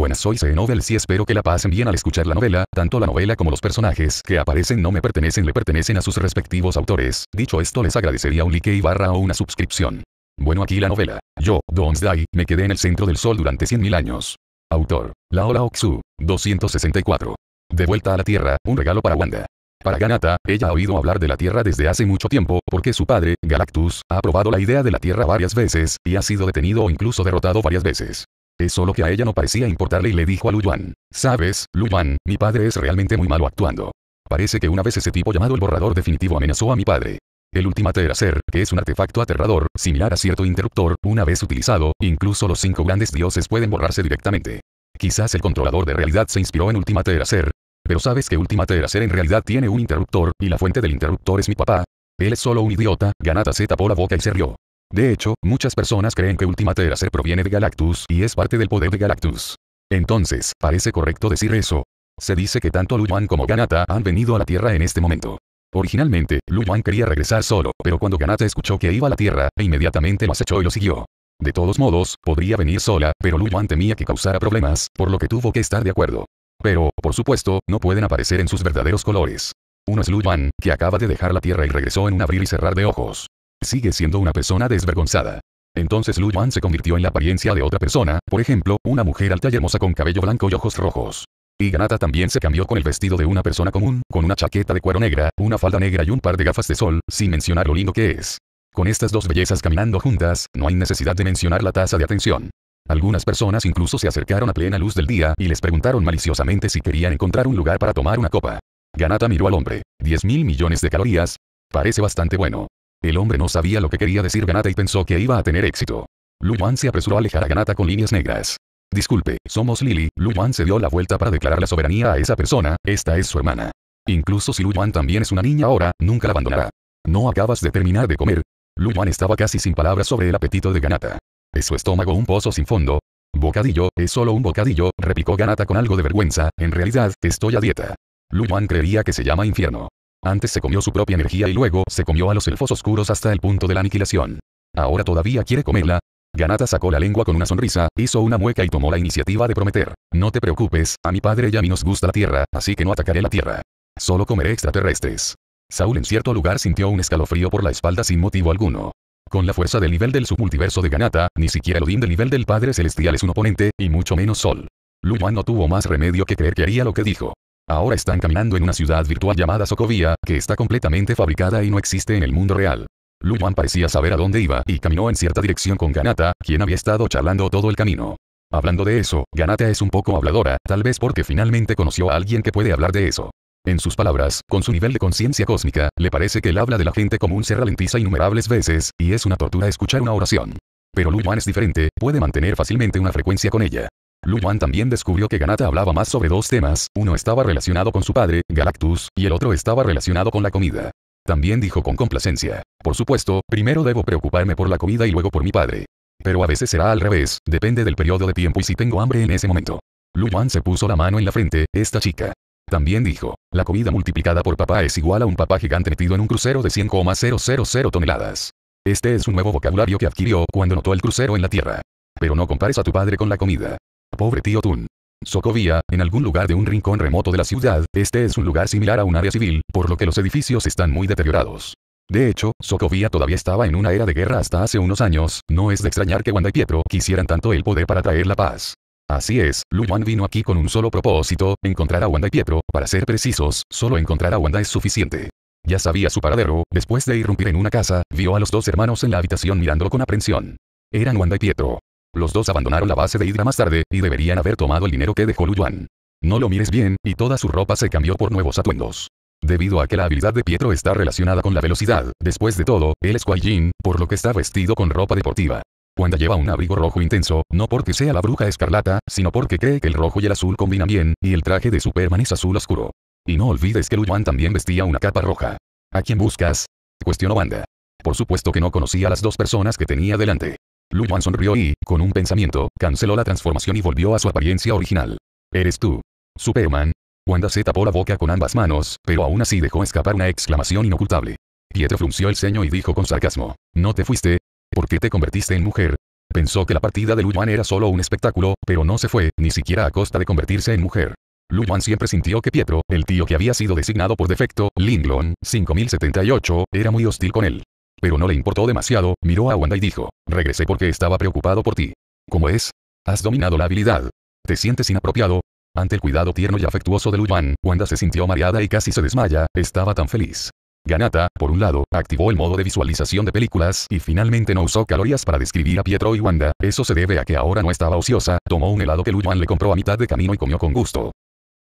Buenas soy C. Novel y espero que la pasen bien al escuchar la novela, tanto la novela como los personajes que aparecen no me pertenecen le pertenecen a sus respectivos autores. Dicho esto les agradecería un like y barra o una suscripción. Bueno aquí la novela. Yo, Die, me quedé en el centro del sol durante 100.000 años. Autor. Laola Oksu. 264. De vuelta a la Tierra, un regalo para Wanda. Para Ganata, ella ha oído hablar de la Tierra desde hace mucho tiempo, porque su padre, Galactus, ha aprobado la idea de la Tierra varias veces, y ha sido detenido o incluso derrotado varias veces. Es solo que a ella no parecía importarle y le dijo a Lu Yuan. Sabes, Lu Yuan, mi padre es realmente muy malo actuando. Parece que una vez ese tipo llamado el borrador definitivo amenazó a mi padre. El Ultimater Ser, que es un artefacto aterrador, similar a cierto interruptor, una vez utilizado, incluso los cinco grandes dioses pueden borrarse directamente. Quizás el controlador de realidad se inspiró en Ultimater Ser. Pero sabes que Ultimater Ser en realidad tiene un interruptor, y la fuente del interruptor es mi papá. Él es solo un idiota, Ganata se tapó la boca y se rió. De hecho, muchas personas creen que Ultimate se proviene de Galactus y es parte del poder de Galactus. Entonces, parece correcto decir eso. Se dice que tanto Lu como Ganata han venido a la Tierra en este momento. Originalmente, Lu quería regresar solo, pero cuando Ganata escuchó que iba a la Tierra, e inmediatamente lo acechó y lo siguió. De todos modos, podría venir sola, pero Lu temía que causara problemas, por lo que tuvo que estar de acuerdo. Pero, por supuesto, no pueden aparecer en sus verdaderos colores. Uno es Lu que acaba de dejar la Tierra y regresó en un abrir y cerrar de ojos. Sigue siendo una persona desvergonzada. Entonces Lu Yuan se convirtió en la apariencia de otra persona, por ejemplo, una mujer alta y hermosa con cabello blanco y ojos rojos. Y Ganata también se cambió con el vestido de una persona común, con una chaqueta de cuero negra, una falda negra y un par de gafas de sol, sin mencionar lo lindo que es. Con estas dos bellezas caminando juntas, no hay necesidad de mencionar la tasa de atención. Algunas personas incluso se acercaron a plena luz del día y les preguntaron maliciosamente si querían encontrar un lugar para tomar una copa. Ganata miró al hombre. 10 mil millones de calorías. Parece bastante bueno. El hombre no sabía lo que quería decir Ganata y pensó que iba a tener éxito. Lu se apresuró a alejar a Ganata con líneas negras. Disculpe, somos Lily. Lu se dio la vuelta para declarar la soberanía a esa persona, esta es su hermana. Incluso si Lu también es una niña ahora, nunca la abandonará. ¿No acabas de terminar de comer? Lu estaba casi sin palabras sobre el apetito de Ganata. ¿Es su estómago un pozo sin fondo? Bocadillo, es solo un bocadillo, replicó Ganata con algo de vergüenza, en realidad, estoy a dieta. Lu Yuan creería que se llama infierno. Antes se comió su propia energía y luego se comió a los elfos oscuros hasta el punto de la aniquilación. Ahora todavía quiere comerla. Ganata sacó la lengua con una sonrisa, hizo una mueca y tomó la iniciativa de prometer. No te preocupes, a mi padre y a mí nos gusta la tierra, así que no atacaré la tierra. Solo comeré extraterrestres. Saul en cierto lugar sintió un escalofrío por la espalda sin motivo alguno. Con la fuerza del nivel del submultiverso de Ganata, ni siquiera el Odín del nivel del Padre Celestial es un oponente, y mucho menos Sol. Luan no tuvo más remedio que creer que haría lo que dijo. Ahora están caminando en una ciudad virtual llamada Sokovia, que está completamente fabricada y no existe en el mundo real. Lu Yuan parecía saber a dónde iba, y caminó en cierta dirección con Ganata, quien había estado charlando todo el camino. Hablando de eso, Ganata es un poco habladora, tal vez porque finalmente conoció a alguien que puede hablar de eso. En sus palabras, con su nivel de conciencia cósmica, le parece que el habla de la gente común se ralentiza innumerables veces, y es una tortura escuchar una oración. Pero Lu Yuan es diferente, puede mantener fácilmente una frecuencia con ella. Lu también descubrió que Ganata hablaba más sobre dos temas, uno estaba relacionado con su padre, Galactus, y el otro estaba relacionado con la comida. También dijo con complacencia. Por supuesto, primero debo preocuparme por la comida y luego por mi padre. Pero a veces será al revés, depende del periodo de tiempo y si tengo hambre en ese momento. Lu se puso la mano en la frente, esta chica. También dijo, la comida multiplicada por papá es igual a un papá gigante metido en un crucero de 100,000 toneladas. Este es un nuevo vocabulario que adquirió cuando notó el crucero en la Tierra. Pero no compares a tu padre con la comida. Pobre tío Tun. Socovia, en algún lugar de un rincón remoto de la ciudad, este es un lugar similar a un área civil, por lo que los edificios están muy deteriorados. De hecho, Socovia todavía estaba en una era de guerra hasta hace unos años, no es de extrañar que Wanda y Pietro quisieran tanto el poder para traer la paz. Así es, Lu Yuan vino aquí con un solo propósito, encontrar a Wanda y Pietro, para ser precisos, solo encontrar a Wanda es suficiente. Ya sabía su paradero, después de irrumpir en una casa, vio a los dos hermanos en la habitación mirándolo con aprensión. Eran Wanda y Pietro. Los dos abandonaron la base de Hydra más tarde, y deberían haber tomado el dinero que dejó Luyuan. No lo mires bien, y toda su ropa se cambió por nuevos atuendos. Debido a que la habilidad de Pietro está relacionada con la velocidad, después de todo, él es Jin, por lo que está vestido con ropa deportiva. Cuando lleva un abrigo rojo intenso, no porque sea la bruja escarlata, sino porque cree que el rojo y el azul combinan bien, y el traje de Superman es azul oscuro. Y no olvides que Luyuan también vestía una capa roja. ¿A quién buscas? Cuestionó Wanda. Por supuesto que no conocía a las dos personas que tenía delante. Lu sonrió y, con un pensamiento, canceló la transformación y volvió a su apariencia original. ¿Eres tú? Superman. Wanda se tapó la boca con ambas manos, pero aún así dejó escapar una exclamación inocultable. Pietro frunció el ceño y dijo con sarcasmo. ¿No te fuiste? ¿Por qué te convertiste en mujer? Pensó que la partida de Lu era solo un espectáculo, pero no se fue, ni siquiera a costa de convertirse en mujer. Luan siempre sintió que Pietro, el tío que había sido designado por defecto, Linglon, 5078, era muy hostil con él. Pero no le importó demasiado, miró a Wanda y dijo, regresé porque estaba preocupado por ti. ¿Cómo es? Has dominado la habilidad. ¿Te sientes inapropiado? Ante el cuidado tierno y afectuoso de Luyuan, Wanda se sintió mareada y casi se desmaya, estaba tan feliz. Ganata, por un lado, activó el modo de visualización de películas y finalmente no usó calorías para describir a Pietro y Wanda, eso se debe a que ahora no estaba ociosa, tomó un helado que Luyuan le compró a mitad de camino y comió con gusto.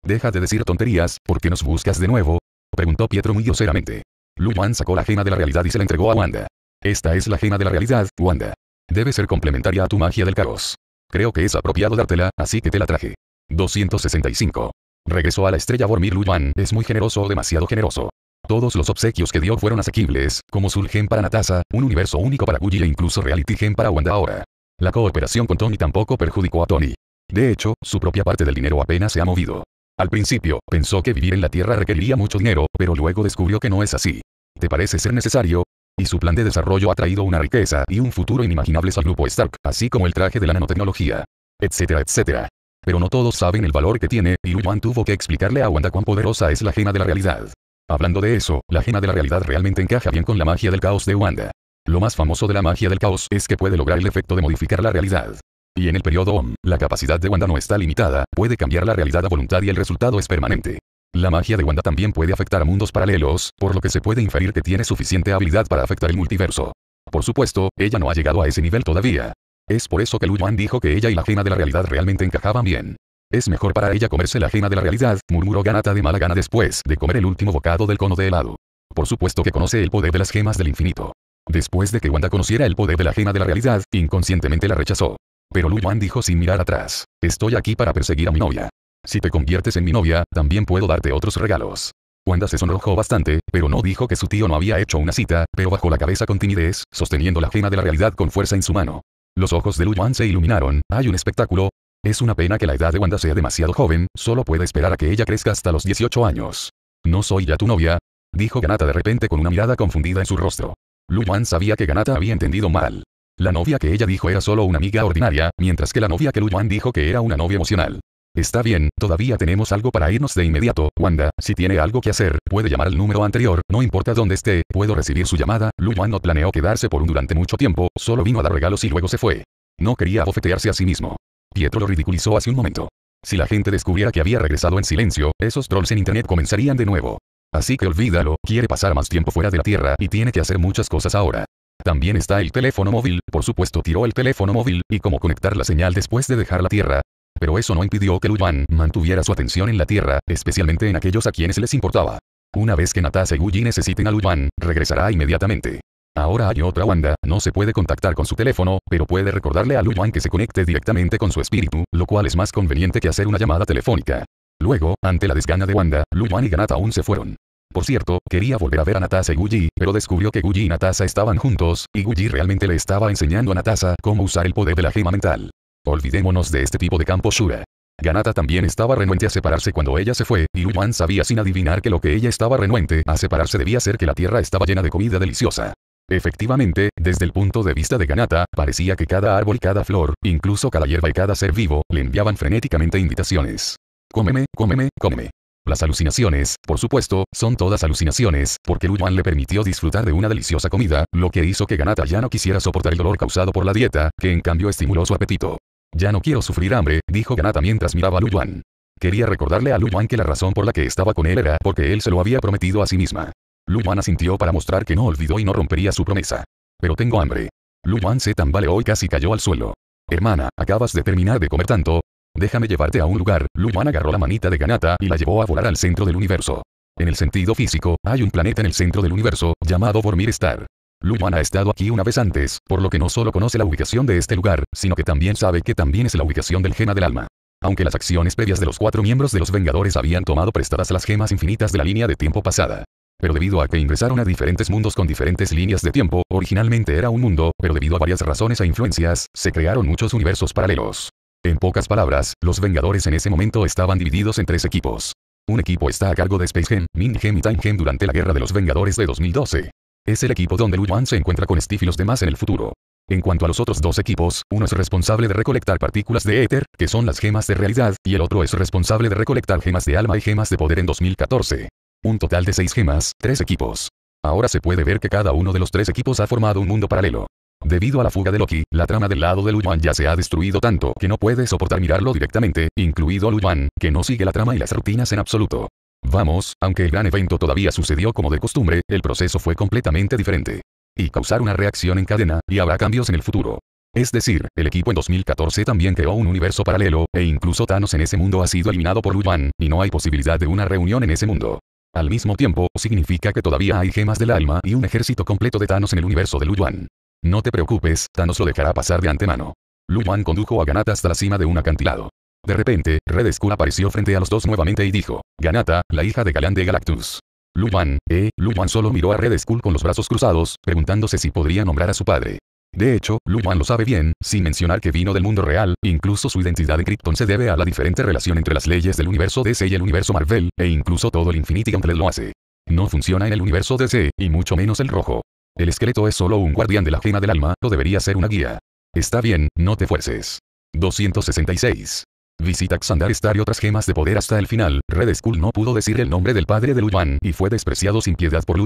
Deja de decir tonterías, ¿por qué nos buscas de nuevo? Preguntó Pietro muy groseramente. Lu sacó la gema de la realidad y se la entregó a Wanda. Esta es la gema de la realidad, Wanda. Debe ser complementaria a tu magia del caos. Creo que es apropiado dártela, así que te la traje. 265. Regresó a la estrella Vormir Lu Yuan, es muy generoso o demasiado generoso. Todos los obsequios que dio fueron asequibles, como surgen para Natasa, un universo único para Guji e incluso Reality Gen para Wanda ahora. La cooperación con Tony tampoco perjudicó a Tony. De hecho, su propia parte del dinero apenas se ha movido. Al principio, pensó que vivir en la Tierra requeriría mucho dinero, pero luego descubrió que no es así. ¿Te parece ser necesario? Y su plan de desarrollo ha traído una riqueza y un futuro inimaginables al grupo Stark, así como el traje de la nanotecnología, etcétera, etcétera. Pero no todos saben el valor que tiene, y Yuan tuvo que explicarle a Wanda cuán poderosa es la gema de la realidad. Hablando de eso, la gema de la realidad realmente encaja bien con la magia del caos de Wanda. Lo más famoso de la magia del caos es que puede lograr el efecto de modificar la realidad. Y en el periodo OM, la capacidad de Wanda no está limitada, puede cambiar la realidad a voluntad y el resultado es permanente. La magia de Wanda también puede afectar a mundos paralelos, por lo que se puede inferir que tiene suficiente habilidad para afectar el multiverso. Por supuesto, ella no ha llegado a ese nivel todavía. Es por eso que Lu dijo que ella y la gema de la realidad realmente encajaban bien. Es mejor para ella comerse la gema de la realidad, murmuró Ganata de mala gana después de comer el último bocado del cono de helado. Por supuesto que conoce el poder de las gemas del infinito. Después de que Wanda conociera el poder de la gema de la realidad, inconscientemente la rechazó. Pero Lu Yuan dijo sin mirar atrás. Estoy aquí para perseguir a mi novia. Si te conviertes en mi novia, también puedo darte otros regalos. Wanda se sonrojó bastante, pero no dijo que su tío no había hecho una cita, pero bajó la cabeza con timidez, sosteniendo la gema de la realidad con fuerza en su mano. Los ojos de Lu Yuan se iluminaron, hay un espectáculo. Es una pena que la edad de Wanda sea demasiado joven, solo puede esperar a que ella crezca hasta los 18 años. No soy ya tu novia, dijo Ganata de repente con una mirada confundida en su rostro. Lu Yuan sabía que Ganata había entendido mal. La novia que ella dijo era solo una amiga ordinaria, mientras que la novia que Lu Yuan dijo que era una novia emocional. Está bien, todavía tenemos algo para irnos de inmediato, Wanda, si tiene algo que hacer, puede llamar al número anterior, no importa dónde esté, puedo recibir su llamada, Lu Yuan no planeó quedarse por un durante mucho tiempo, solo vino a dar regalos y luego se fue. No quería bofetearse a sí mismo. Pietro lo ridiculizó hace un momento. Si la gente descubriera que había regresado en silencio, esos trolls en internet comenzarían de nuevo. Así que olvídalo, quiere pasar más tiempo fuera de la Tierra y tiene que hacer muchas cosas ahora. También está el teléfono móvil, por supuesto tiró el teléfono móvil, y cómo conectar la señal después de dejar la Tierra. Pero eso no impidió que Lu Yuan mantuviera su atención en la Tierra, especialmente en aquellos a quienes les importaba. Una vez que y Guji necesiten a Lu Yuan, regresará inmediatamente. Ahora hay otra Wanda, no se puede contactar con su teléfono, pero puede recordarle a Lu Yuan que se conecte directamente con su espíritu, lo cual es más conveniente que hacer una llamada telefónica. Luego, ante la desgana de Wanda, Lu Yuan y Ganata aún se fueron. Por cierto, quería volver a ver a Natasa y Guji, pero descubrió que Guji y Natasa estaban juntos, y Guji realmente le estaba enseñando a Natasa cómo usar el poder de la gema mental. Olvidémonos de este tipo de campo Shura. Ganata también estaba renuente a separarse cuando ella se fue, y Yuan sabía sin adivinar que lo que ella estaba renuente a separarse debía ser que la tierra estaba llena de comida deliciosa. Efectivamente, desde el punto de vista de Ganata, parecía que cada árbol y cada flor, incluso cada hierba y cada ser vivo, le enviaban frenéticamente invitaciones. Cómeme, cómeme, cómeme. Las alucinaciones, por supuesto, son todas alucinaciones, porque Lu Yuan le permitió disfrutar de una deliciosa comida, lo que hizo que Ganata ya no quisiera soportar el dolor causado por la dieta, que en cambio estimuló su apetito. Ya no quiero sufrir hambre, dijo Ganata mientras miraba a Lu Yuan. Quería recordarle a Lu que la razón por la que estaba con él era porque él se lo había prometido a sí misma. Lu Yuan asintió para mostrar que no olvidó y no rompería su promesa. Pero tengo hambre. Lu Yuan se tambaleó y casi cayó al suelo. Hermana, acabas de terminar de comer tanto, Déjame llevarte a un lugar. Luyuan agarró la manita de Ganata y la llevó a volar al centro del universo. En el sentido físico, hay un planeta en el centro del universo, llamado Vormir Star. Luyuan ha estado aquí una vez antes, por lo que no solo conoce la ubicación de este lugar, sino que también sabe que también es la ubicación del Gema del Alma. Aunque las acciones previas de los cuatro miembros de los Vengadores habían tomado prestadas las gemas infinitas de la línea de tiempo pasada. Pero debido a que ingresaron a diferentes mundos con diferentes líneas de tiempo, originalmente era un mundo, pero debido a varias razones e influencias, se crearon muchos universos paralelos. En pocas palabras, los Vengadores en ese momento estaban divididos en tres equipos. Un equipo está a cargo de Space Gem, Min Gem y Time Gem durante la Guerra de los Vengadores de 2012. Es el equipo donde Lu Yuan se encuentra con Steve y los demás en el futuro. En cuanto a los otros dos equipos, uno es responsable de recolectar partículas de éter, que son las gemas de realidad, y el otro es responsable de recolectar gemas de alma y gemas de poder en 2014. Un total de seis gemas, tres equipos. Ahora se puede ver que cada uno de los tres equipos ha formado un mundo paralelo. Debido a la fuga de Loki, la trama del lado de Luyuan ya se ha destruido tanto que no puede soportar mirarlo directamente, incluido Luyuan, que no sigue la trama y las rutinas en absoluto. Vamos, aunque el gran evento todavía sucedió como de costumbre, el proceso fue completamente diferente. Y causar una reacción en cadena, y habrá cambios en el futuro. Es decir, el equipo en 2014 también creó un universo paralelo, e incluso Thanos en ese mundo ha sido eliminado por Luyuan, y no hay posibilidad de una reunión en ese mundo. Al mismo tiempo, significa que todavía hay gemas del alma y un ejército completo de Thanos en el universo de Luyuan. No te preocupes, Thanos lo dejará pasar de antemano. Lu condujo a Ganata hasta la cima de un acantilado. De repente, Red Skull apareció frente a los dos nuevamente y dijo, Ganata, la hija de Galán de Galactus. Lu eh, Lu solo miró a Red Skull con los brazos cruzados, preguntándose si podría nombrar a su padre. De hecho, Lu lo sabe bien, sin mencionar que vino del mundo real, incluso su identidad de Krypton se debe a la diferente relación entre las leyes del universo DC y el universo Marvel, e incluso todo el Infinity Gauntlet lo hace. No funciona en el universo DC, y mucho menos el rojo. El esqueleto es solo un guardián de la gema del alma, o debería ser una guía. Está bien, no te fuerces. 266. Visita Xandar Star y otras gemas de poder hasta el final. Red Skull no pudo decir el nombre del padre de Yuan, y fue despreciado sin piedad por Lu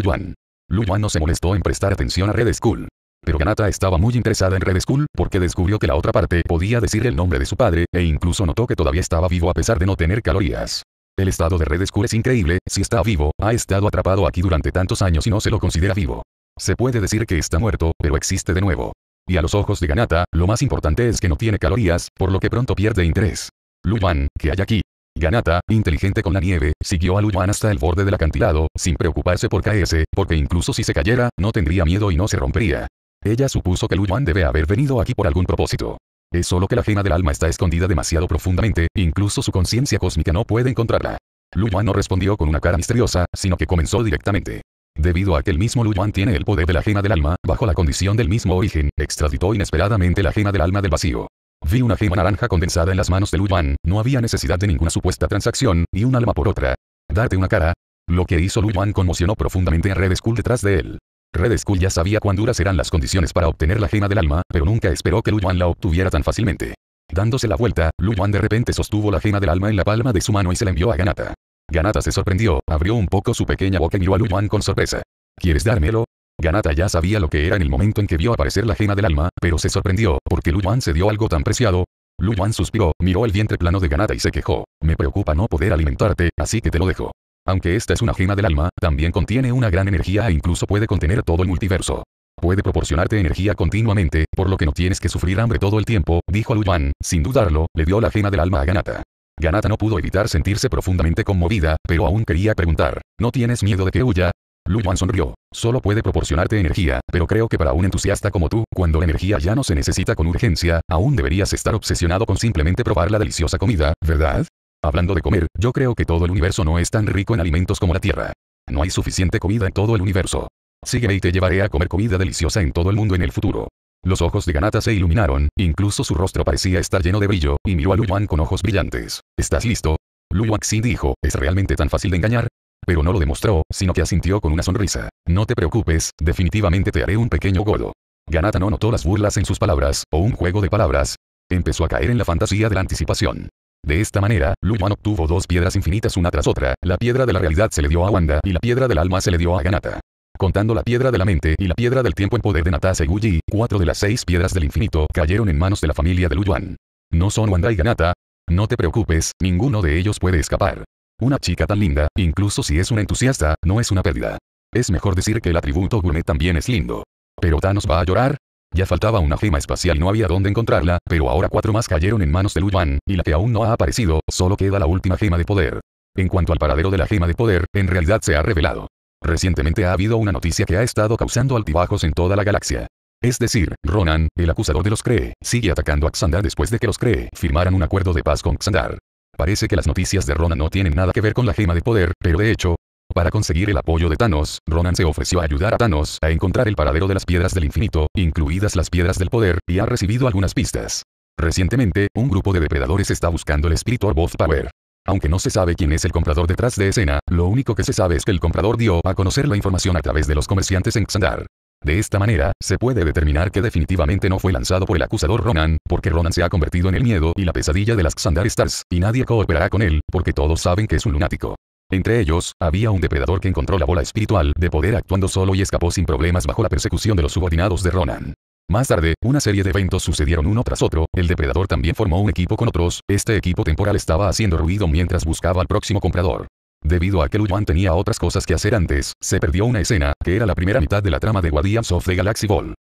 Luyuan no se molestó en prestar atención a Red Skull. Pero Ganata estaba muy interesada en Red Skull porque descubrió que la otra parte podía decir el nombre de su padre e incluso notó que todavía estaba vivo a pesar de no tener calorías. El estado de Red Skull es increíble, si está vivo, ha estado atrapado aquí durante tantos años y no se lo considera vivo. Se puede decir que está muerto, pero existe de nuevo. Y a los ojos de Ganata, lo más importante es que no tiene calorías, por lo que pronto pierde interés. Luyuan, ¿qué hay aquí? Ganata, inteligente con la nieve, siguió a Luyuan hasta el borde del acantilado, sin preocuparse por caerse, porque incluso si se cayera, no tendría miedo y no se rompería. Ella supuso que Luyuan debe haber venido aquí por algún propósito. Es solo que la gema del alma está escondida demasiado profundamente, incluso su conciencia cósmica no puede encontrarla. Luyuan no respondió con una cara misteriosa, sino que comenzó directamente. Debido a que el mismo Yuan tiene el poder de la gema del alma, bajo la condición del mismo origen, extraditó inesperadamente la gema del alma del vacío. Vi una gema naranja condensada en las manos de Yuan, no había necesidad de ninguna supuesta transacción, y un alma por otra. Darte una cara. Lo que hizo Luyuan conmocionó profundamente a Red Skull detrás de él. Red Skull ya sabía cuán duras eran las condiciones para obtener la gema del alma, pero nunca esperó que Luyuan la obtuviera tan fácilmente. Dándose la vuelta, Yuan de repente sostuvo la gema del alma en la palma de su mano y se la envió a Ganata. Ganata se sorprendió, abrió un poco su pequeña boca y miró a Yuan con sorpresa. ¿Quieres dármelo? Ganata ya sabía lo que era en el momento en que vio aparecer la gema del alma, pero se sorprendió, porque Yuan se dio algo tan preciado. Luyuan suspiró, miró el vientre plano de Ganata y se quejó. Me preocupa no poder alimentarte, así que te lo dejo. Aunque esta es una gema del alma, también contiene una gran energía e incluso puede contener todo el multiverso. Puede proporcionarte energía continuamente, por lo que no tienes que sufrir hambre todo el tiempo, dijo a sin dudarlo, le dio la gema del alma a Ganata. Ganata no pudo evitar sentirse profundamente conmovida, pero aún quería preguntar, ¿no tienes miedo de que huya? Yuan sonrió. Solo puede proporcionarte energía, pero creo que para un entusiasta como tú, cuando la energía ya no se necesita con urgencia, aún deberías estar obsesionado con simplemente probar la deliciosa comida, ¿verdad? Hablando de comer, yo creo que todo el universo no es tan rico en alimentos como la Tierra. No hay suficiente comida en todo el universo. Sígueme y te llevaré a comer comida deliciosa en todo el mundo en el futuro. Los ojos de Ganata se iluminaron, incluso su rostro parecía estar lleno de brillo, y miró a Yuan con ojos brillantes. ¿Estás listo? Luyuan Xin dijo, ¿es realmente tan fácil de engañar? Pero no lo demostró, sino que asintió con una sonrisa. No te preocupes, definitivamente te haré un pequeño godo. Ganata no notó las burlas en sus palabras, o un juego de palabras. Empezó a caer en la fantasía de la anticipación. De esta manera, Yuan obtuvo dos piedras infinitas una tras otra, la piedra de la realidad se le dio a Wanda y la piedra del alma se le dio a Ganata. Contando la piedra de la mente y la piedra del tiempo en poder de Natase y cuatro de las seis piedras del infinito cayeron en manos de la familia de Lu Yuan. No son Wanda y Ganata. No te preocupes, ninguno de ellos puede escapar. Una chica tan linda, incluso si es una entusiasta, no es una pérdida. Es mejor decir que el atributo gourmet también es lindo. Pero Thanos va a llorar. Ya faltaba una gema espacial y no había dónde encontrarla, pero ahora cuatro más cayeron en manos de Yuan, y la que aún no ha aparecido, solo queda la última gema de poder. En cuanto al paradero de la gema de poder, en realidad se ha revelado. Recientemente ha habido una noticia que ha estado causando altibajos en toda la galaxia. Es decir, Ronan, el acusador de los Cree, sigue atacando a Xandar después de que los Cree firmaran un acuerdo de paz con Xandar. Parece que las noticias de Ronan no tienen nada que ver con la gema de poder, pero de hecho, para conseguir el apoyo de Thanos, Ronan se ofreció a ayudar a Thanos a encontrar el paradero de las piedras del infinito, incluidas las piedras del poder, y ha recibido algunas pistas. Recientemente, un grupo de depredadores está buscando el espíritu Orboth Power. Aunque no se sabe quién es el comprador detrás de escena, lo único que se sabe es que el comprador dio a conocer la información a través de los comerciantes en Xandar. De esta manera, se puede determinar que definitivamente no fue lanzado por el acusador Ronan, porque Ronan se ha convertido en el miedo y la pesadilla de las Xandar Stars, y nadie cooperará con él, porque todos saben que es un lunático. Entre ellos, había un depredador que encontró la bola espiritual de poder actuando solo y escapó sin problemas bajo la persecución de los subordinados de Ronan. Más tarde, una serie de eventos sucedieron uno tras otro, el depredador también formó un equipo con otros, este equipo temporal estaba haciendo ruido mientras buscaba al próximo comprador. Debido a que Luyuan tenía otras cosas que hacer antes, se perdió una escena, que era la primera mitad de la trama de Guardians of the Galaxy Ball.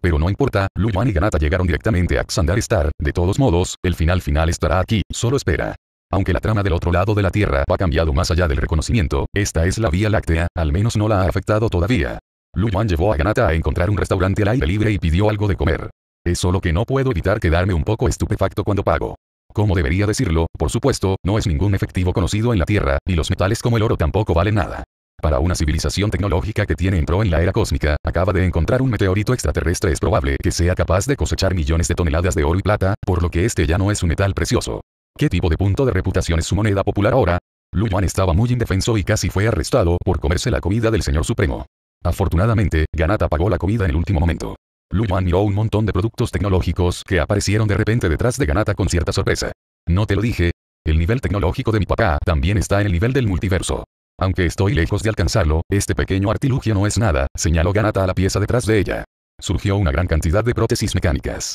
Pero no importa, Lu y Ganata llegaron directamente a Xandar Star, de todos modos, el final final estará aquí, solo espera. Aunque la trama del otro lado de la Tierra ha cambiado más allá del reconocimiento, esta es la Vía Láctea, al menos no la ha afectado todavía. Lu llevó a Ganata a encontrar un restaurante al aire libre y pidió algo de comer. Es solo que no puedo evitar quedarme un poco estupefacto cuando pago. Como debería decirlo, por supuesto, no es ningún efectivo conocido en la Tierra, y los metales como el oro tampoco valen nada. Para una civilización tecnológica que tiene entró en la era cósmica, acaba de encontrar un meteorito extraterrestre es probable que sea capaz de cosechar millones de toneladas de oro y plata, por lo que este ya no es un metal precioso. ¿Qué tipo de punto de reputación es su moneda popular ahora? Luman estaba muy indefenso y casi fue arrestado por comerse la comida del señor supremo. Afortunadamente, Ganata pagó la comida en el último momento. Lu miró un montón de productos tecnológicos que aparecieron de repente detrás de Ganata con cierta sorpresa. No te lo dije, el nivel tecnológico de mi papá también está en el nivel del multiverso. Aunque estoy lejos de alcanzarlo, este pequeño artilugio no es nada, señaló Ganata a la pieza detrás de ella. Surgió una gran cantidad de prótesis mecánicas.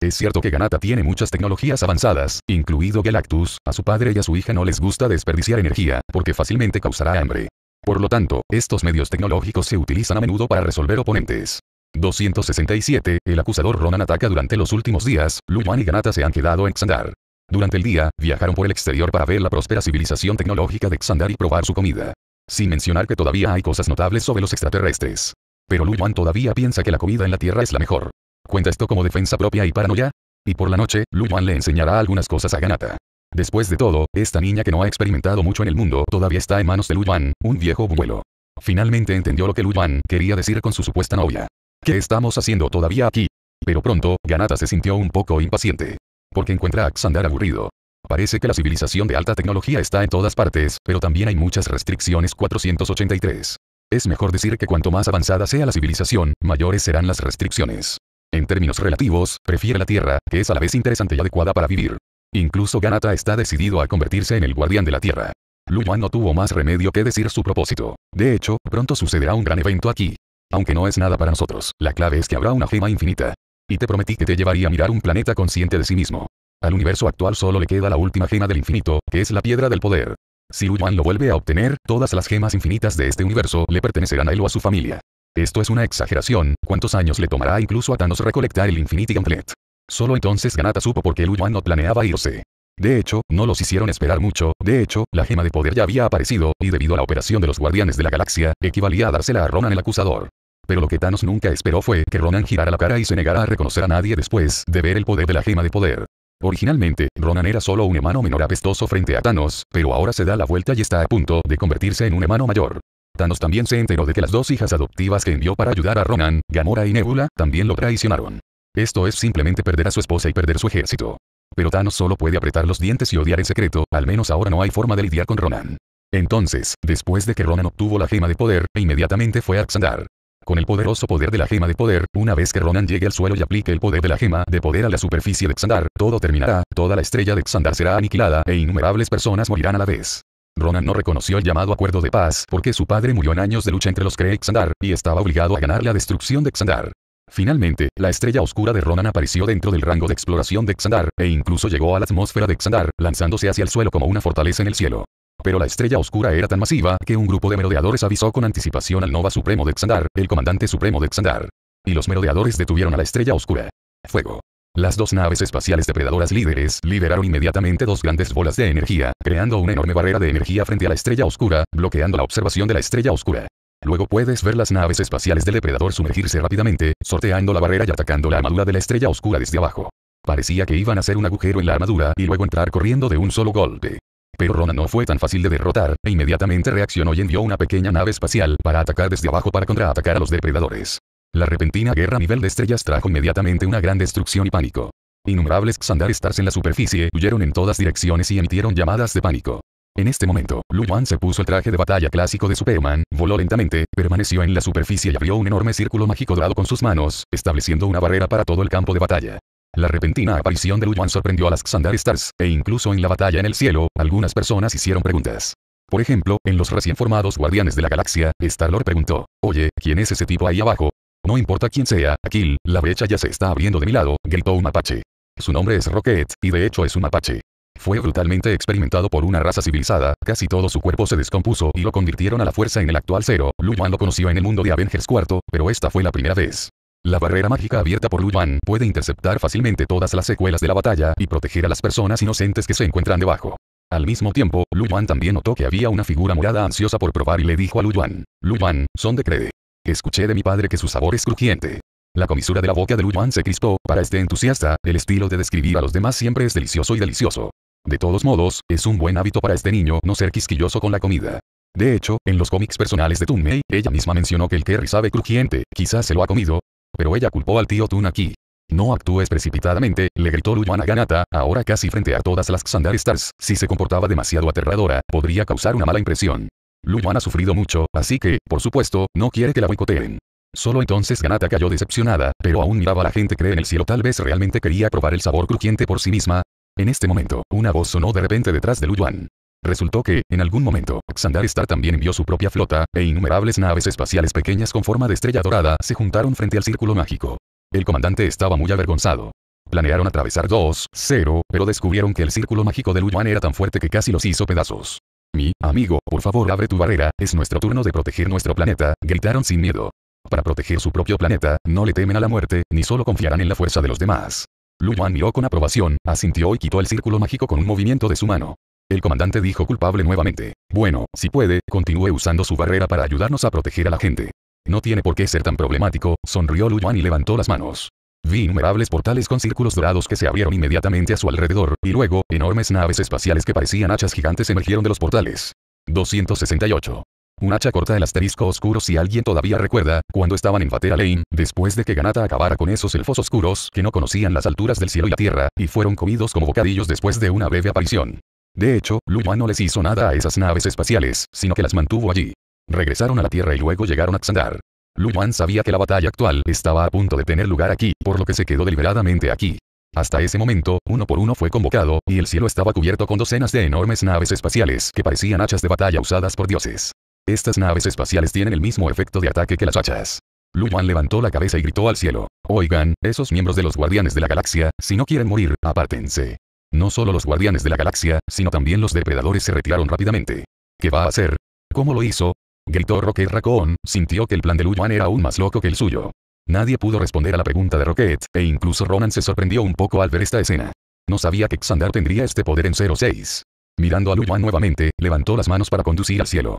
Es cierto que Ganata tiene muchas tecnologías avanzadas, incluido Galactus, a su padre y a su hija no les gusta desperdiciar energía, porque fácilmente causará hambre. Por lo tanto, estos medios tecnológicos se utilizan a menudo para resolver oponentes. 267. El acusador Ronan ataca durante los últimos días, Luan y Ganata se han quedado en Xandar. Durante el día, viajaron por el exterior para ver la próspera civilización tecnológica de Xandar y probar su comida. Sin mencionar que todavía hay cosas notables sobre los extraterrestres. Pero Luan todavía piensa que la comida en la Tierra es la mejor. ¿Cuenta esto como defensa propia y paranoia? Y por la noche, Luan le enseñará algunas cosas a Ganata. Después de todo, esta niña que no ha experimentado mucho en el mundo todavía está en manos de Lu un viejo abuelo Finalmente entendió lo que Lu quería decir con su supuesta novia. ¿Qué estamos haciendo todavía aquí? Pero pronto, Ganata se sintió un poco impaciente. Porque encuentra a Xandar aburrido. Parece que la civilización de alta tecnología está en todas partes, pero también hay muchas restricciones 483. Es mejor decir que cuanto más avanzada sea la civilización, mayores serán las restricciones. En términos relativos, prefiere la Tierra, que es a la vez interesante y adecuada para vivir. Incluso Ganata está decidido a convertirse en el guardián de la Tierra. Lu no tuvo más remedio que decir su propósito. De hecho, pronto sucederá un gran evento aquí. Aunque no es nada para nosotros, la clave es que habrá una gema infinita. Y te prometí que te llevaría a mirar un planeta consciente de sí mismo. Al universo actual solo le queda la última gema del infinito, que es la piedra del poder. Si Lu Yuan lo vuelve a obtener, todas las gemas infinitas de este universo le pertenecerán a él o a su familia. Esto es una exageración, ¿cuántos años le tomará incluso a Thanos recolectar el Infinity Gauntlet? Solo entonces Ganata supo por qué Lu no planeaba irse. De hecho, no los hicieron esperar mucho, de hecho, la gema de poder ya había aparecido, y debido a la operación de los guardianes de la galaxia, equivalía a dársela a Ronan el acusador. Pero lo que Thanos nunca esperó fue que Ronan girara la cara y se negara a reconocer a nadie después de ver el poder de la gema de poder. Originalmente, Ronan era solo un hermano menor apestoso frente a Thanos, pero ahora se da la vuelta y está a punto de convertirse en un hermano mayor. Thanos también se enteró de que las dos hijas adoptivas que envió para ayudar a Ronan, Gamora y Nebula, también lo traicionaron. Esto es simplemente perder a su esposa y perder su ejército. Pero Thanos solo puede apretar los dientes y odiar en secreto, al menos ahora no hay forma de lidiar con Ronan. Entonces, después de que Ronan obtuvo la gema de poder, e inmediatamente fue a Xandar. Con el poderoso poder de la gema de poder, una vez que Ronan llegue al suelo y aplique el poder de la gema de poder a la superficie de Xandar, todo terminará, toda la estrella de Xandar será aniquilada e innumerables personas morirán a la vez. Ronan no reconoció el llamado acuerdo de paz porque su padre murió en años de lucha entre los Kree Xandar, y estaba obligado a ganar la destrucción de Xandar. Finalmente, la estrella oscura de Ronan apareció dentro del rango de exploración de Xandar, e incluso llegó a la atmósfera de Xandar, lanzándose hacia el suelo como una fortaleza en el cielo. Pero la estrella oscura era tan masiva que un grupo de merodeadores avisó con anticipación al Nova Supremo de Xandar, el comandante supremo de Xandar. Y los merodeadores detuvieron a la estrella oscura. Fuego. Las dos naves espaciales depredadoras líderes liberaron inmediatamente dos grandes bolas de energía, creando una enorme barrera de energía frente a la estrella oscura, bloqueando la observación de la estrella oscura. Luego puedes ver las naves espaciales del depredador sumergirse rápidamente, sorteando la barrera y atacando la armadura de la estrella oscura desde abajo. Parecía que iban a hacer un agujero en la armadura y luego entrar corriendo de un solo golpe. Pero Rona no fue tan fácil de derrotar, e inmediatamente reaccionó y envió una pequeña nave espacial para atacar desde abajo para contraatacar a los depredadores. La repentina guerra a nivel de estrellas trajo inmediatamente una gran destrucción y pánico. Innumerables Xandar Stars en la superficie huyeron en todas direcciones y emitieron llamadas de pánico. En este momento, Lu Yuan se puso el traje de batalla clásico de Superman, voló lentamente, permaneció en la superficie y abrió un enorme círculo mágico dorado con sus manos, estableciendo una barrera para todo el campo de batalla. La repentina aparición de Lu Yuan sorprendió a las Xandar Stars, e incluso en la batalla en el cielo, algunas personas hicieron preguntas. Por ejemplo, en los recién formados Guardianes de la Galaxia, Star-Lord preguntó, Oye, ¿quién es ese tipo ahí abajo? No importa quién sea, aquí, la brecha ya se está abriendo de mi lado, gritó un mapache. Su nombre es Rocket, y de hecho es un Apache". Fue brutalmente experimentado por una raza civilizada, casi todo su cuerpo se descompuso y lo convirtieron a la fuerza en el actual cero. Lu lo conoció en el mundo de Avengers IV, pero esta fue la primera vez. La barrera mágica abierta por Lu puede interceptar fácilmente todas las secuelas de la batalla y proteger a las personas inocentes que se encuentran debajo. Al mismo tiempo, Lu también notó que había una figura morada ansiosa por probar y le dijo a Lu Yuan, Lu son de cree. Escuché de mi padre que su sabor es crujiente. La comisura de la boca de Lu Yuan se crispó, para este entusiasta, el estilo de describir a los demás siempre es delicioso y delicioso. De todos modos, es un buen hábito para este niño no ser quisquilloso con la comida. De hecho, en los cómics personales de May, ella misma mencionó que el Kerry sabe crujiente, quizás se lo ha comido, pero ella culpó al tío Toon aquí. No actúes precipitadamente, le gritó Luyuan a Ganata, ahora casi frente a todas las Xandar Stars, si se comportaba demasiado aterradora, podría causar una mala impresión. Luyuan ha sufrido mucho, así que, por supuesto, no quiere que la boicoteen. Solo entonces Ganata cayó decepcionada, pero aún miraba a la gente cree en el cielo tal vez realmente quería probar el sabor crujiente por sí misma, en este momento, una voz sonó de repente detrás de Luyuan. Resultó que, en algún momento, Xandar Star también envió su propia flota, e innumerables naves espaciales pequeñas con forma de estrella dorada se juntaron frente al círculo mágico. El comandante estaba muy avergonzado. Planearon atravesar 2, 0, pero descubrieron que el círculo mágico de Luyuan era tan fuerte que casi los hizo pedazos. Mi amigo, por favor abre tu barrera, es nuestro turno de proteger nuestro planeta, gritaron sin miedo. Para proteger su propio planeta, no le temen a la muerte, ni solo confiarán en la fuerza de los demás. Lu Yuan miró con aprobación, asintió y quitó el círculo mágico con un movimiento de su mano. El comandante dijo culpable nuevamente. Bueno, si puede, continúe usando su barrera para ayudarnos a proteger a la gente. No tiene por qué ser tan problemático, sonrió Lu Yuan y levantó las manos. Vi innumerables portales con círculos dorados que se abrieron inmediatamente a su alrededor, y luego, enormes naves espaciales que parecían hachas gigantes emergieron de los portales. 268. Un hacha corta el asterisco oscuro si alguien todavía recuerda, cuando estaban en Vatera Lane, después de que Ganata acabara con esos elfos oscuros que no conocían las alturas del cielo y la tierra, y fueron comidos como bocadillos después de una breve aparición. De hecho, Luyuan no les hizo nada a esas naves espaciales, sino que las mantuvo allí. Regresaron a la Tierra y luego llegaron a Xandar. Luyuan sabía que la batalla actual estaba a punto de tener lugar aquí, por lo que se quedó deliberadamente aquí. Hasta ese momento, uno por uno fue convocado, y el cielo estaba cubierto con docenas de enormes naves espaciales que parecían hachas de batalla usadas por dioses. Estas naves espaciales tienen el mismo efecto de ataque que las hachas. Luan levantó la cabeza y gritó al cielo. Oigan, esos miembros de los Guardianes de la Galaxia, si no quieren morir, apártense. No solo los Guardianes de la Galaxia, sino también los depredadores se retiraron rápidamente. ¿Qué va a hacer? ¿Cómo lo hizo? Gritó Rocket Raccoon, sintió que el plan de Luan era aún más loco que el suyo. Nadie pudo responder a la pregunta de Rocket, e incluso Ronan se sorprendió un poco al ver esta escena. No sabía que Xandar tendría este poder en 06. Mirando a Luan nuevamente, levantó las manos para conducir al cielo.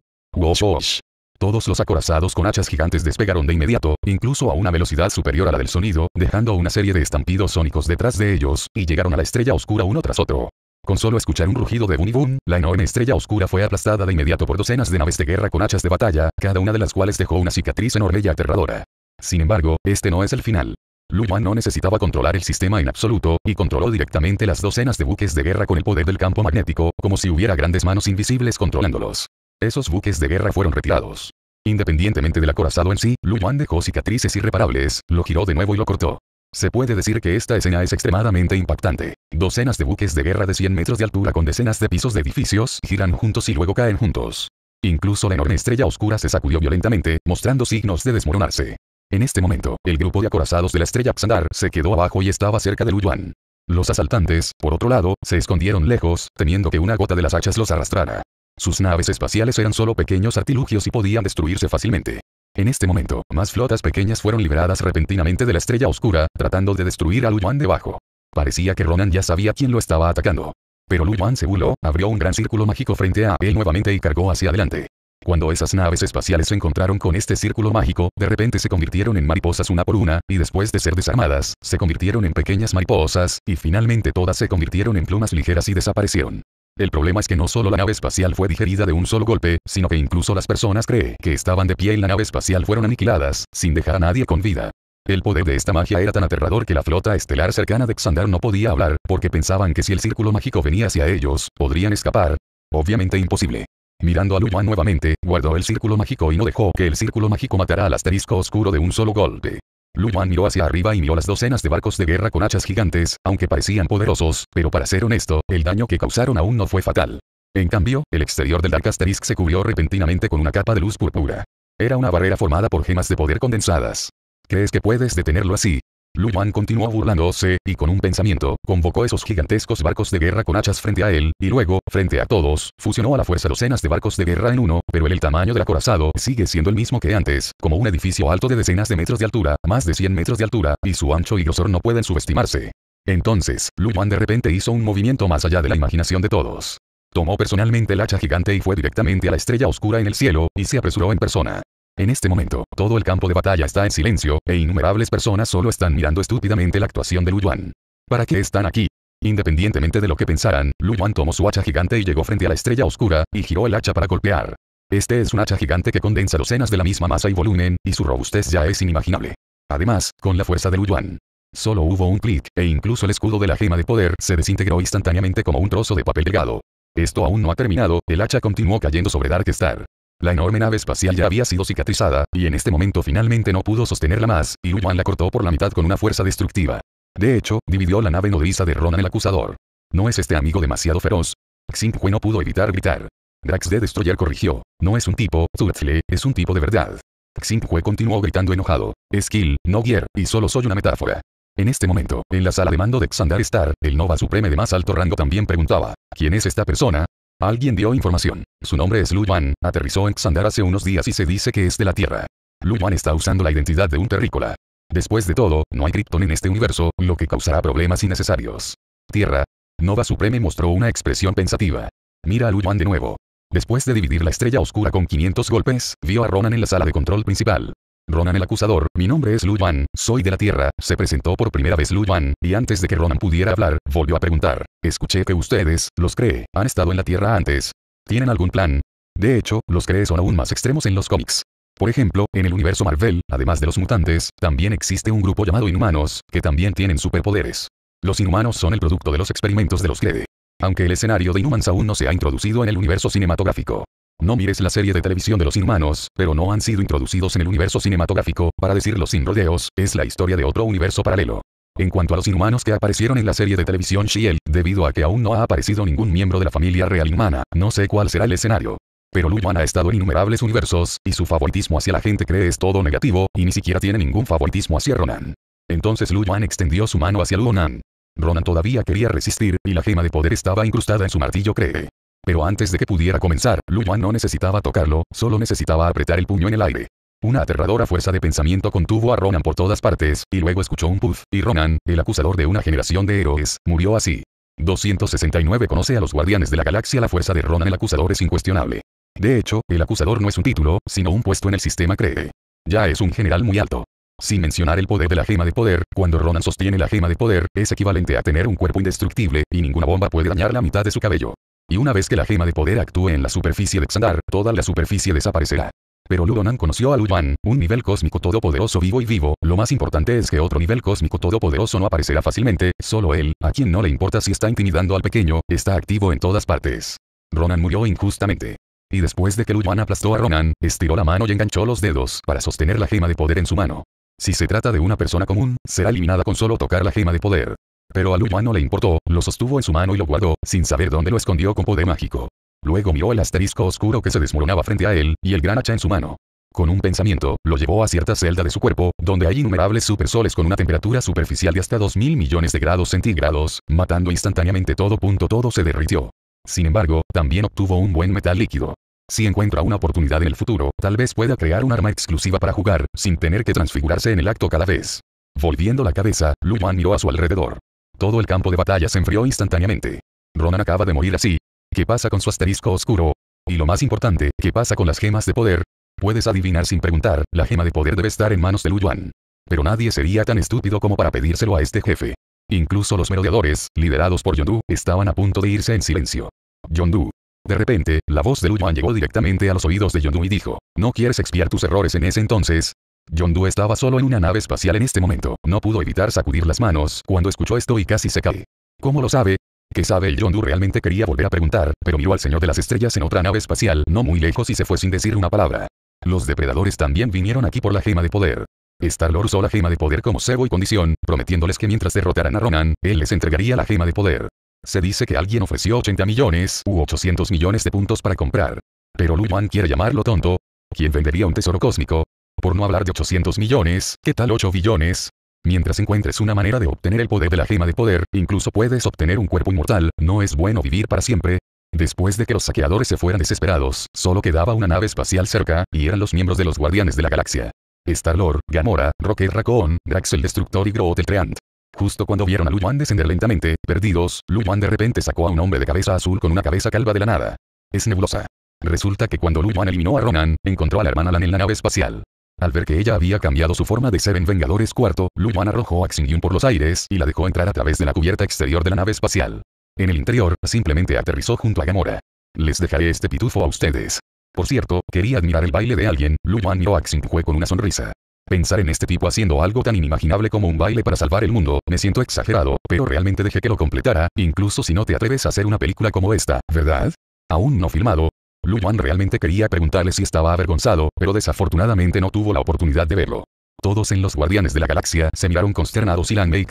Todos los acorazados con hachas gigantes despegaron de inmediato, incluso a una velocidad superior a la del sonido, dejando una serie de estampidos sónicos detrás de ellos, y llegaron a la estrella oscura uno tras otro. Con solo escuchar un rugido de boom, la enorme estrella oscura fue aplastada de inmediato por docenas de naves de guerra con hachas de batalla, cada una de las cuales dejó una cicatriz enorme y aterradora. Sin embargo, este no es el final. Lu Yuan no necesitaba controlar el sistema en absoluto, y controló directamente las docenas de buques de guerra con el poder del campo magnético, como si hubiera grandes manos invisibles controlándolos. Esos buques de guerra fueron retirados. Independientemente del acorazado en sí, Lu Yuan dejó cicatrices irreparables, lo giró de nuevo y lo cortó. Se puede decir que esta escena es extremadamente impactante. Docenas de buques de guerra de 100 metros de altura con decenas de pisos de edificios giran juntos y luego caen juntos. Incluso la enorme estrella oscura se sacudió violentamente, mostrando signos de desmoronarse. En este momento, el grupo de acorazados de la estrella Xandar se quedó abajo y estaba cerca de Lu Yuan. Los asaltantes, por otro lado, se escondieron lejos, temiendo que una gota de las hachas los arrastrara. Sus naves espaciales eran solo pequeños artilugios y podían destruirse fácilmente. En este momento, más flotas pequeñas fueron liberadas repentinamente de la estrella oscura, tratando de destruir a Lu Yuan debajo. Parecía que Ronan ya sabía quién lo estaba atacando. Pero Lu se burló, abrió un gran círculo mágico frente a él nuevamente y cargó hacia adelante. Cuando esas naves espaciales se encontraron con este círculo mágico, de repente se convirtieron en mariposas una por una, y después de ser desarmadas, se convirtieron en pequeñas mariposas, y finalmente todas se convirtieron en plumas ligeras y desaparecieron. El problema es que no solo la nave espacial fue digerida de un solo golpe, sino que incluso las personas cree que estaban de pie en la nave espacial fueron aniquiladas, sin dejar a nadie con vida. El poder de esta magia era tan aterrador que la flota estelar cercana de Xandar no podía hablar, porque pensaban que si el círculo mágico venía hacia ellos, podrían escapar. Obviamente imposible. Mirando a Luyuan nuevamente, guardó el círculo mágico y no dejó que el círculo mágico matara al asterisco oscuro de un solo golpe. Lu miró hacia arriba y miró las docenas de barcos de guerra con hachas gigantes, aunque parecían poderosos, pero para ser honesto, el daño que causaron aún no fue fatal. En cambio, el exterior del Dark Asterisk se cubrió repentinamente con una capa de luz púrpura. Era una barrera formada por gemas de poder condensadas. ¿Crees que puedes detenerlo así? Lu Yuan continuó burlándose, y con un pensamiento, convocó esos gigantescos barcos de guerra con hachas frente a él, y luego, frente a todos, fusionó a la fuerza docenas de barcos de guerra en uno, pero el tamaño del acorazado sigue siendo el mismo que antes, como un edificio alto de decenas de metros de altura, más de 100 metros de altura, y su ancho y grosor no pueden subestimarse. Entonces, Lu Yuan de repente hizo un movimiento más allá de la imaginación de todos. Tomó personalmente el hacha gigante y fue directamente a la estrella oscura en el cielo, y se apresuró en persona. En este momento, todo el campo de batalla está en silencio, e innumerables personas solo están mirando estúpidamente la actuación de Lu Yuan. ¿Para qué están aquí? Independientemente de lo que pensaran, Lu Yuan tomó su hacha gigante y llegó frente a la estrella oscura, y giró el hacha para golpear. Este es un hacha gigante que condensa docenas de la misma masa y volumen, y su robustez ya es inimaginable. Además, con la fuerza de Lu Yuan. Solo hubo un clic, e incluso el escudo de la gema de poder se desintegró instantáneamente como un trozo de papel delgado. Esto aún no ha terminado, el hacha continuó cayendo sobre Dark Star. La enorme nave espacial ya había sido cicatrizada, y en este momento finalmente no pudo sostenerla más, y Yuan la cortó por la mitad con una fuerza destructiva. De hecho, dividió la nave nodriza de Ronan el acusador. ¿No es este amigo demasiado feroz? Xinghue no pudo evitar gritar. Drax de Destroyer corrigió. No es un tipo, Zurtzle, es un tipo de verdad. Xinghue continuó gritando enojado. Kill, no gear, y solo soy una metáfora. En este momento, en la sala de mando de Xandar Star, el Nova Supreme de más alto rango también preguntaba, ¿quién es esta persona? Alguien dio información. Su nombre es Lu Yuan, aterrizó en Xandar hace unos días y se dice que es de la Tierra. Lu Yuan está usando la identidad de un terrícola. Después de todo, no hay Krypton en este universo, lo que causará problemas innecesarios. Tierra. Nova Supreme mostró una expresión pensativa. Mira a Lu Yuan de nuevo. Después de dividir la estrella oscura con 500 golpes, vio a Ronan en la sala de control principal. Ronan el acusador, mi nombre es Lu soy de la Tierra, se presentó por primera vez Lu y antes de que Ronan pudiera hablar, volvió a preguntar. Escuché que ustedes, los cree, han estado en la Tierra antes. ¿Tienen algún plan? De hecho, los cree son aún más extremos en los cómics. Por ejemplo, en el universo Marvel, además de los mutantes, también existe un grupo llamado Inhumanos, que también tienen superpoderes. Los Inhumanos son el producto de los experimentos de los Cree. Aunque el escenario de Inhumans aún no se ha introducido en el universo cinematográfico. No mires la serie de televisión de los inhumanos, pero no han sido introducidos en el universo cinematográfico, para decirlo sin rodeos, es la historia de otro universo paralelo. En cuanto a los inhumanos que aparecieron en la serie de televisión Shield, debido a que aún no ha aparecido ningún miembro de la familia real inhumana, no sé cuál será el escenario. Pero Yuan ha estado en innumerables universos, y su favoritismo hacia la gente cree es todo negativo, y ni siquiera tiene ningún favoritismo hacia Ronan. Entonces Yuan extendió su mano hacia Luonan. Ronan todavía quería resistir, y la gema de poder estaba incrustada en su martillo cree. Pero antes de que pudiera comenzar, Lu no necesitaba tocarlo, solo necesitaba apretar el puño en el aire. Una aterradora fuerza de pensamiento contuvo a Ronan por todas partes, y luego escuchó un puff, y Ronan, el acusador de una generación de héroes, murió así. 269 conoce a los guardianes de la galaxia la fuerza de Ronan el acusador es incuestionable. De hecho, el acusador no es un título, sino un puesto en el sistema cree. Ya es un general muy alto. Sin mencionar el poder de la gema de poder, cuando Ronan sostiene la gema de poder, es equivalente a tener un cuerpo indestructible, y ninguna bomba puede dañar la mitad de su cabello. Y una vez que la gema de poder actúe en la superficie de Xandar, toda la superficie desaparecerá. Pero Luronan conoció a Luan, un nivel cósmico todopoderoso vivo y vivo, lo más importante es que otro nivel cósmico todopoderoso no aparecerá fácilmente, solo él, a quien no le importa si está intimidando al pequeño, está activo en todas partes. Ronan murió injustamente. Y después de que Luan aplastó a Ronan, estiró la mano y enganchó los dedos para sostener la gema de poder en su mano. Si se trata de una persona común, será eliminada con solo tocar la gema de poder. Pero al humano le importó, lo sostuvo en su mano y lo guardó, sin saber dónde lo escondió con poder mágico. Luego miró el asterisco oscuro que se desmoronaba frente a él, y el gran hacha en su mano. Con un pensamiento, lo llevó a cierta celda de su cuerpo, donde hay innumerables supersoles con una temperatura superficial de hasta 2000 millones de grados centígrados, matando instantáneamente todo punto todo se derritió. Sin embargo, también obtuvo un buen metal líquido. Si encuentra una oportunidad en el futuro, tal vez pueda crear un arma exclusiva para jugar, sin tener que transfigurarse en el acto cada vez. Volviendo la cabeza, Luan miró a su alrededor. Todo el campo de batalla se enfrió instantáneamente. Ronan acaba de morir así. ¿Qué pasa con su asterisco oscuro? Y lo más importante, ¿qué pasa con las gemas de poder? Puedes adivinar sin preguntar, la gema de poder debe estar en manos de Lu Yuan. Pero nadie sería tan estúpido como para pedírselo a este jefe. Incluso los merodeadores, liderados por Yondu, estaban a punto de irse en silencio. Yondu. De repente, la voz de Lu Yuan llegó directamente a los oídos de Yondu y dijo, ¿no quieres expiar tus errores en ese entonces? John estaba solo en una nave espacial en este momento. No pudo evitar sacudir las manos cuando escuchó esto y casi se cae. ¿Cómo lo sabe? ¿Qué sabe el John realmente quería volver a preguntar, pero miró al Señor de las Estrellas en otra nave espacial no muy lejos y se fue sin decir una palabra. Los depredadores también vinieron aquí por la gema de poder. Star-Lord usó la gema de poder como cego y condición, prometiéndoles que mientras derrotaran a Ronan, él les entregaría la gema de poder. Se dice que alguien ofreció 80 millones u 800 millones de puntos para comprar. Pero Lu Yuan quiere llamarlo tonto. ¿Quién vendería un tesoro cósmico? por no hablar de 800 millones, ¿qué tal 8 billones? Mientras encuentres una manera de obtener el poder de la gema de poder, incluso puedes obtener un cuerpo inmortal, no es bueno vivir para siempre. Después de que los saqueadores se fueran desesperados, solo quedaba una nave espacial cerca, y eran los miembros de los Guardianes de la Galaxia. Star-Lord, Gamora, Rocket Raccoon, Drax el Destructor y Groot el Treant. Justo cuando vieron a Lu descender lentamente, perdidos, Lu de repente sacó a un hombre de cabeza azul con una cabeza calva de la nada. Es nebulosa. Resulta que cuando Lu eliminó a Ronan, encontró a la hermana en la nave espacial. Al ver que ella había cambiado su forma de ser en Vengadores Cuarto, Lu arrojó a Xingyun por los aires y la dejó entrar a través de la cubierta exterior de la nave espacial. En el interior, simplemente aterrizó junto a Gamora. Les dejaré este pitufo a ustedes. Por cierto, quería admirar el baile de alguien, Lu miró a Xingyun con una sonrisa. Pensar en este tipo haciendo algo tan inimaginable como un baile para salvar el mundo, me siento exagerado, pero realmente dejé que lo completara, incluso si no te atreves a hacer una película como esta, ¿verdad? Aún no filmado, Lu realmente quería preguntarle si estaba avergonzado, pero desafortunadamente no tuvo la oportunidad de verlo. Todos en los Guardianes de la Galaxia se miraron consternados y Lan Mei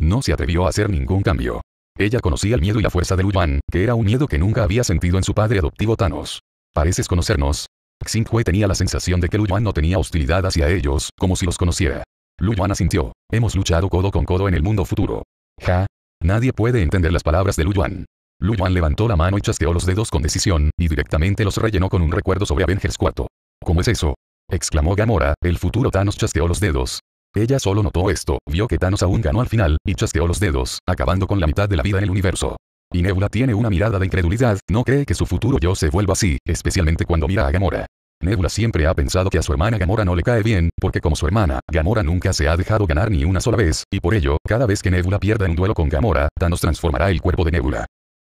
no se atrevió a hacer ningún cambio. Ella conocía el miedo y la fuerza de Lu que era un miedo que nunca había sentido en su padre adoptivo Thanos. ¿Pareces conocernos? Xin tenía la sensación de que Lu no tenía hostilidad hacia ellos, como si los conociera. Lu asintió. Hemos luchado codo con codo en el mundo futuro. Ja. Nadie puede entender las palabras de Luan. Luan levantó la mano y chasqueó los dedos con decisión, y directamente los rellenó con un recuerdo sobre Avengers 4. ¿Cómo es eso? exclamó Gamora, el futuro Thanos chasqueó los dedos. Ella solo notó esto, vio que Thanos aún ganó al final, y chasqueó los dedos, acabando con la mitad de la vida en el universo. Y Nebula tiene una mirada de incredulidad, no cree que su futuro yo se vuelva así, especialmente cuando mira a Gamora. Nebula siempre ha pensado que a su hermana Gamora no le cae bien, porque como su hermana, Gamora nunca se ha dejado ganar ni una sola vez, y por ello, cada vez que Nebula pierda un duelo con Gamora, Thanos transformará el cuerpo de Nebula.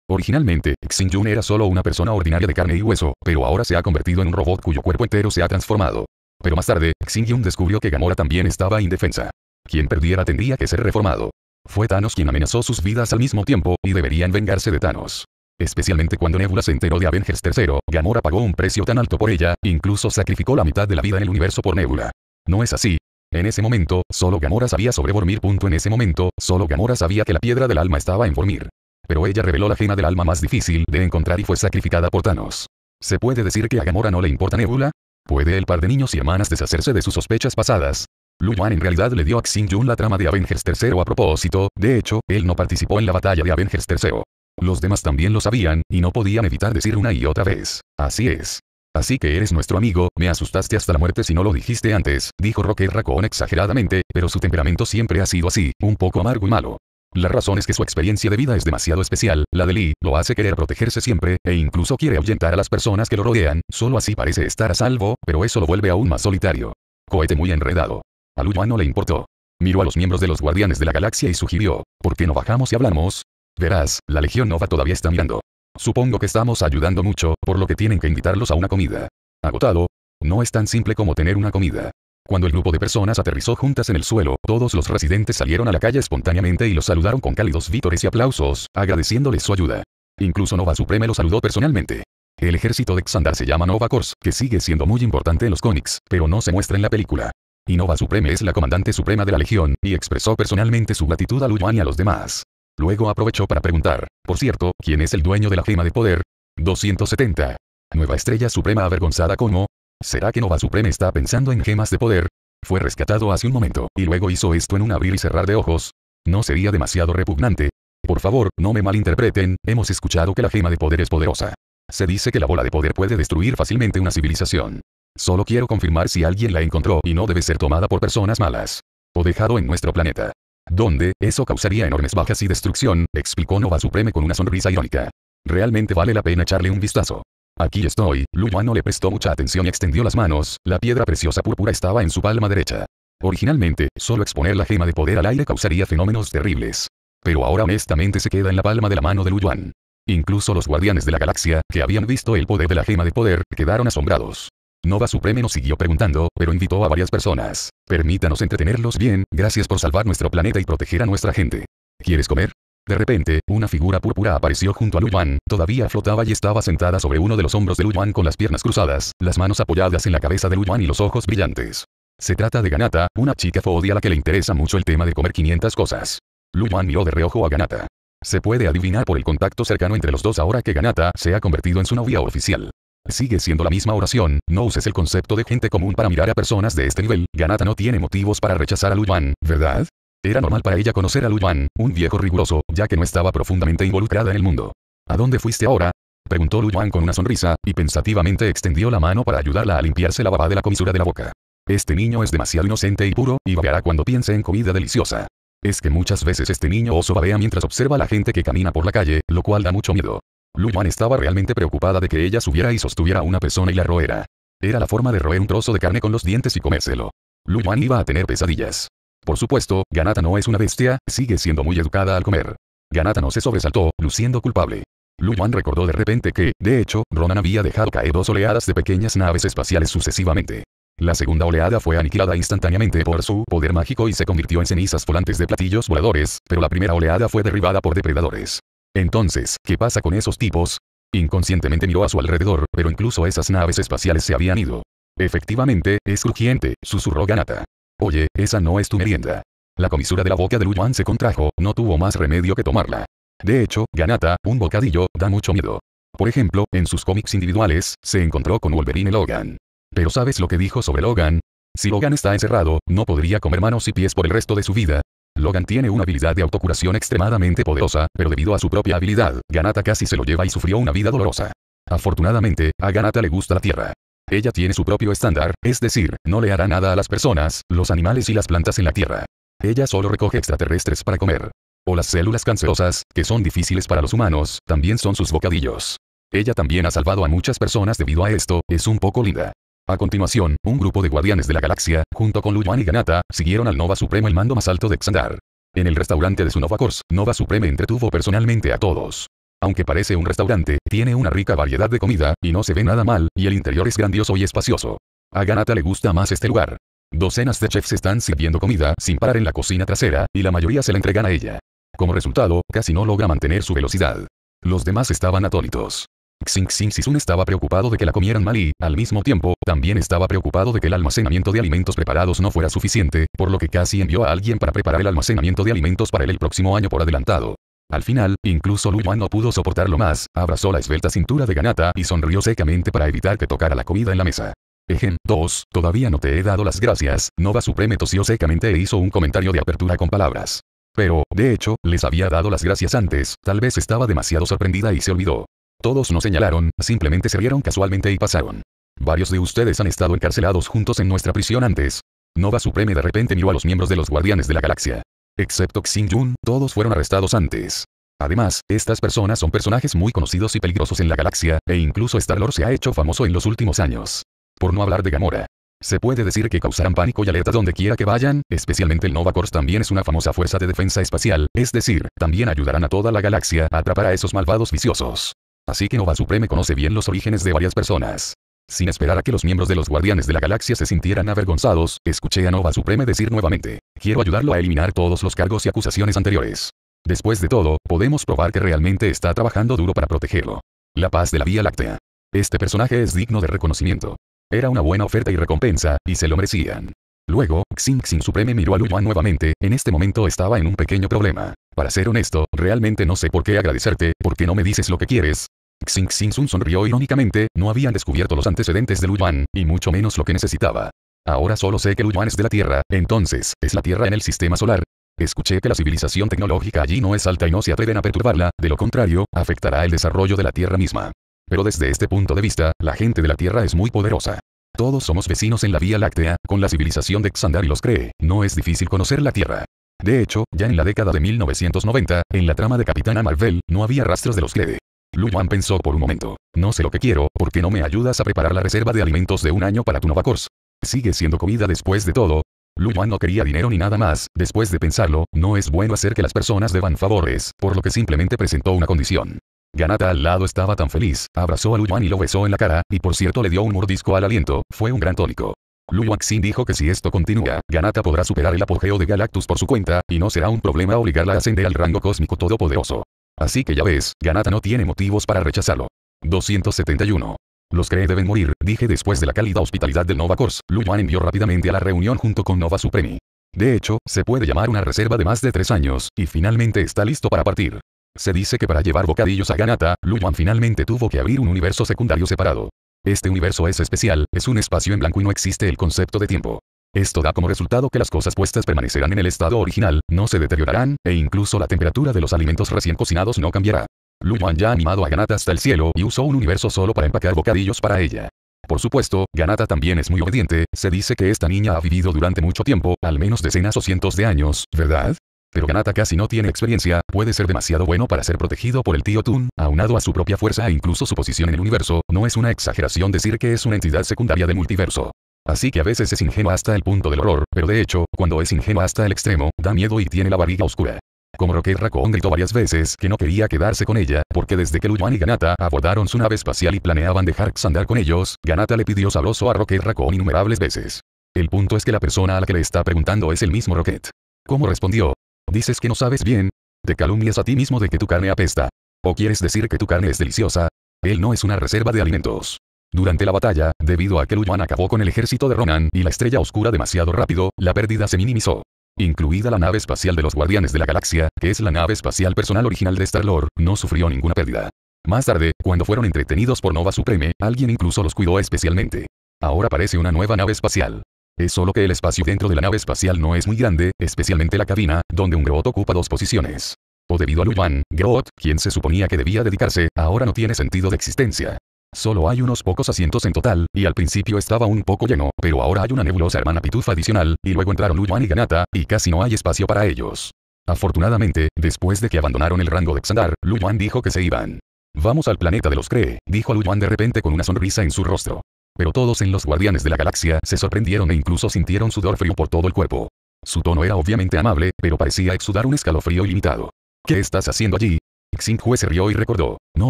Originalmente, Xin era solo una persona ordinaria de carne y hueso, pero ahora se ha convertido en un robot cuyo cuerpo entero se ha transformado. Pero más tarde, Xin descubrió que Gamora también estaba indefensa. Quien perdiera tendría que ser reformado. Fue Thanos quien amenazó sus vidas al mismo tiempo, y deberían vengarse de Thanos. Especialmente cuando Nebula se enteró de Avengers III, Gamora pagó un precio tan alto por ella, incluso sacrificó la mitad de la vida en el universo por Nebula. No es así. En ese momento, solo Gamora sabía sobre Punto. En ese momento, solo Gamora sabía que la piedra del alma estaba en Vormir. Pero ella reveló la gema del alma más difícil de encontrar y fue sacrificada por Thanos. ¿Se puede decir que a Gamora no le importa Nebula? ¿Puede el par de niños y hermanas deshacerse de sus sospechas pasadas? Lu Yuan en realidad le dio a Xin Yun la trama de Avengers III a propósito, de hecho, él no participó en la batalla de Avengers III. Los demás también lo sabían, y no podían evitar decir una y otra vez. Así es. Así que eres nuestro amigo, me asustaste hasta la muerte si no lo dijiste antes, dijo Rocket Raccoon exageradamente, pero su temperamento siempre ha sido así, un poco amargo y malo. La razón es que su experiencia de vida es demasiado especial, la de Lee, lo hace querer protegerse siempre, e incluso quiere ahuyentar a las personas que lo rodean, solo así parece estar a salvo, pero eso lo vuelve aún más solitario. Cohete muy enredado. A Lu no le importó. Miró a los miembros de los Guardianes de la Galaxia y sugirió, ¿por qué no bajamos y hablamos? Verás, la Legión Nova todavía está mirando. Supongo que estamos ayudando mucho, por lo que tienen que invitarlos a una comida. ¿Agotado? No es tan simple como tener una comida. Cuando el grupo de personas aterrizó juntas en el suelo, todos los residentes salieron a la calle espontáneamente y los saludaron con cálidos vítores y aplausos, agradeciéndoles su ayuda. Incluso Nova Supreme lo saludó personalmente. El ejército de Xandar se llama Nova Corps, que sigue siendo muy importante en los cómics, pero no se muestra en la película. Y Nova Supreme es la comandante suprema de la Legión, y expresó personalmente su gratitud a Luyuan y a los demás. Luego aprovechó para preguntar, por cierto, ¿quién es el dueño de la gema de poder? 270. Nueva Estrella Suprema avergonzada como, ¿Será que Nova Supreme está pensando en gemas de poder? Fue rescatado hace un momento, y luego hizo esto en un abrir y cerrar de ojos. ¿No sería demasiado repugnante? Por favor, no me malinterpreten, hemos escuchado que la gema de poder es poderosa. Se dice que la bola de poder puede destruir fácilmente una civilización. Solo quiero confirmar si alguien la encontró y no debe ser tomada por personas malas. O dejado en nuestro planeta. Donde, eso causaría enormes bajas y destrucción, explicó Nova Supreme con una sonrisa irónica. Realmente vale la pena echarle un vistazo. Aquí estoy, Luyuan no le prestó mucha atención y extendió las manos, la piedra preciosa púrpura estaba en su palma derecha. Originalmente, solo exponer la gema de poder al aire causaría fenómenos terribles. Pero ahora honestamente se queda en la palma de la mano de Luyuan. Incluso los guardianes de la galaxia, que habían visto el poder de la gema de poder, quedaron asombrados. Nova Supreme nos siguió preguntando, pero invitó a varias personas. Permítanos entretenerlos bien, gracias por salvar nuestro planeta y proteger a nuestra gente. ¿Quieres comer? De repente, una figura púrpura apareció junto a Lu todavía flotaba y estaba sentada sobre uno de los hombros de Lu con las piernas cruzadas, las manos apoyadas en la cabeza de Lu y los ojos brillantes. Se trata de Ganata, una chica fodia a la que le interesa mucho el tema de comer 500 cosas. Lu miró de reojo a Ganata. Se puede adivinar por el contacto cercano entre los dos ahora que Ganata se ha convertido en su novia oficial. Sigue siendo la misma oración, no uses el concepto de gente común para mirar a personas de este nivel, Ganata no tiene motivos para rechazar a Lu ¿verdad? Era normal para ella conocer a Lu Yuan, un viejo riguroso, ya que no estaba profundamente involucrada en el mundo. ¿A dónde fuiste ahora? Preguntó Lu Yuan con una sonrisa, y pensativamente extendió la mano para ayudarla a limpiarse la baba de la comisura de la boca. Este niño es demasiado inocente y puro, y babeará cuando piense en comida deliciosa. Es que muchas veces este niño oso babea mientras observa a la gente que camina por la calle, lo cual da mucho miedo. Lu Yuan estaba realmente preocupada de que ella subiera y sostuviera a una persona y la roera. Era la forma de roer un trozo de carne con los dientes y comérselo. Lu Yuan iba a tener pesadillas. Por supuesto, Ganata no es una bestia, sigue siendo muy educada al comer. Ganata no se sobresaltó, luciendo culpable. Lu recordó de repente que, de hecho, Ronan había dejado caer dos oleadas de pequeñas naves espaciales sucesivamente. La segunda oleada fue aniquilada instantáneamente por su poder mágico y se convirtió en cenizas volantes de platillos voladores, pero la primera oleada fue derribada por depredadores. Entonces, ¿qué pasa con esos tipos? Inconscientemente miró a su alrededor, pero incluso esas naves espaciales se habían ido. Efectivamente, es crujiente, susurró Ganata. Oye, esa no es tu merienda. La comisura de la boca de Luyuan se contrajo, no tuvo más remedio que tomarla. De hecho, Ganata, un bocadillo, da mucho miedo. Por ejemplo, en sus cómics individuales, se encontró con Wolverine Logan. Pero ¿sabes lo que dijo sobre Logan? Si Logan está encerrado, no podría comer manos y pies por el resto de su vida. Logan tiene una habilidad de autocuración extremadamente poderosa, pero debido a su propia habilidad, Ganata casi se lo lleva y sufrió una vida dolorosa. Afortunadamente, a Ganata le gusta la tierra. Ella tiene su propio estándar, es decir, no le hará nada a las personas, los animales y las plantas en la Tierra. Ella solo recoge extraterrestres para comer. O las células cancerosas, que son difíciles para los humanos, también son sus bocadillos. Ella también ha salvado a muchas personas debido a esto, es un poco linda. A continuación, un grupo de guardianes de la galaxia, junto con Luyuan y Ganata, siguieron al Nova Supremo el mando más alto de Xandar. En el restaurante de su Nova Corps, Nova Supremo entretuvo personalmente a todos. Aunque parece un restaurante, tiene una rica variedad de comida, y no se ve nada mal, y el interior es grandioso y espacioso. A Ganata le gusta más este lugar. Docenas de chefs están sirviendo comida sin parar en la cocina trasera, y la mayoría se la entregan a ella. Como resultado, casi no logra mantener su velocidad. Los demás estaban atónitos. Xing Xing Sisun estaba preocupado de que la comieran mal y, al mismo tiempo, también estaba preocupado de que el almacenamiento de alimentos preparados no fuera suficiente, por lo que casi envió a alguien para preparar el almacenamiento de alimentos para el próximo año por adelantado. Al final, incluso Lu Yuan no pudo soportarlo más, abrazó la esbelta cintura de Ganata y sonrió secamente para evitar que tocara la comida en la mesa. Ejem 2. Todavía no te he dado las gracias. Nova Supreme tosió secamente e hizo un comentario de apertura con palabras. Pero, de hecho, les había dado las gracias antes, tal vez estaba demasiado sorprendida y se olvidó. Todos no señalaron, simplemente se rieron casualmente y pasaron. Varios de ustedes han estado encarcelados juntos en nuestra prisión antes. Nova Supreme de repente miró a los miembros de los Guardianes de la Galaxia. Excepto Xin-Yun, todos fueron arrestados antes. Además, estas personas son personajes muy conocidos y peligrosos en la galaxia, e incluso Star-Lord se ha hecho famoso en los últimos años. Por no hablar de Gamora. Se puede decir que causarán pánico y alerta donde quiera que vayan, especialmente el Nova Corps también es una famosa fuerza de defensa espacial, es decir, también ayudarán a toda la galaxia a atrapar a esos malvados viciosos. Así que Nova Supreme conoce bien los orígenes de varias personas. Sin esperar a que los miembros de los Guardianes de la Galaxia se sintieran avergonzados, escuché a Nova Supreme decir nuevamente, quiero ayudarlo a eliminar todos los cargos y acusaciones anteriores. Después de todo, podemos probar que realmente está trabajando duro para protegerlo. La paz de la Vía Láctea. Este personaje es digno de reconocimiento. Era una buena oferta y recompensa, y se lo merecían. Luego, Xing Xing Supreme miró a Luyuan nuevamente, en este momento estaba en un pequeño problema. Para ser honesto, realmente no sé por qué agradecerte, porque no me dices lo que quieres, Xing Xing Sun sonrió irónicamente, no habían descubierto los antecedentes de Lu Yuan, y mucho menos lo que necesitaba. Ahora solo sé que Lu Yuan es de la Tierra, entonces, ¿es la Tierra en el sistema solar? Escuché que la civilización tecnológica allí no es alta y no se atreven a perturbarla, de lo contrario, afectará el desarrollo de la Tierra misma. Pero desde este punto de vista, la gente de la Tierra es muy poderosa. Todos somos vecinos en la Vía Láctea, con la civilización de Xandar y los cree, no es difícil conocer la Tierra. De hecho, ya en la década de 1990, en la trama de Capitana Marvel, no había rastros de los Cree. Lu Yuan pensó por un momento. No sé lo que quiero, ¿por qué no me ayudas a preparar la reserva de alimentos de un año para tu Nova Course? Sigue siendo comida después de todo. Lu Yuan no quería dinero ni nada más, después de pensarlo, no es bueno hacer que las personas deban favores, por lo que simplemente presentó una condición. Ganata al lado estaba tan feliz, abrazó a Lu Yuan y lo besó en la cara, y por cierto le dio un mordisco al aliento, fue un gran tónico. Lu Xin dijo que si esto continúa, Ganata podrá superar el apogeo de Galactus por su cuenta, y no será un problema obligarla a ascender al rango cósmico todopoderoso. Así que ya ves, Ganata no tiene motivos para rechazarlo. 271. Los cree deben morir, dije después de la cálida hospitalidad del Nova Corps, Lu envió rápidamente a la reunión junto con Nova Supremi. De hecho, se puede llamar una reserva de más de tres años, y finalmente está listo para partir. Se dice que para llevar bocadillos a Ganata, Lu finalmente tuvo que abrir un universo secundario separado. Este universo es especial, es un espacio en blanco y no existe el concepto de tiempo. Esto da como resultado que las cosas puestas permanecerán en el estado original, no se deteriorarán, e incluso la temperatura de los alimentos recién cocinados no cambiará. Lu Yuan ya ha animado a Ganata hasta el cielo y usó un universo solo para empacar bocadillos para ella. Por supuesto, Ganata también es muy obediente, se dice que esta niña ha vivido durante mucho tiempo, al menos decenas o cientos de años, ¿verdad? Pero Ganata casi no tiene experiencia, puede ser demasiado bueno para ser protegido por el tío Tun, aunado a su propia fuerza e incluso su posición en el universo, no es una exageración decir que es una entidad secundaria del multiverso. Así que a veces es ingenuo hasta el punto del horror, pero de hecho, cuando es ingenuo hasta el extremo, da miedo y tiene la barriga oscura. Como Rocket Raccoon gritó varias veces que no quería quedarse con ella, porque desde que Luyuan y Ganata abordaron su nave espacial y planeaban dejar Xandar con ellos, Ganata le pidió sabroso a Rocket Raccoon innumerables veces. El punto es que la persona a la que le está preguntando es el mismo Rocket. ¿Cómo respondió? ¿Dices que no sabes bien? ¿Te calumnias a ti mismo de que tu carne apesta? ¿O quieres decir que tu carne es deliciosa? Él no es una reserva de alimentos. Durante la batalla, debido a que Lujuan acabó con el ejército de Ronan y la estrella oscura demasiado rápido, la pérdida se minimizó. Incluida la nave espacial de los Guardianes de la Galaxia, que es la nave espacial personal original de Star-Lord, no sufrió ninguna pérdida. Más tarde, cuando fueron entretenidos por Nova Supreme, alguien incluso los cuidó especialmente. Ahora parece una nueva nave espacial. Es solo que el espacio dentro de la nave espacial no es muy grande, especialmente la cabina, donde un Groot ocupa dos posiciones. O debido a Luyuan, Groot, quien se suponía que debía dedicarse, ahora no tiene sentido de existencia. Solo hay unos pocos asientos en total, y al principio estaba un poco lleno, pero ahora hay una nebulosa hermana pitufa adicional, y luego entraron Luyuan y Ganata, y casi no hay espacio para ellos. Afortunadamente, después de que abandonaron el rango de Xandar, Luyuan dijo que se iban. Vamos al planeta de los Cree, dijo Luyuan de repente con una sonrisa en su rostro. Pero todos en los Guardianes de la Galaxia se sorprendieron e incluso sintieron sudor frío por todo el cuerpo. Su tono era obviamente amable, pero parecía exudar un escalofrío ilimitado. ¿Qué estás haciendo allí? Xinhue se rió y recordó. No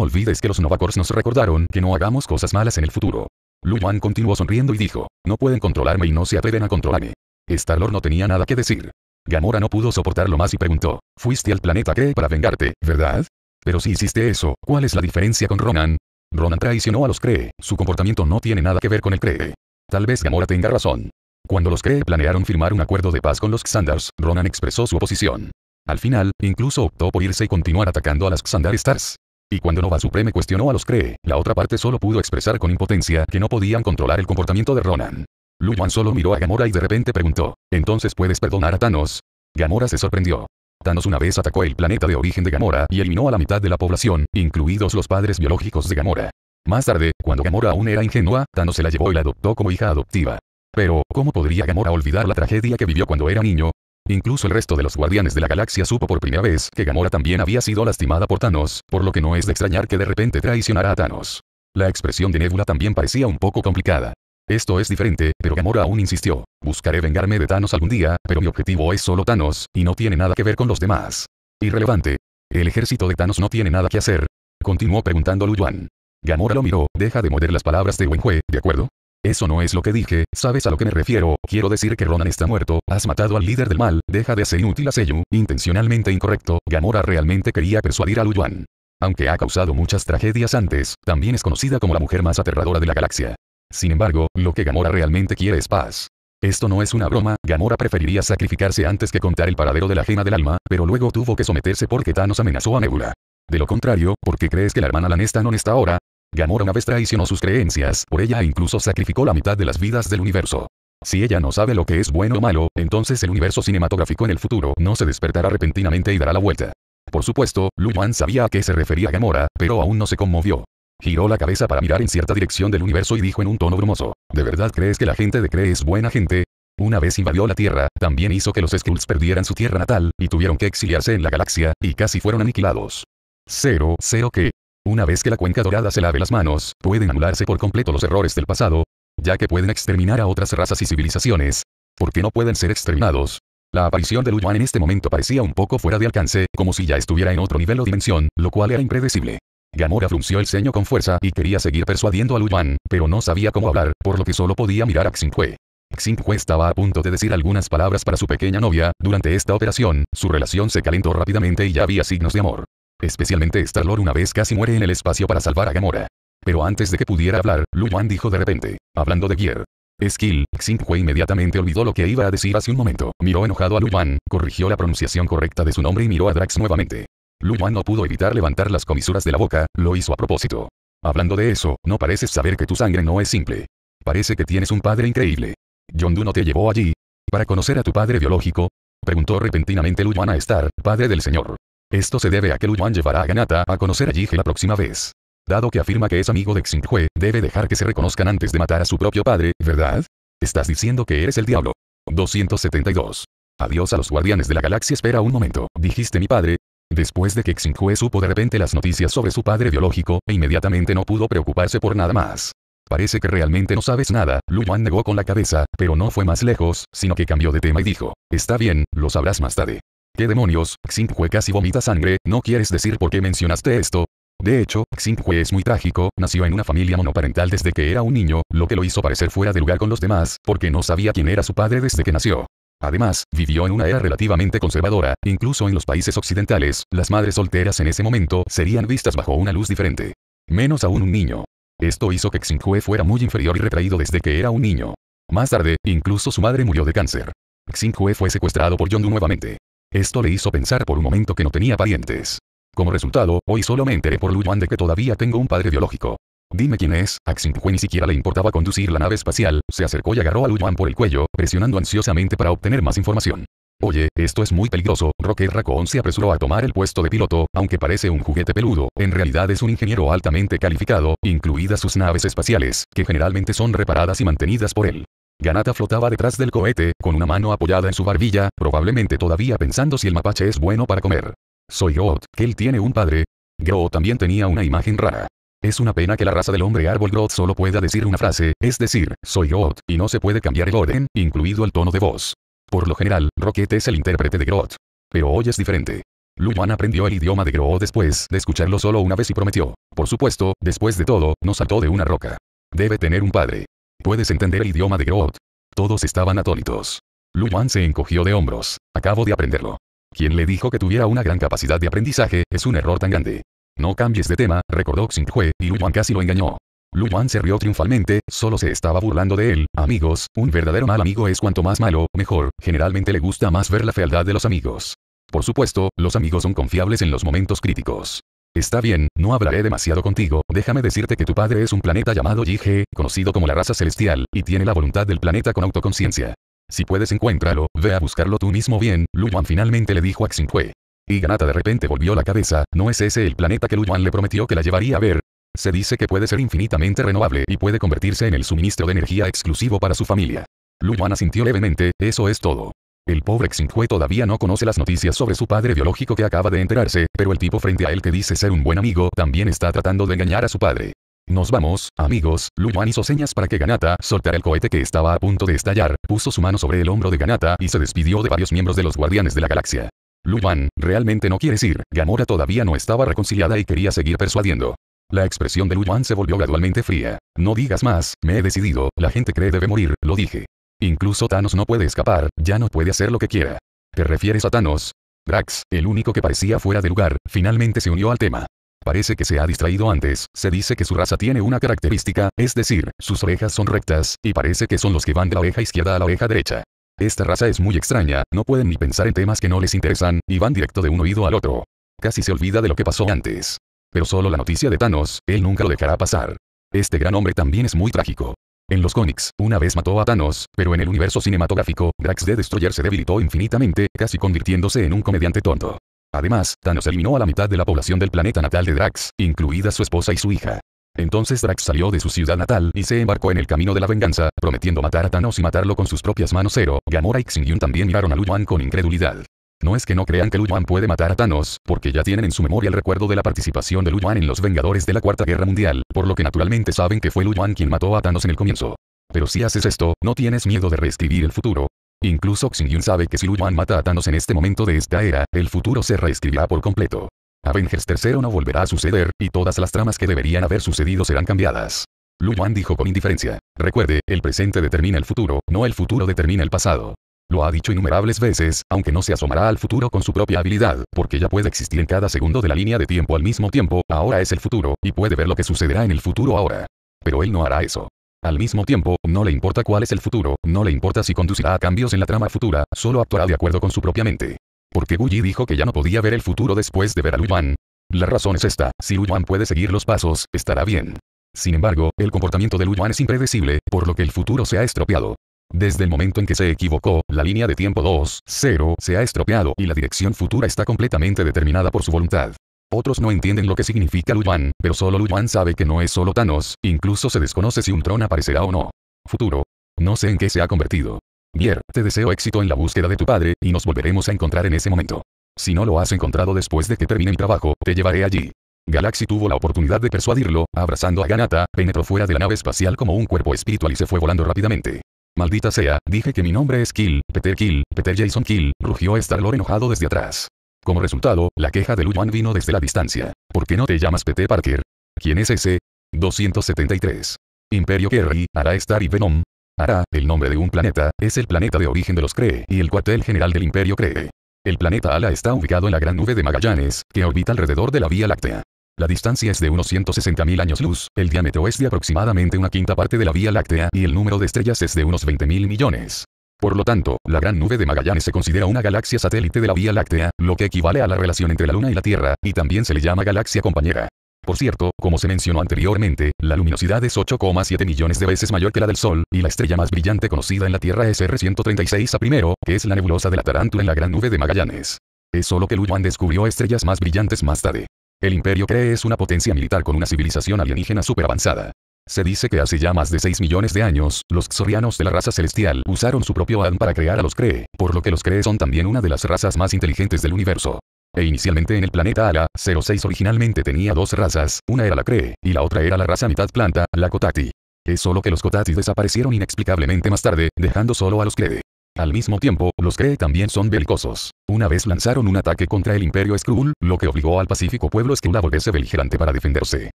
olvides que los Novacors nos recordaron que no hagamos cosas malas en el futuro. Lu Yuan continuó sonriendo y dijo. No pueden controlarme y no se atreven a controlarme. Starlord no tenía nada que decir. Gamora no pudo soportarlo más y preguntó. Fuiste al planeta Kree para vengarte, ¿verdad? Pero si hiciste eso, ¿cuál es la diferencia con Ronan? Ronan traicionó a los Kree, su comportamiento no tiene nada que ver con el Kree. Tal vez Gamora tenga razón. Cuando los Kree planearon firmar un acuerdo de paz con los Xandars, Ronan expresó su oposición. Al final, incluso optó por irse y continuar atacando a las Xandar Stars. Y cuando Nova Supreme cuestionó a los Cree, la otra parte solo pudo expresar con impotencia que no podían controlar el comportamiento de Ronan. Luan solo miró a Gamora y de repente preguntó, ¿entonces puedes perdonar a Thanos? Gamora se sorprendió. Thanos una vez atacó el planeta de origen de Gamora y eliminó a la mitad de la población, incluidos los padres biológicos de Gamora. Más tarde, cuando Gamora aún era ingenua, Thanos se la llevó y la adoptó como hija adoptiva. Pero, ¿cómo podría Gamora olvidar la tragedia que vivió cuando era niño? Incluso el resto de los Guardianes de la Galaxia supo por primera vez que Gamora también había sido lastimada por Thanos, por lo que no es de extrañar que de repente traicionara a Thanos. La expresión de Nebula también parecía un poco complicada. Esto es diferente, pero Gamora aún insistió. Buscaré vengarme de Thanos algún día, pero mi objetivo es solo Thanos, y no tiene nada que ver con los demás. Irrelevante. El ejército de Thanos no tiene nada que hacer. Continuó preguntando Lu Yuan. Gamora lo miró, deja de mover las palabras de Wenhue, ¿de acuerdo? Eso no es lo que dije, ¿sabes a lo que me refiero? Quiero decir que Ronan está muerto, has matado al líder del mal, deja de ser inútil a Seiyu, intencionalmente incorrecto, Gamora realmente quería persuadir a Luyuan. Aunque ha causado muchas tragedias antes, también es conocida como la mujer más aterradora de la galaxia. Sin embargo, lo que Gamora realmente quiere es paz. Esto no es una broma, Gamora preferiría sacrificarse antes que contar el paradero de la gema del alma, pero luego tuvo que someterse porque Thanos amenazó a Nebula. De lo contrario, ¿por qué crees que la hermana Lanesta no está ahora? Gamora una vez traicionó sus creencias, por ella e incluso sacrificó la mitad de las vidas del universo. Si ella no sabe lo que es bueno o malo, entonces el universo cinematográfico en el futuro no se despertará repentinamente y dará la vuelta. Por supuesto, Lu sabía a qué se refería Gamora, pero aún no se conmovió. Giró la cabeza para mirar en cierta dirección del universo y dijo en un tono brumoso, ¿de verdad crees que la gente de Cree es buena gente? Una vez invadió la Tierra, también hizo que los Skulls perdieran su tierra natal, y tuvieron que exiliarse en la galaxia, y casi fueron aniquilados. ¿Cero, cero qué? Una vez que la cuenca dorada se lave las manos, pueden anularse por completo los errores del pasado, ya que pueden exterminar a otras razas y civilizaciones. Porque no pueden ser exterminados. La aparición de Lu en este momento parecía un poco fuera de alcance, como si ya estuviera en otro nivel o dimensión, lo cual era impredecible. Gamora frunció el ceño con fuerza y quería seguir persuadiendo a Lu pero no sabía cómo hablar, por lo que solo podía mirar a Xinhue. Xinhue estaba a punto de decir algunas palabras para su pequeña novia, durante esta operación, su relación se calentó rápidamente y ya había signos de amor especialmente Star-Lord una vez casi muere en el espacio para salvar a Gamora. Pero antes de que pudiera hablar, Lu dijo de repente, hablando de Gear. Skill, Xinhua inmediatamente olvidó lo que iba a decir hace un momento, miró enojado a Lu corrigió la pronunciación correcta de su nombre y miró a Drax nuevamente. Lu no pudo evitar levantar las comisuras de la boca, lo hizo a propósito. Hablando de eso, no pareces saber que tu sangre no es simple. Parece que tienes un padre increíble. Yondu no te llevó allí. ¿Para conocer a tu padre biológico? Preguntó repentinamente Lu a Star, padre del señor. Esto se debe a que Lu Yuan llevará a Ganata a conocer a Jige la próxima vez. Dado que afirma que es amigo de Xinghue, debe dejar que se reconozcan antes de matar a su propio padre, ¿verdad? Estás diciendo que eres el diablo. 272. Adiós a los guardianes de la galaxia espera un momento, dijiste mi padre. Después de que Xinghue supo de repente las noticias sobre su padre biológico, e inmediatamente no pudo preocuparse por nada más. Parece que realmente no sabes nada, Lu Yuan negó con la cabeza, pero no fue más lejos, sino que cambió de tema y dijo, está bien, lo sabrás más tarde. ¿Qué demonios, Xinghue casi vomita sangre, no quieres decir por qué mencionaste esto? De hecho, Xinghue es muy trágico, nació en una familia monoparental desde que era un niño, lo que lo hizo parecer fuera de lugar con los demás, porque no sabía quién era su padre desde que nació. Además, vivió en una era relativamente conservadora, incluso en los países occidentales, las madres solteras en ese momento serían vistas bajo una luz diferente. Menos aún un niño. Esto hizo que Xinghue fuera muy inferior y retraído desde que era un niño. Más tarde, incluso su madre murió de cáncer. Xinghue fue secuestrado por Yondu nuevamente. Esto le hizo pensar por un momento que no tenía parientes. Como resultado, hoy solo me enteré por Lu de que todavía tengo un padre biológico. Dime quién es, a Xinhue ni siquiera le importaba conducir la nave espacial, se acercó y agarró a Lu por el cuello, presionando ansiosamente para obtener más información. Oye, esto es muy peligroso, Rocket Raccoon se apresuró a tomar el puesto de piloto, aunque parece un juguete peludo, en realidad es un ingeniero altamente calificado, incluidas sus naves espaciales, que generalmente son reparadas y mantenidas por él. Ganata flotaba detrás del cohete, con una mano apoyada en su barbilla, probablemente todavía pensando si el mapache es bueno para comer. Soy Groot, que él tiene un padre. Groot también tenía una imagen rara. Es una pena que la raza del hombre árbol Groot solo pueda decir una frase, es decir, soy Groot, y no se puede cambiar el orden, incluido el tono de voz. Por lo general, Rocket es el intérprete de Groot. Pero hoy es diferente. Luan aprendió el idioma de Groot después de escucharlo solo una vez y prometió. Por supuesto, después de todo, no saltó de una roca. Debe tener un padre. ¿Puedes entender el idioma de Groot? Todos estaban atónitos. Lu Yuan se encogió de hombros. Acabo de aprenderlo. Quien le dijo que tuviera una gran capacidad de aprendizaje, es un error tan grande. No cambies de tema, recordó Xinhue, y Lu Yuan casi lo engañó. Lu Yuan se rió triunfalmente, solo se estaba burlando de él. Amigos, un verdadero mal amigo es cuanto más malo, mejor, generalmente le gusta más ver la fealdad de los amigos. Por supuesto, los amigos son confiables en los momentos críticos. Está bien, no hablaré demasiado contigo, déjame decirte que tu padre es un planeta llamado Yige, conocido como la raza celestial, y tiene la voluntad del planeta con autoconciencia. Si puedes encuéntralo, ve a buscarlo tú mismo bien, Yuan finalmente le dijo a Xinque. Y Ganata de repente volvió la cabeza, ¿no es ese el planeta que Yuan le prometió que la llevaría a ver? Se dice que puede ser infinitamente renovable y puede convertirse en el suministro de energía exclusivo para su familia. Luyuan asintió levemente, eso es todo. El pobre Xinhue todavía no conoce las noticias sobre su padre biológico que acaba de enterarse, pero el tipo frente a él que dice ser un buen amigo también está tratando de engañar a su padre. Nos vamos, amigos, Luyuan hizo señas para que Ganata soltara el cohete que estaba a punto de estallar, puso su mano sobre el hombro de Ganata y se despidió de varios miembros de los guardianes de la galaxia. Luyuan, realmente no quieres ir, Gamora todavía no estaba reconciliada y quería seguir persuadiendo. La expresión de Yuan se volvió gradualmente fría. No digas más, me he decidido, la gente cree debe morir, lo dije. Incluso Thanos no puede escapar, ya no puede hacer lo que quiera. ¿Te refieres a Thanos? Drax, el único que parecía fuera de lugar, finalmente se unió al tema. Parece que se ha distraído antes, se dice que su raza tiene una característica, es decir, sus orejas son rectas, y parece que son los que van de la oreja izquierda a la oreja derecha. Esta raza es muy extraña, no pueden ni pensar en temas que no les interesan, y van directo de un oído al otro. Casi se olvida de lo que pasó antes. Pero solo la noticia de Thanos, él nunca lo dejará pasar. Este gran hombre también es muy trágico. En los cómics, una vez mató a Thanos, pero en el universo cinematográfico, Drax de Destroyer se debilitó infinitamente, casi convirtiéndose en un comediante tonto. Además, Thanos eliminó a la mitad de la población del planeta natal de Drax, incluida su esposa y su hija. Entonces Drax salió de su ciudad natal y se embarcó en el camino de la venganza, prometiendo matar a Thanos y matarlo con sus propias manos. Cero, Gamora y Xingyun también miraron a Luan con incredulidad. No es que no crean que Lu puede matar a Thanos, porque ya tienen en su memoria el recuerdo de la participación de Lu en los Vengadores de la Cuarta Guerra Mundial, por lo que naturalmente saben que fue Lu quien mató a Thanos en el comienzo. Pero si haces esto, no tienes miedo de reescribir el futuro. Incluso Xin Yun sabe que si Lu Yuan mata a Thanos en este momento de esta era, el futuro se reescribirá por completo. Avengers III no volverá a suceder, y todas las tramas que deberían haber sucedido serán cambiadas. Lu dijo con indiferencia. Recuerde, el presente determina el futuro, no el futuro determina el pasado. Lo ha dicho innumerables veces, aunque no se asomará al futuro con su propia habilidad, porque ya puede existir en cada segundo de la línea de tiempo al mismo tiempo, ahora es el futuro, y puede ver lo que sucederá en el futuro ahora. Pero él no hará eso. Al mismo tiempo, no le importa cuál es el futuro, no le importa si conducirá a cambios en la trama futura, solo actuará de acuerdo con su propia mente. Porque Guyi dijo que ya no podía ver el futuro después de ver a Yuan? La razón es esta, si Yuan puede seguir los pasos, estará bien. Sin embargo, el comportamiento de Yuan es impredecible, por lo que el futuro se ha estropeado. Desde el momento en que se equivocó, la línea de tiempo 2-0 se ha estropeado y la dirección futura está completamente determinada por su voluntad. Otros no entienden lo que significa Luyuan, pero solo Luyuan sabe que no es solo Thanos, incluso se desconoce si un trono aparecerá o no. Futuro. No sé en qué se ha convertido. Bier, te deseo éxito en la búsqueda de tu padre, y nos volveremos a encontrar en ese momento. Si no lo has encontrado después de que termine mi trabajo, te llevaré allí. Galaxy tuvo la oportunidad de persuadirlo, abrazando a Ganata, penetró fuera de la nave espacial como un cuerpo espiritual y se fue volando rápidamente. Maldita sea, dije que mi nombre es Kill, Peter Kill, Peter Jason Kill, rugió star enojado desde atrás. Como resultado, la queja de Lu vino desde la distancia. ¿Por qué no te llamas Peter Parker? ¿Quién es ese? 273. Imperio Kerry, hará Star y Venom. Hará, el nombre de un planeta, es el planeta de origen de los Cree y el cuartel general del Imperio Cree. El planeta Ala está ubicado en la gran nube de Magallanes, que orbita alrededor de la Vía Láctea. La distancia es de unos 160.000 años luz, el diámetro es de aproximadamente una quinta parte de la Vía Láctea y el número de estrellas es de unos 20.000 millones. Por lo tanto, la Gran Nube de Magallanes se considera una galaxia satélite de la Vía Láctea, lo que equivale a la relación entre la Luna y la Tierra, y también se le llama galaxia compañera. Por cierto, como se mencionó anteriormente, la luminosidad es 8,7 millones de veces mayor que la del Sol, y la estrella más brillante conocida en la Tierra es R136A primero, que es la nebulosa de la tarántula en la Gran Nube de Magallanes. Es solo que Luyuan descubrió estrellas más brillantes más tarde. El Imperio Cree es una potencia militar con una civilización alienígena super avanzada. Se dice que hace ya más de 6 millones de años, los xorianos de la raza celestial usaron su propio ADN para crear a los Cree, por lo que los Cree son también una de las razas más inteligentes del universo. E inicialmente en el planeta Ala, 06 originalmente tenía dos razas, una era la Cree, y la otra era la raza mitad planta, la Kotati. Es solo que los Kotati desaparecieron inexplicablemente más tarde, dejando solo a los Cree. Al mismo tiempo, los Kree también son belicosos. Una vez lanzaron un ataque contra el Imperio Skrull, lo que obligó al pacífico pueblo Skrull a volverse beligerante para defenderse.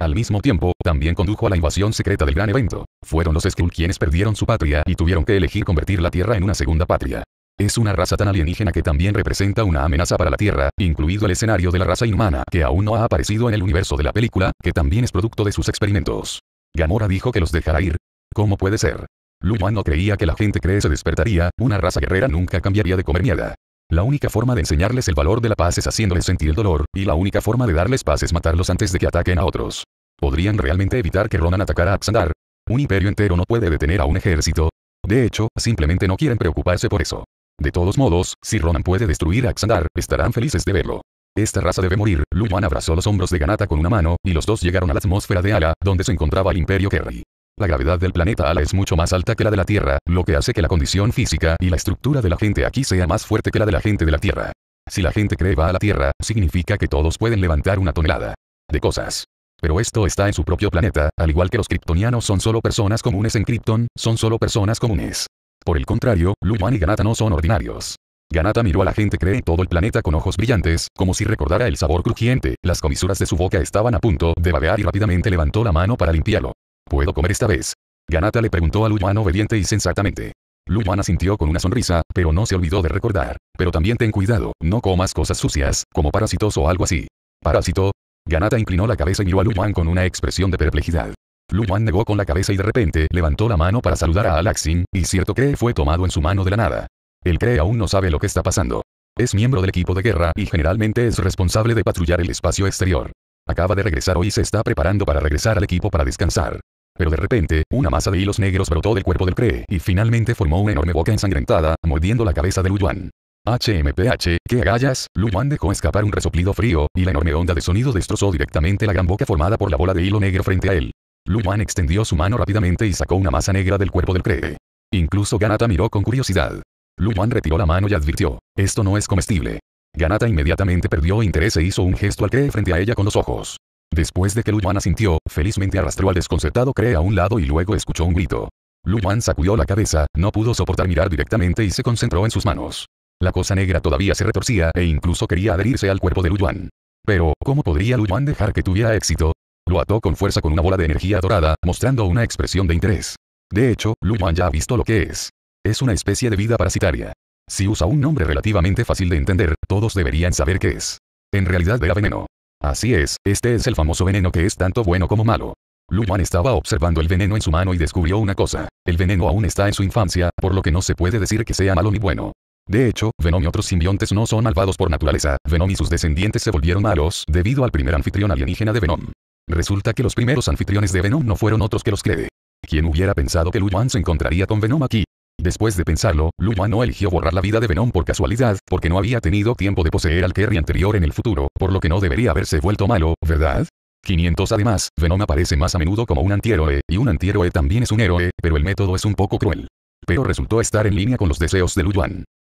Al mismo tiempo, también condujo a la invasión secreta del gran evento. Fueron los Skrull quienes perdieron su patria y tuvieron que elegir convertir la Tierra en una segunda patria. Es una raza tan alienígena que también representa una amenaza para la Tierra, incluido el escenario de la raza inhumana, que aún no ha aparecido en el universo de la película, que también es producto de sus experimentos. Gamora dijo que los dejará ir. ¿Cómo puede ser? Lu no creía que la gente cree se despertaría, una raza guerrera nunca cambiaría de comer mierda. La única forma de enseñarles el valor de la paz es haciéndoles sentir el dolor, y la única forma de darles paz es matarlos antes de que ataquen a otros. ¿Podrían realmente evitar que Ronan atacara a Xandar? Un imperio entero no puede detener a un ejército. De hecho, simplemente no quieren preocuparse por eso. De todos modos, si Ronan puede destruir a Xandar, estarán felices de verlo. Esta raza debe morir. Lu abrazó los hombros de Ganata con una mano, y los dos llegaron a la atmósfera de Ala, donde se encontraba el Imperio Kerry. La gravedad del planeta Ala es mucho más alta que la de la Tierra, lo que hace que la condición física y la estructura de la gente aquí sea más fuerte que la de la gente de la Tierra. Si la gente cree va a la Tierra, significa que todos pueden levantar una tonelada de cosas. Pero esto está en su propio planeta, al igual que los kryptonianos son solo personas comunes en Krypton, son solo personas comunes. Por el contrario, Luan y Ganata no son ordinarios. Ganata miró a la gente cree en todo el planeta con ojos brillantes, como si recordara el sabor crujiente, las comisuras de su boca estaban a punto de babear y rápidamente levantó la mano para limpiarlo. ¿Puedo comer esta vez? Ganata le preguntó a Luyuan obediente y sensatamente. Luyuan asintió con una sonrisa, pero no se olvidó de recordar. Pero también ten cuidado, no comas cosas sucias, como parásitos o algo así. ¿Parásito? Ganata inclinó la cabeza y miró a Luyuan con una expresión de perplejidad. Luyuan negó con la cabeza y de repente levantó la mano para saludar a Alaxin, y cierto que fue tomado en su mano de la nada. El Cree aún no sabe lo que está pasando. Es miembro del equipo de guerra y generalmente es responsable de patrullar el espacio exterior. Acaba de regresar hoy y se está preparando para regresar al equipo para descansar. Pero de repente, una masa de hilos negros brotó del cuerpo del Cree, y finalmente formó una enorme boca ensangrentada, mordiendo la cabeza de Luyuan. HMPH, que agallas, Luyuan dejó escapar un resoplido frío, y la enorme onda de sonido destrozó directamente la gran boca formada por la bola de hilo negro frente a él. Luyuan extendió su mano rápidamente y sacó una masa negra del cuerpo del Cree. Incluso Ganata miró con curiosidad. Luyuan retiró la mano y advirtió, esto no es comestible. Ganata inmediatamente perdió interés e hizo un gesto al Cree frente a ella con los ojos. Después de que Yuan asintió, felizmente arrastró al desconcertado Cree a un lado y luego escuchó un grito. Yuan sacudió la cabeza, no pudo soportar mirar directamente y se concentró en sus manos. La cosa negra todavía se retorcía e incluso quería adherirse al cuerpo de Lu Yuan. Pero, ¿cómo podría Lu Yuan dejar que tuviera éxito? Lo ató con fuerza con una bola de energía dorada, mostrando una expresión de interés. De hecho, Lu Yuan ya ha visto lo que es. Es una especie de vida parasitaria. Si usa un nombre relativamente fácil de entender, todos deberían saber qué es. En realidad era veneno. Así es, este es el famoso veneno que es tanto bueno como malo. Lu estaba observando el veneno en su mano y descubrió una cosa. El veneno aún está en su infancia, por lo que no se puede decir que sea malo ni bueno. De hecho, Venom y otros simbiontes no son malvados por naturaleza. Venom y sus descendientes se volvieron malos debido al primer anfitrión alienígena de Venom. Resulta que los primeros anfitriones de Venom no fueron otros que los cree. ¿Quién hubiera pensado que Lu se encontraría con Venom aquí? Después de pensarlo, Lu Yuan no eligió borrar la vida de Venom por casualidad, porque no había tenido tiempo de poseer al Kerry anterior en el futuro, por lo que no debería haberse vuelto malo, ¿verdad? 500 Además, Venom aparece más a menudo como un antihéroe, y un antihéroe también es un héroe, pero el método es un poco cruel. Pero resultó estar en línea con los deseos de Lu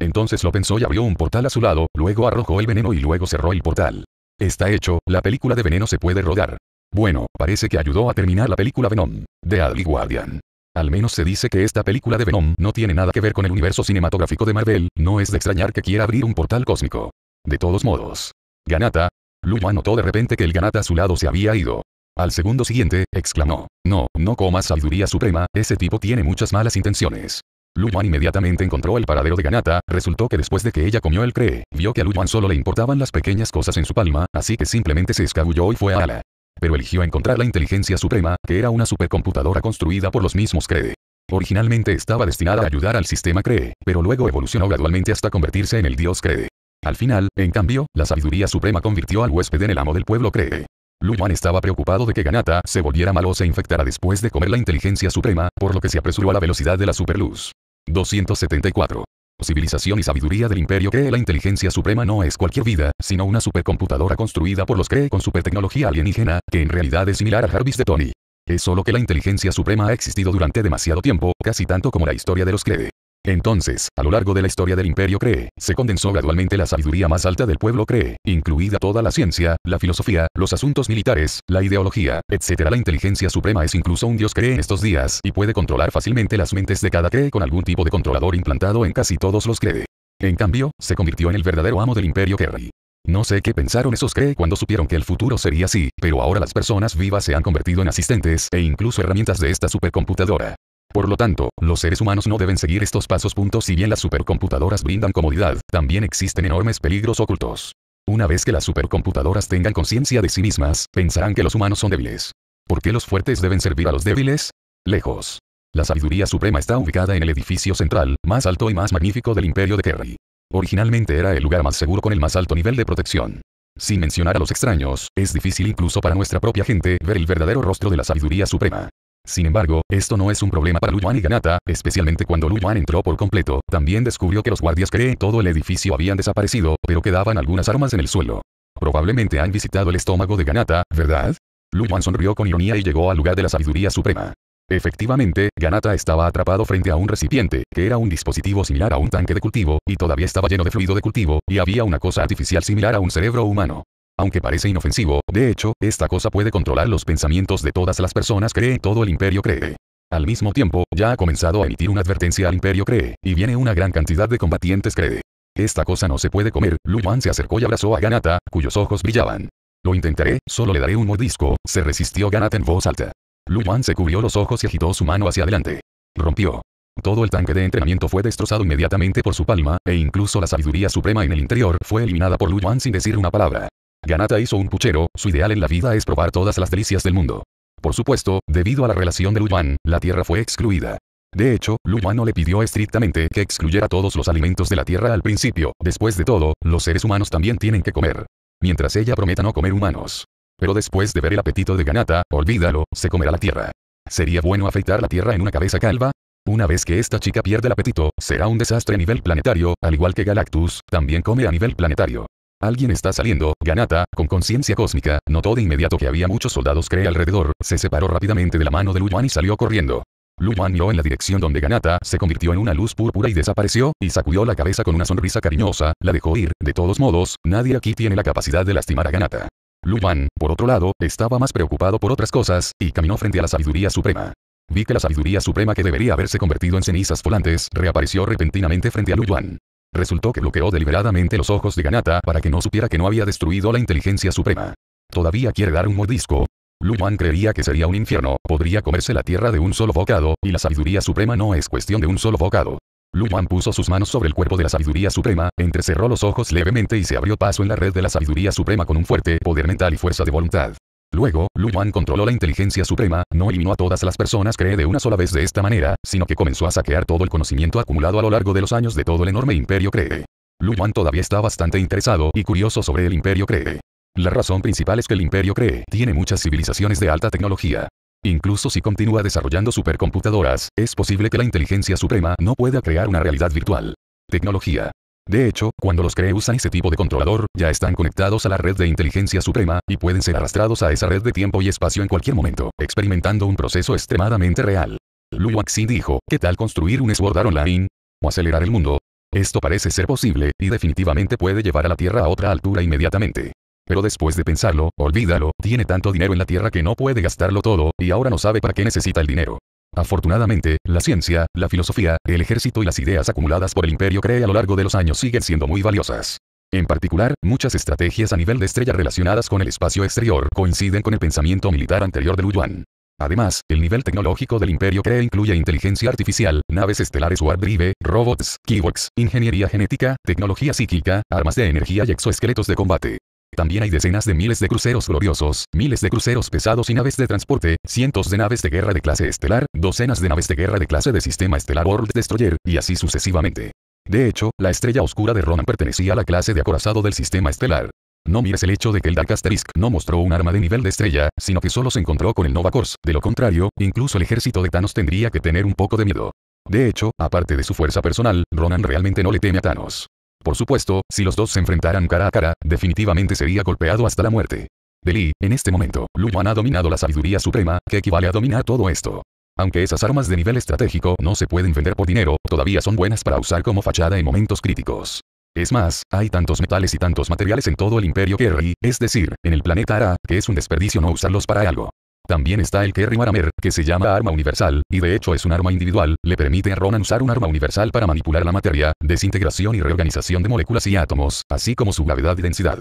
Entonces lo pensó y abrió un portal a su lado, luego arrojó el veneno y luego cerró el portal. Está hecho, la película de veneno se puede rodar. Bueno, parece que ayudó a terminar la película Venom, de Adley Guardian. Al menos se dice que esta película de Venom no tiene nada que ver con el universo cinematográfico de Marvel, no es de extrañar que quiera abrir un portal cósmico. De todos modos. Ganata. Yuan notó de repente que el Ganata a su lado se había ido. Al segundo siguiente, exclamó. No, no comas sabiduría suprema, ese tipo tiene muchas malas intenciones. Yuan inmediatamente encontró el paradero de Ganata, resultó que después de que ella comió el cree, vio que a Yuan solo le importaban las pequeñas cosas en su palma, así que simplemente se escabulló y fue a Ala. Pero eligió encontrar la inteligencia suprema, que era una supercomputadora construida por los mismos Cree. Originalmente estaba destinada a ayudar al sistema Cree, pero luego evolucionó gradualmente hasta convertirse en el dios Cree. Al final, en cambio, la sabiduría suprema convirtió al huésped en el amo del pueblo Cree. Luan estaba preocupado de que Ganata se volviera malo o se infectara después de comer la inteligencia suprema, por lo que se apresuró a la velocidad de la superluz. 274 civilización y sabiduría del imperio que la inteligencia suprema no es cualquier vida, sino una supercomputadora construida por los cree con supertecnología alienígena, que en realidad es similar al Jarvis de Tony. Es solo que la inteligencia suprema ha existido durante demasiado tiempo, casi tanto como la historia de los Cree. Entonces, a lo largo de la historia del imperio cree, se condensó gradualmente la sabiduría más alta del pueblo cree, incluida toda la ciencia, la filosofía, los asuntos militares, la ideología, etc. La inteligencia suprema es incluso un dios cree en estos días y puede controlar fácilmente las mentes de cada cree con algún tipo de controlador implantado en casi todos los cree. En cambio, se convirtió en el verdadero amo del imperio Kerry. No sé qué pensaron esos cree cuando supieron que el futuro sería así, pero ahora las personas vivas se han convertido en asistentes e incluso herramientas de esta supercomputadora. Por lo tanto, los seres humanos no deben seguir estos pasos. Si bien las supercomputadoras brindan comodidad, también existen enormes peligros ocultos. Una vez que las supercomputadoras tengan conciencia de sí mismas, pensarán que los humanos son débiles. ¿Por qué los fuertes deben servir a los débiles? Lejos. La sabiduría suprema está ubicada en el edificio central, más alto y más magnífico del imperio de Kerry. Originalmente era el lugar más seguro con el más alto nivel de protección. Sin mencionar a los extraños, es difícil incluso para nuestra propia gente ver el verdadero rostro de la sabiduría suprema. Sin embargo, esto no es un problema para Luyuan y Ganata, especialmente cuando Luyuan entró por completo, también descubrió que los guardias que todo el edificio habían desaparecido, pero quedaban algunas armas en el suelo. Probablemente han visitado el estómago de Ganata, ¿verdad? Luyuan sonrió con ironía y llegó al lugar de la sabiduría suprema. Efectivamente, Ganata estaba atrapado frente a un recipiente, que era un dispositivo similar a un tanque de cultivo, y todavía estaba lleno de fluido de cultivo, y había una cosa artificial similar a un cerebro humano. Aunque parece inofensivo, de hecho, esta cosa puede controlar los pensamientos de todas las personas cree todo el imperio cree. Al mismo tiempo, ya ha comenzado a emitir una advertencia al imperio cree, y viene una gran cantidad de combatientes cree. Esta cosa no se puede comer, Lu Yuan se acercó y abrazó a Ganata, cuyos ojos brillaban. Lo intentaré, solo le daré un mordisco, se resistió Ganata en voz alta. Lu Yuan se cubrió los ojos y agitó su mano hacia adelante. Rompió. Todo el tanque de entrenamiento fue destrozado inmediatamente por su palma, e incluso la sabiduría suprema en el interior fue eliminada por Lu Yuan sin decir una palabra. Ganata hizo un puchero, su ideal en la vida es probar todas las delicias del mundo. Por supuesto, debido a la relación de Luyuan, la tierra fue excluida. De hecho, Luyuan no le pidió estrictamente que excluyera todos los alimentos de la tierra al principio, después de todo, los seres humanos también tienen que comer. Mientras ella prometa no comer humanos. Pero después de ver el apetito de Ganata, olvídalo, se comerá la tierra. ¿Sería bueno afeitar la tierra en una cabeza calva? Una vez que esta chica pierde el apetito, será un desastre a nivel planetario, al igual que Galactus, también come a nivel planetario. Alguien está saliendo, Ganata, con conciencia cósmica, notó de inmediato que había muchos soldados Kree alrededor, se separó rápidamente de la mano de Luyuan y salió corriendo. Luyuan miró en la dirección donde Ganata se convirtió en una luz púrpura y desapareció, y sacudió la cabeza con una sonrisa cariñosa, la dejó ir, de todos modos, nadie aquí tiene la capacidad de lastimar a Ganata. Luyuan, por otro lado, estaba más preocupado por otras cosas, y caminó frente a la sabiduría suprema. Vi que la sabiduría suprema que debería haberse convertido en cenizas volantes reapareció repentinamente frente a Luyuan. Resultó que bloqueó deliberadamente los ojos de Ganata para que no supiera que no había destruido la inteligencia suprema. Todavía quiere dar un mordisco. Lu Yuan creía que sería un infierno, podría comerse la tierra de un solo bocado, y la sabiduría suprema no es cuestión de un solo bocado. Lu Yuan puso sus manos sobre el cuerpo de la sabiduría suprema, entrecerró los ojos levemente y se abrió paso en la red de la sabiduría suprema con un fuerte poder mental y fuerza de voluntad. Luego, Lu Yuan controló la inteligencia suprema, no eliminó a todas las personas cree de una sola vez de esta manera, sino que comenzó a saquear todo el conocimiento acumulado a lo largo de los años de todo el enorme imperio cree. Lu todavía está bastante interesado y curioso sobre el imperio cree. La razón principal es que el imperio cree tiene muchas civilizaciones de alta tecnología. Incluso si continúa desarrollando supercomputadoras, es posible que la inteligencia suprema no pueda crear una realidad virtual. Tecnología. De hecho, cuando los CRE usan ese tipo de controlador, ya están conectados a la red de inteligencia suprema, y pueden ser arrastrados a esa red de tiempo y espacio en cualquier momento, experimentando un proceso extremadamente real. Lu Waxin dijo, ¿qué tal construir un Sword Online? ¿O acelerar el mundo? Esto parece ser posible, y definitivamente puede llevar a la Tierra a otra altura inmediatamente. Pero después de pensarlo, olvídalo, tiene tanto dinero en la Tierra que no puede gastarlo todo, y ahora no sabe para qué necesita el dinero. Afortunadamente, la ciencia, la filosofía, el ejército y las ideas acumuladas por el imperio cree a lo largo de los años siguen siendo muy valiosas. En particular, muchas estrategias a nivel de estrella relacionadas con el espacio exterior coinciden con el pensamiento militar anterior de Lu Yuan. Además, el nivel tecnológico del imperio cree incluye inteligencia artificial, naves estelares Warp Drive, robots, kiwoks, ingeniería genética, tecnología psíquica, armas de energía y exoesqueletos de combate. También hay decenas de miles de cruceros gloriosos, miles de cruceros pesados y naves de transporte, cientos de naves de guerra de clase estelar, docenas de naves de guerra de clase de sistema estelar World Destroyer, y así sucesivamente. De hecho, la estrella oscura de Ronan pertenecía a la clase de acorazado del sistema estelar. No mires el hecho de que el Dark Asterisk no mostró un arma de nivel de estrella, sino que solo se encontró con el Nova Corps, de lo contrario, incluso el ejército de Thanos tendría que tener un poco de miedo. De hecho, aparte de su fuerza personal, Ronan realmente no le teme a Thanos. Por supuesto, si los dos se enfrentaran cara a cara, definitivamente sería golpeado hasta la muerte. De Lee, en este momento, Lu ha dominado la sabiduría suprema, que equivale a dominar todo esto. Aunque esas armas de nivel estratégico no se pueden vender por dinero, todavía son buenas para usar como fachada en momentos críticos. Es más, hay tantos metales y tantos materiales en todo el imperio Kerry, es decir, en el planeta Ara, que es un desperdicio no usarlos para algo. También está el Kerry Maramer, que se llama arma universal, y de hecho es un arma individual, le permite a Ronan usar un arma universal para manipular la materia, desintegración y reorganización de moléculas y átomos, así como su gravedad y densidad.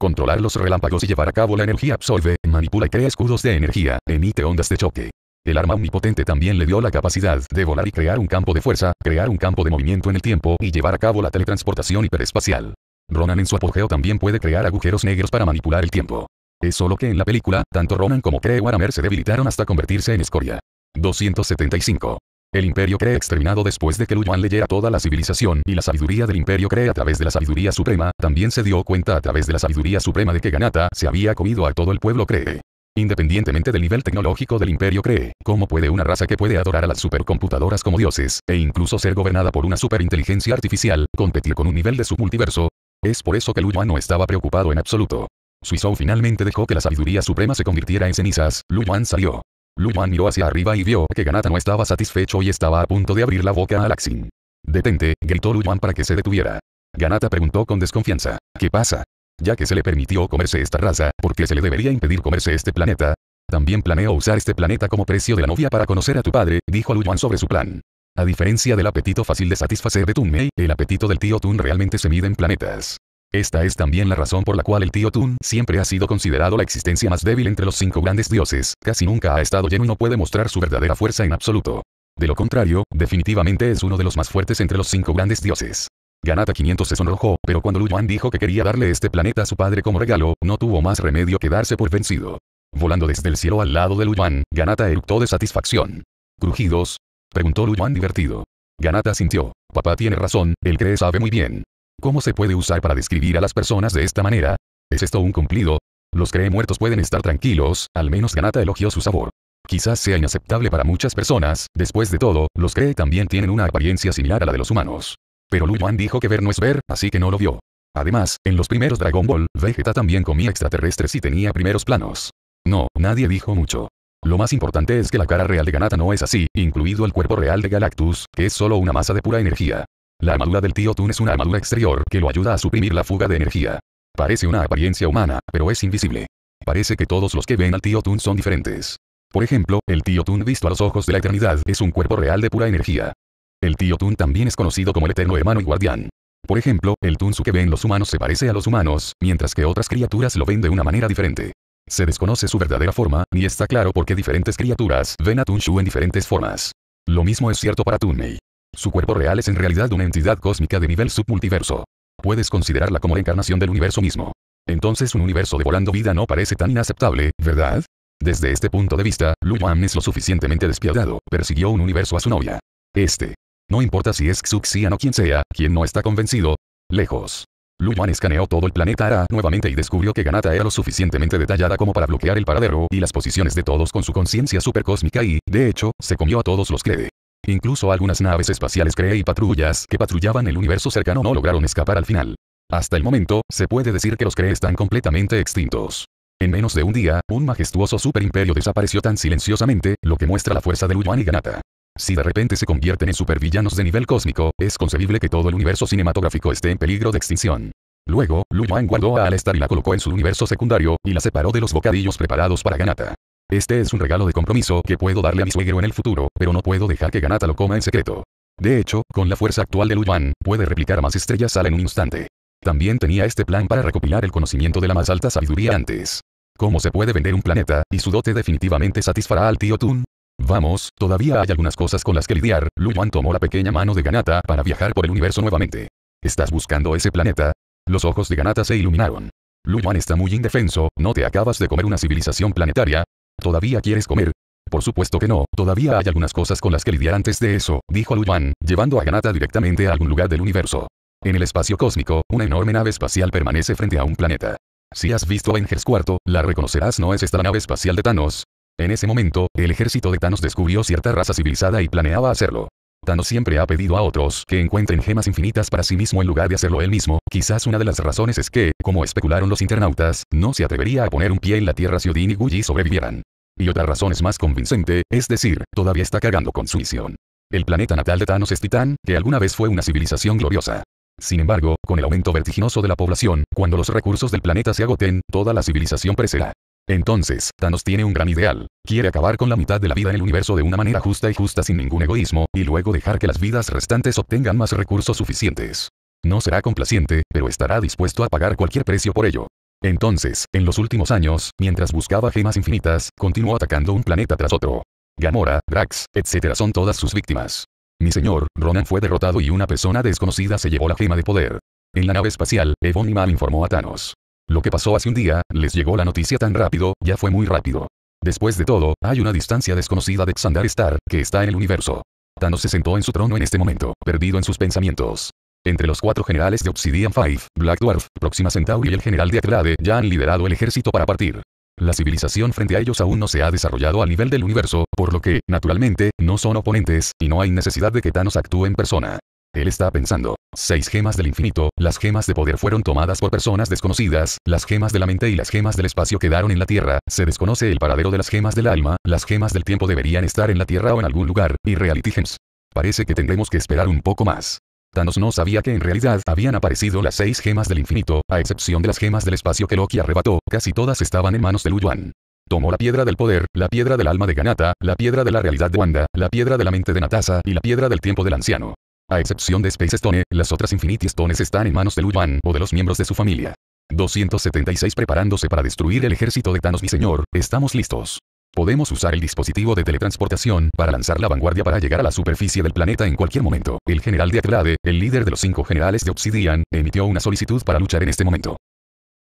Controlar los relámpagos y llevar a cabo la energía absorbe, manipula y crea escudos de energía, emite ondas de choque. El arma omnipotente también le dio la capacidad de volar y crear un campo de fuerza, crear un campo de movimiento en el tiempo y llevar a cabo la teletransportación hiperespacial. Ronan en su apogeo también puede crear agujeros negros para manipular el tiempo. Es solo que en la película, tanto Ronan como Waramer se debilitaron hasta convertirse en escoria. 275. El Imperio Cree exterminado después de que Luyuan leyera toda la civilización y la sabiduría del Imperio Cree a través de la sabiduría suprema, también se dio cuenta a través de la sabiduría suprema de que Ganata se había comido a todo el pueblo Cree. Independientemente del nivel tecnológico del Imperio Cree, ¿cómo puede una raza que puede adorar a las supercomputadoras como dioses, e incluso ser gobernada por una superinteligencia artificial, competir con un nivel de su multiverso? Es por eso que Luyuan no estaba preocupado en absoluto. Suizou finalmente dejó que la sabiduría suprema se convirtiera en cenizas, Lu salió. Lu miró hacia arriba y vio que Ganata no estaba satisfecho y estaba a punto de abrir la boca a Laxin. Detente, gritó Lu para que se detuviera. Ganata preguntó con desconfianza, ¿qué pasa? Ya que se le permitió comerse esta raza, ¿por qué se le debería impedir comerse este planeta? También planeo usar este planeta como precio de la novia para conocer a tu padre, dijo Lu sobre su plan. A diferencia del apetito fácil de satisfacer de tunmei Mei, el apetito del tío Tun realmente se mide en planetas. Esta es también la razón por la cual el tío Tun siempre ha sido considerado la existencia más débil entre los cinco grandes dioses, casi nunca ha estado lleno y no puede mostrar su verdadera fuerza en absoluto. De lo contrario, definitivamente es uno de los más fuertes entre los cinco grandes dioses. Ganata 500 se sonrojó, pero cuando Lu Yuan dijo que quería darle este planeta a su padre como regalo, no tuvo más remedio que darse por vencido. Volando desde el cielo al lado de Lu Ganata eructó de satisfacción. ¿Crujidos? Preguntó Lu Yuan divertido. Ganata sintió. Papá tiene razón, él cree sabe muy bien. ¿Cómo se puede usar para describir a las personas de esta manera? ¿Es esto un cumplido? Los cree muertos pueden estar tranquilos, al menos Ganata elogió su sabor. Quizás sea inaceptable para muchas personas, después de todo, los cree también tienen una apariencia similar a la de los humanos. Pero Lu Yuan dijo que ver no es ver, así que no lo vio. Además, en los primeros Dragon Ball, Vegeta también comía extraterrestres y tenía primeros planos. No, nadie dijo mucho. Lo más importante es que la cara real de Ganata no es así, incluido el cuerpo real de Galactus, que es solo una masa de pura energía. La armadura del tío Tun es una armadura exterior que lo ayuda a suprimir la fuga de energía. Parece una apariencia humana, pero es invisible. Parece que todos los que ven al tío Tun son diferentes. Por ejemplo, el tío Tun visto a los ojos de la eternidad es un cuerpo real de pura energía. El tío Tun también es conocido como el eterno hermano y guardián. Por ejemplo, el Tunsu que ven los humanos se parece a los humanos, mientras que otras criaturas lo ven de una manera diferente. Se desconoce su verdadera forma, ni está claro por qué diferentes criaturas ven a Tunshu en diferentes formas. Lo mismo es cierto para Mei. Su cuerpo real es en realidad una entidad cósmica de nivel submultiverso. Puedes considerarla como la encarnación del universo mismo. Entonces un universo volando vida no parece tan inaceptable, ¿verdad? Desde este punto de vista, Lu es lo suficientemente despiadado, persiguió un universo a su novia. Este. No importa si es Xuxian o quien sea, quien no está convencido. Lejos. Lu escaneó todo el planeta Ara nuevamente y descubrió que Ganata era lo suficientemente detallada como para bloquear el paradero y las posiciones de todos con su conciencia supercósmica y, de hecho, se comió a todos los que Incluso algunas naves espaciales cree y patrullas que patrullaban el universo cercano no lograron escapar al final. Hasta el momento, se puede decir que los cree están completamente extintos. En menos de un día, un majestuoso super imperio desapareció tan silenciosamente, lo que muestra la fuerza de Luyuan y Ganata. Si de repente se convierten en supervillanos de nivel cósmico, es concebible que todo el universo cinematográfico esté en peligro de extinción. Luego, Luyuan guardó a Alestar y la colocó en su universo secundario, y la separó de los bocadillos preparados para Ganata. Este es un regalo de compromiso que puedo darle a mi suegro en el futuro, pero no puedo dejar que Ganata lo coma en secreto. De hecho, con la fuerza actual de Yuan, puede replicar más estrellas al en un instante. También tenía este plan para recopilar el conocimiento de la más alta sabiduría antes. ¿Cómo se puede vender un planeta, y su dote definitivamente satisfará al tío Tun? Vamos, todavía hay algunas cosas con las que lidiar, Yuan tomó la pequeña mano de Ganata para viajar por el universo nuevamente. ¿Estás buscando ese planeta? Los ojos de Ganata se iluminaron. Yuan está muy indefenso, no te acabas de comer una civilización planetaria, ¿Todavía quieres comer? Por supuesto que no, todavía hay algunas cosas con las que lidiar antes de eso, dijo Lu llevando a Ganata directamente a algún lugar del universo. En el espacio cósmico, una enorme nave espacial permanece frente a un planeta. Si has visto Avengers Cuarto, la reconocerás no es esta la nave espacial de Thanos. En ese momento, el ejército de Thanos descubrió cierta raza civilizada y planeaba hacerlo. Thanos siempre ha pedido a otros que encuentren gemas infinitas para sí mismo en lugar de hacerlo él mismo, quizás una de las razones es que, como especularon los internautas, no se atrevería a poner un pie en la tierra si Odin y Gulli sobrevivieran. Y otra razón es más convincente, es decir, todavía está cagando con su misión. El planeta natal de Thanos es Titán, que alguna vez fue una civilización gloriosa. Sin embargo, con el aumento vertiginoso de la población, cuando los recursos del planeta se agoten, toda la civilización perecerá. Entonces, Thanos tiene un gran ideal. Quiere acabar con la mitad de la vida en el universo de una manera justa y justa sin ningún egoísmo, y luego dejar que las vidas restantes obtengan más recursos suficientes. No será complaciente, pero estará dispuesto a pagar cualquier precio por ello. Entonces, en los últimos años, mientras buscaba gemas infinitas, continuó atacando un planeta tras otro. Gamora, Drax, etc. son todas sus víctimas. Mi señor, Ronan fue derrotado y una persona desconocida se llevó la gema de poder. En la nave espacial, Ebony informó a Thanos. Lo que pasó hace un día, les llegó la noticia tan rápido, ya fue muy rápido. Después de todo, hay una distancia desconocida de Xandar Star, que está en el universo. Thanos se sentó en su trono en este momento, perdido en sus pensamientos. Entre los cuatro generales de Obsidian 5, Black Dwarf, Proxima Centauri y el general de Atrade, ya han liderado el ejército para partir. La civilización frente a ellos aún no se ha desarrollado a nivel del universo, por lo que, naturalmente, no son oponentes, y no hay necesidad de que Thanos actúe en persona. Él está pensando. Seis gemas del infinito, las gemas de poder fueron tomadas por personas desconocidas, las gemas de la mente y las gemas del espacio quedaron en la Tierra, se desconoce el paradero de las gemas del alma, las gemas del tiempo deberían estar en la Tierra o en algún lugar, y Reality Gems. Parece que tendremos que esperar un poco más. Thanos no sabía que en realidad habían aparecido las seis gemas del infinito, a excepción de las gemas del espacio que Loki arrebató, casi todas estaban en manos de Lu Tomó la piedra del poder, la piedra del alma de Ganata, la piedra de la realidad de Wanda, la piedra de la mente de Natasa y la piedra del tiempo del anciano. A excepción de Space Stone, las otras Infinity Stones están en manos de Lu o de los miembros de su familia. 276 Preparándose para destruir el ejército de Thanos mi señor, estamos listos. Podemos usar el dispositivo de teletransportación para lanzar la vanguardia para llegar a la superficie del planeta en cualquier momento. El general de Atlade, el líder de los cinco generales de Obsidian, emitió una solicitud para luchar en este momento.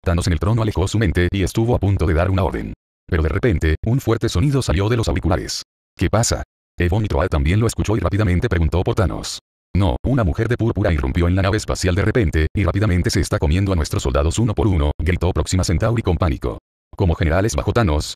Thanos en el trono alejó su mente y estuvo a punto de dar una orden. Pero de repente, un fuerte sonido salió de los auriculares. ¿Qué pasa? Evon Troa también lo escuchó y rápidamente preguntó por Thanos. No, una mujer de púrpura irrumpió en la nave espacial de repente, y rápidamente se está comiendo a nuestros soldados uno por uno, gritó Próxima Centauri con pánico. Como generales bajo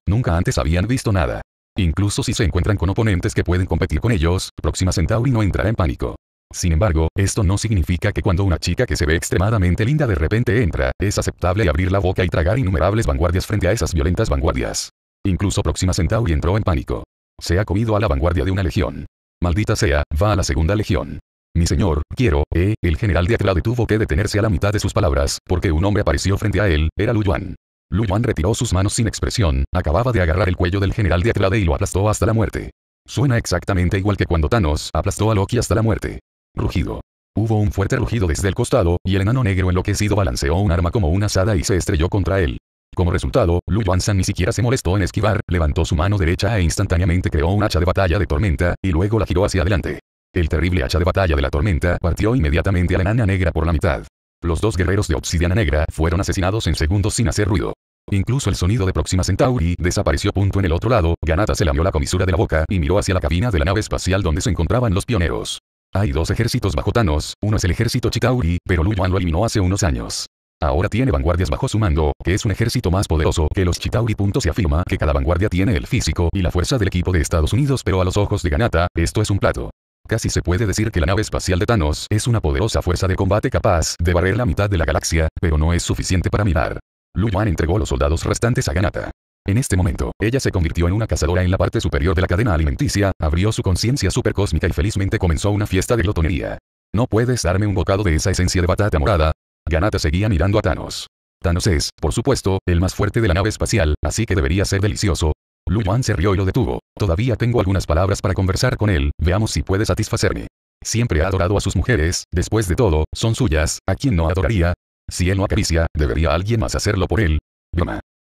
nunca antes habían visto nada. Incluso si se encuentran con oponentes que pueden competir con ellos, Próxima Centauri no entrará en pánico. Sin embargo, esto no significa que cuando una chica que se ve extremadamente linda de repente entra, es aceptable abrir la boca y tragar innumerables vanguardias frente a esas violentas vanguardias. Incluso Próxima Centauri entró en pánico. Se ha comido a la vanguardia de una legión. Maldita sea, va a la segunda legión. Mi señor, quiero, eh, el general de Atlade tuvo que detenerse a la mitad de sus palabras, porque un hombre apareció frente a él, era Lu Yuan. Lu Yuan retiró sus manos sin expresión, acababa de agarrar el cuello del general de Atlade y lo aplastó hasta la muerte. Suena exactamente igual que cuando Thanos aplastó a Loki hasta la muerte. Rugido. Hubo un fuerte rugido desde el costado, y el enano negro enloquecido balanceó un arma como una asada y se estrelló contra él. Como resultado, Lu Yuan-san ni siquiera se molestó en esquivar, levantó su mano derecha e instantáneamente creó un hacha de batalla de tormenta, y luego la giró hacia adelante. El terrible hacha de batalla de la tormenta partió inmediatamente a la nana negra por la mitad. Los dos guerreros de obsidiana negra fueron asesinados en segundos sin hacer ruido. Incluso el sonido de Próxima Centauri desapareció. Punto en el otro lado, Ganata se lamió la comisura de la boca y miró hacia la cabina de la nave espacial donde se encontraban los pioneros. Hay dos ejércitos bajo Thanos, uno es el ejército Chitauri, pero Lu lo eliminó hace unos años. Ahora tiene vanguardias bajo su mando, que es un ejército más poderoso que los Chitauri. Se afirma que cada vanguardia tiene el físico y la fuerza del equipo de Estados Unidos, pero a los ojos de Ganata, esto es un plato. Casi se puede decir que la nave espacial de Thanos es una poderosa fuerza de combate capaz de barrer la mitad de la galaxia, pero no es suficiente para mirar. Lu entregó los soldados restantes a Ganata. En este momento, ella se convirtió en una cazadora en la parte superior de la cadena alimenticia, abrió su conciencia supercósmica y felizmente comenzó una fiesta de glotonería. ¿No puedes darme un bocado de esa esencia de batata morada? Ganata seguía mirando a Thanos. Thanos es, por supuesto, el más fuerte de la nave espacial, así que debería ser delicioso, Lu se rió y lo detuvo. Todavía tengo algunas palabras para conversar con él, veamos si puede satisfacerme. Siempre ha adorado a sus mujeres, después de todo, son suyas, ¿a quién no adoraría? Si él no acaricia, debería alguien más hacerlo por él.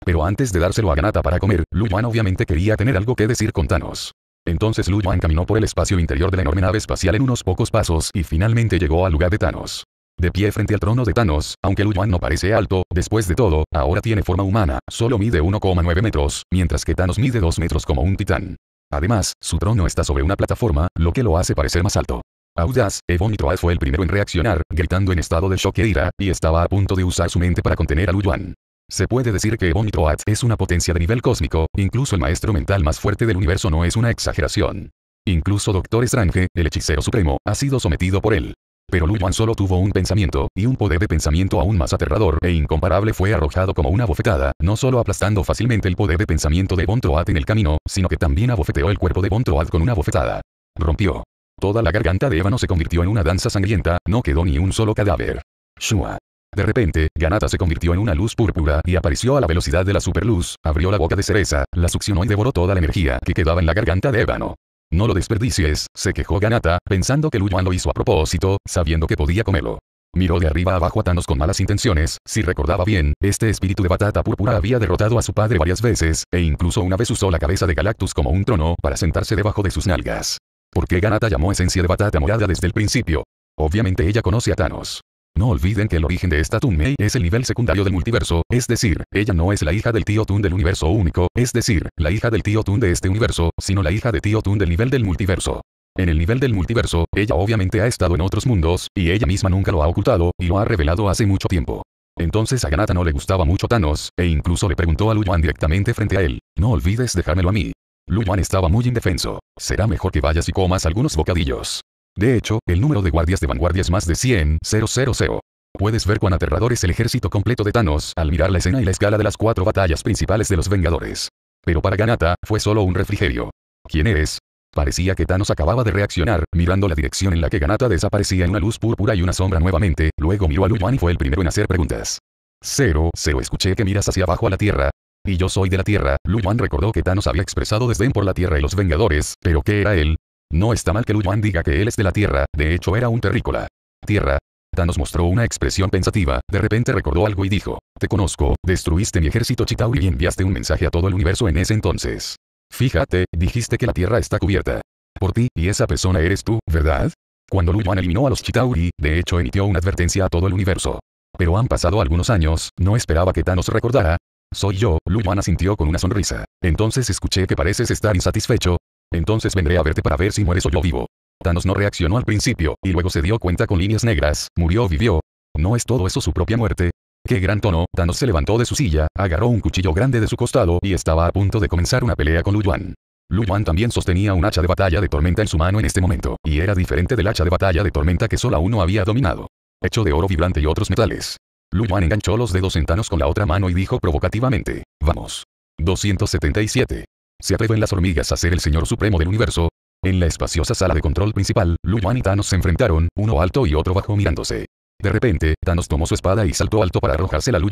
Pero antes de dárselo a Ganata para comer, Lu obviamente quería tener algo que decir con Thanos. Entonces Lu Yuan caminó por el espacio interior de la enorme nave espacial en unos pocos pasos y finalmente llegó al lugar de Thanos. De pie frente al trono de Thanos, aunque Luyuan no parece alto, después de todo, ahora tiene forma humana, solo mide 1,9 metros, mientras que Thanos mide 2 metros como un titán. Además, su trono está sobre una plataforma, lo que lo hace parecer más alto. Audaz, Evon fue el primero en reaccionar, gritando en estado de shock e ira, y estaba a punto de usar su mente para contener a Luyuan. Se puede decir que Evon es una potencia de nivel cósmico, incluso el maestro mental más fuerte del universo no es una exageración. Incluso Doctor Strange, el hechicero supremo, ha sido sometido por él. Pero Lu Yuan solo tuvo un pensamiento, y un poder de pensamiento aún más aterrador e incomparable fue arrojado como una bofetada, no solo aplastando fácilmente el poder de pensamiento de Bontroat en el camino, sino que también abofeteó el cuerpo de Bontroat con una bofetada. Rompió. Toda la garganta de Ébano se convirtió en una danza sangrienta, no quedó ni un solo cadáver. Shua. De repente, Ganata se convirtió en una luz púrpura y apareció a la velocidad de la superluz, abrió la boca de cereza, la succionó y devoró toda la energía que quedaba en la garganta de Ébano. No lo desperdicies, se quejó Ganata, pensando que Luyuan lo hizo a propósito, sabiendo que podía comerlo. Miró de arriba abajo a Thanos con malas intenciones, si recordaba bien, este espíritu de batata púrpura había derrotado a su padre varias veces, e incluso una vez usó la cabeza de Galactus como un trono para sentarse debajo de sus nalgas. ¿Por qué Ganata llamó esencia de batata morada desde el principio? Obviamente ella conoce a Thanos. No olviden que el origen de esta Mei es el nivel secundario del multiverso, es decir, ella no es la hija del tío Tun del universo único, es decir, la hija del tío Tun de este universo, sino la hija de tío Tun del nivel del multiverso. En el nivel del multiverso, ella obviamente ha estado en otros mundos, y ella misma nunca lo ha ocultado, y lo ha revelado hace mucho tiempo. Entonces a Ganata no le gustaba mucho Thanos, e incluso le preguntó a Lu directamente frente a él, no olvides dejármelo a mí. Luyuan estaba muy indefenso. Será mejor que vayas y comas algunos bocadillos. De hecho, el número de guardias de vanguardia es más de 100, 000. Puedes ver cuán aterrador es el ejército completo de Thanos al mirar la escena y la escala de las cuatro batallas principales de los Vengadores. Pero para Ganata, fue solo un refrigerio. ¿Quién eres? Parecía que Thanos acababa de reaccionar, mirando la dirección en la que Ganata desaparecía en una luz púrpura y una sombra nuevamente, luego miró a Luyuan y fue el primero en hacer preguntas. Cero, cero escuché que miras hacia abajo a la Tierra. Y yo soy de la Tierra, Luyuan recordó que Thanos había expresado desdén por la Tierra y los Vengadores, pero ¿qué era él? No está mal que Lu diga que él es de la Tierra, de hecho era un terrícola. Tierra. Thanos mostró una expresión pensativa, de repente recordó algo y dijo, te conozco, destruiste mi ejército Chitauri y enviaste un mensaje a todo el universo en ese entonces. Fíjate, dijiste que la Tierra está cubierta. Por ti, y esa persona eres tú, ¿verdad? Cuando Lu eliminó a los Chitauri, de hecho emitió una advertencia a todo el universo. Pero han pasado algunos años, no esperaba que Thanos recordara. Soy yo, Lu asintió con una sonrisa. Entonces escuché que pareces estar insatisfecho, entonces vendré a verte para ver si mueres o yo vivo. Thanos no reaccionó al principio, y luego se dio cuenta con líneas negras, murió o vivió. ¿No es todo eso su propia muerte? ¡Qué gran tono! Thanos se levantó de su silla, agarró un cuchillo grande de su costado y estaba a punto de comenzar una pelea con Lu Yuan. también sostenía un hacha de batalla de tormenta en su mano en este momento, y era diferente del hacha de batalla de tormenta que solo uno había dominado. Hecho de oro vibrante y otros metales. Lu enganchó los dedos en Thanos con la otra mano y dijo provocativamente, vamos. 277. Se atreven las hormigas a ser el señor supremo del universo. En la espaciosa sala de control principal, Lu y Thanos se enfrentaron, uno alto y otro bajo mirándose. De repente, Thanos tomó su espada y saltó alto para arrojársela a Lu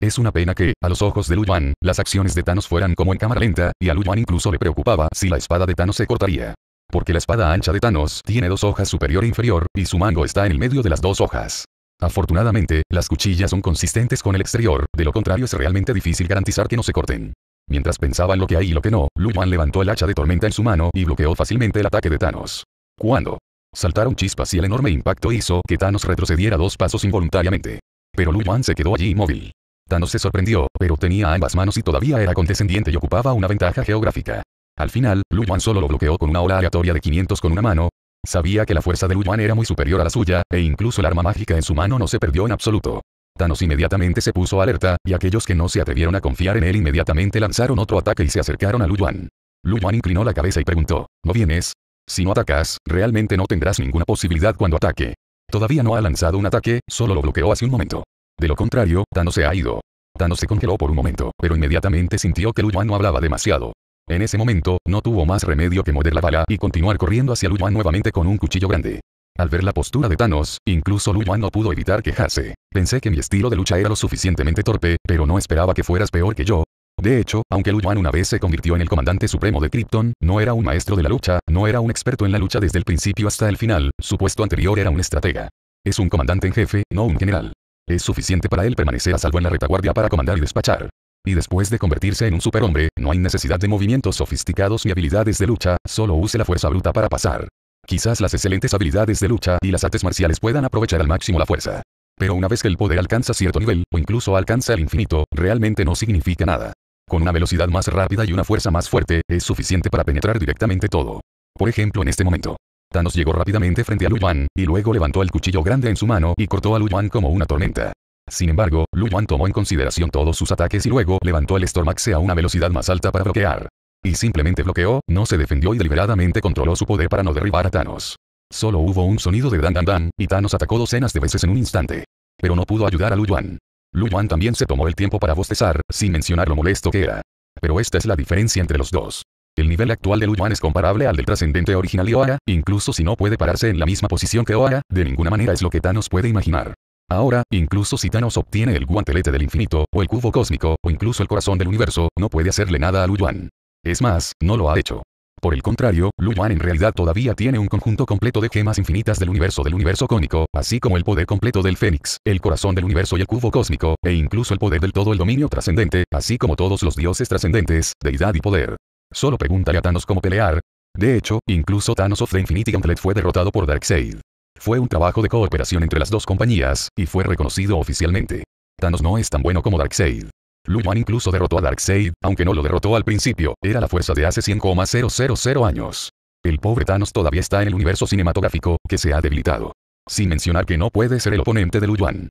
Es una pena que, a los ojos de Lu las acciones de Thanos fueran como en cámara lenta, y a Lu incluso le preocupaba si la espada de Thanos se cortaría. Porque la espada ancha de Thanos tiene dos hojas superior e inferior, y su mango está en el medio de las dos hojas. Afortunadamente, las cuchillas son consistentes con el exterior, de lo contrario es realmente difícil garantizar que no se corten. Mientras pensaban lo que hay y lo que no, Lu levantó el hacha de tormenta en su mano y bloqueó fácilmente el ataque de Thanos. Cuando saltaron chispas y el enorme impacto hizo que Thanos retrocediera dos pasos involuntariamente. Pero Lu se quedó allí inmóvil. Thanos se sorprendió, pero tenía ambas manos y todavía era condescendiente y ocupaba una ventaja geográfica. Al final, Lu solo lo bloqueó con una ola aleatoria de 500 con una mano. Sabía que la fuerza de Lu era muy superior a la suya, e incluso el arma mágica en su mano no se perdió en absoluto. Thanos inmediatamente se puso alerta, y aquellos que no se atrevieron a confiar en él inmediatamente lanzaron otro ataque y se acercaron a Lu Luyuan inclinó la cabeza y preguntó, ¿no vienes? Si no atacas, realmente no tendrás ninguna posibilidad cuando ataque. Todavía no ha lanzado un ataque, solo lo bloqueó hace un momento. De lo contrario, Thanos se ha ido. Thanos se congeló por un momento, pero inmediatamente sintió que Luyuan no hablaba demasiado. En ese momento, no tuvo más remedio que mover la bala y continuar corriendo hacia Luyuan nuevamente con un cuchillo grande. Al ver la postura de Thanos, incluso Lu Yuan no pudo evitar quejarse. Pensé que mi estilo de lucha era lo suficientemente torpe, pero no esperaba que fueras peor que yo. De hecho, aunque Lu una vez se convirtió en el comandante supremo de Krypton, no era un maestro de la lucha, no era un experto en la lucha desde el principio hasta el final, su puesto anterior era un estratega. Es un comandante en jefe, no un general. Es suficiente para él permanecer a salvo en la retaguardia para comandar y despachar. Y después de convertirse en un superhombre, no hay necesidad de movimientos sofisticados ni habilidades de lucha, solo use la fuerza bruta para pasar. Quizás las excelentes habilidades de lucha y las artes marciales puedan aprovechar al máximo la fuerza. Pero una vez que el poder alcanza cierto nivel, o incluso alcanza el infinito, realmente no significa nada. Con una velocidad más rápida y una fuerza más fuerte, es suficiente para penetrar directamente todo. Por ejemplo en este momento. Thanos llegó rápidamente frente a Lu y luego levantó el cuchillo grande en su mano y cortó a Lu como una tormenta. Sin embargo, Lu tomó en consideración todos sus ataques y luego levantó el Stormaxe a una velocidad más alta para bloquear. Y simplemente bloqueó, no se defendió y deliberadamente controló su poder para no derribar a Thanos. Solo hubo un sonido de dan dan dan, y Thanos atacó docenas de veces en un instante. Pero no pudo ayudar a Lu Yuan. Lu Yuan también se tomó el tiempo para bostezar, sin mencionar lo molesto que era. Pero esta es la diferencia entre los dos. El nivel actual de Lu Yuan es comparable al del trascendente original oaga incluso si no puede pararse en la misma posición que Oaga, de ninguna manera es lo que Thanos puede imaginar. Ahora, incluso si Thanos obtiene el guantelete del infinito, o el cubo cósmico, o incluso el corazón del universo, no puede hacerle nada a Lu Yuan. Es más, no lo ha hecho. Por el contrario, Lu en realidad todavía tiene un conjunto completo de gemas infinitas del universo del universo cónico, así como el poder completo del Fénix, el corazón del universo y el cubo cósmico, e incluso el poder del todo el dominio trascendente, así como todos los dioses trascendentes, deidad y poder. Solo pregúntale a Thanos cómo pelear. De hecho, incluso Thanos of the Infinity Gauntlet fue derrotado por Darkseid. Fue un trabajo de cooperación entre las dos compañías, y fue reconocido oficialmente. Thanos no es tan bueno como Darkseid. Lu incluso derrotó a Darkseid, aunque no lo derrotó al principio, era la fuerza de hace 100,000 años. El pobre Thanos todavía está en el universo cinematográfico, que se ha debilitado. Sin mencionar que no puede ser el oponente de Lu Yuan.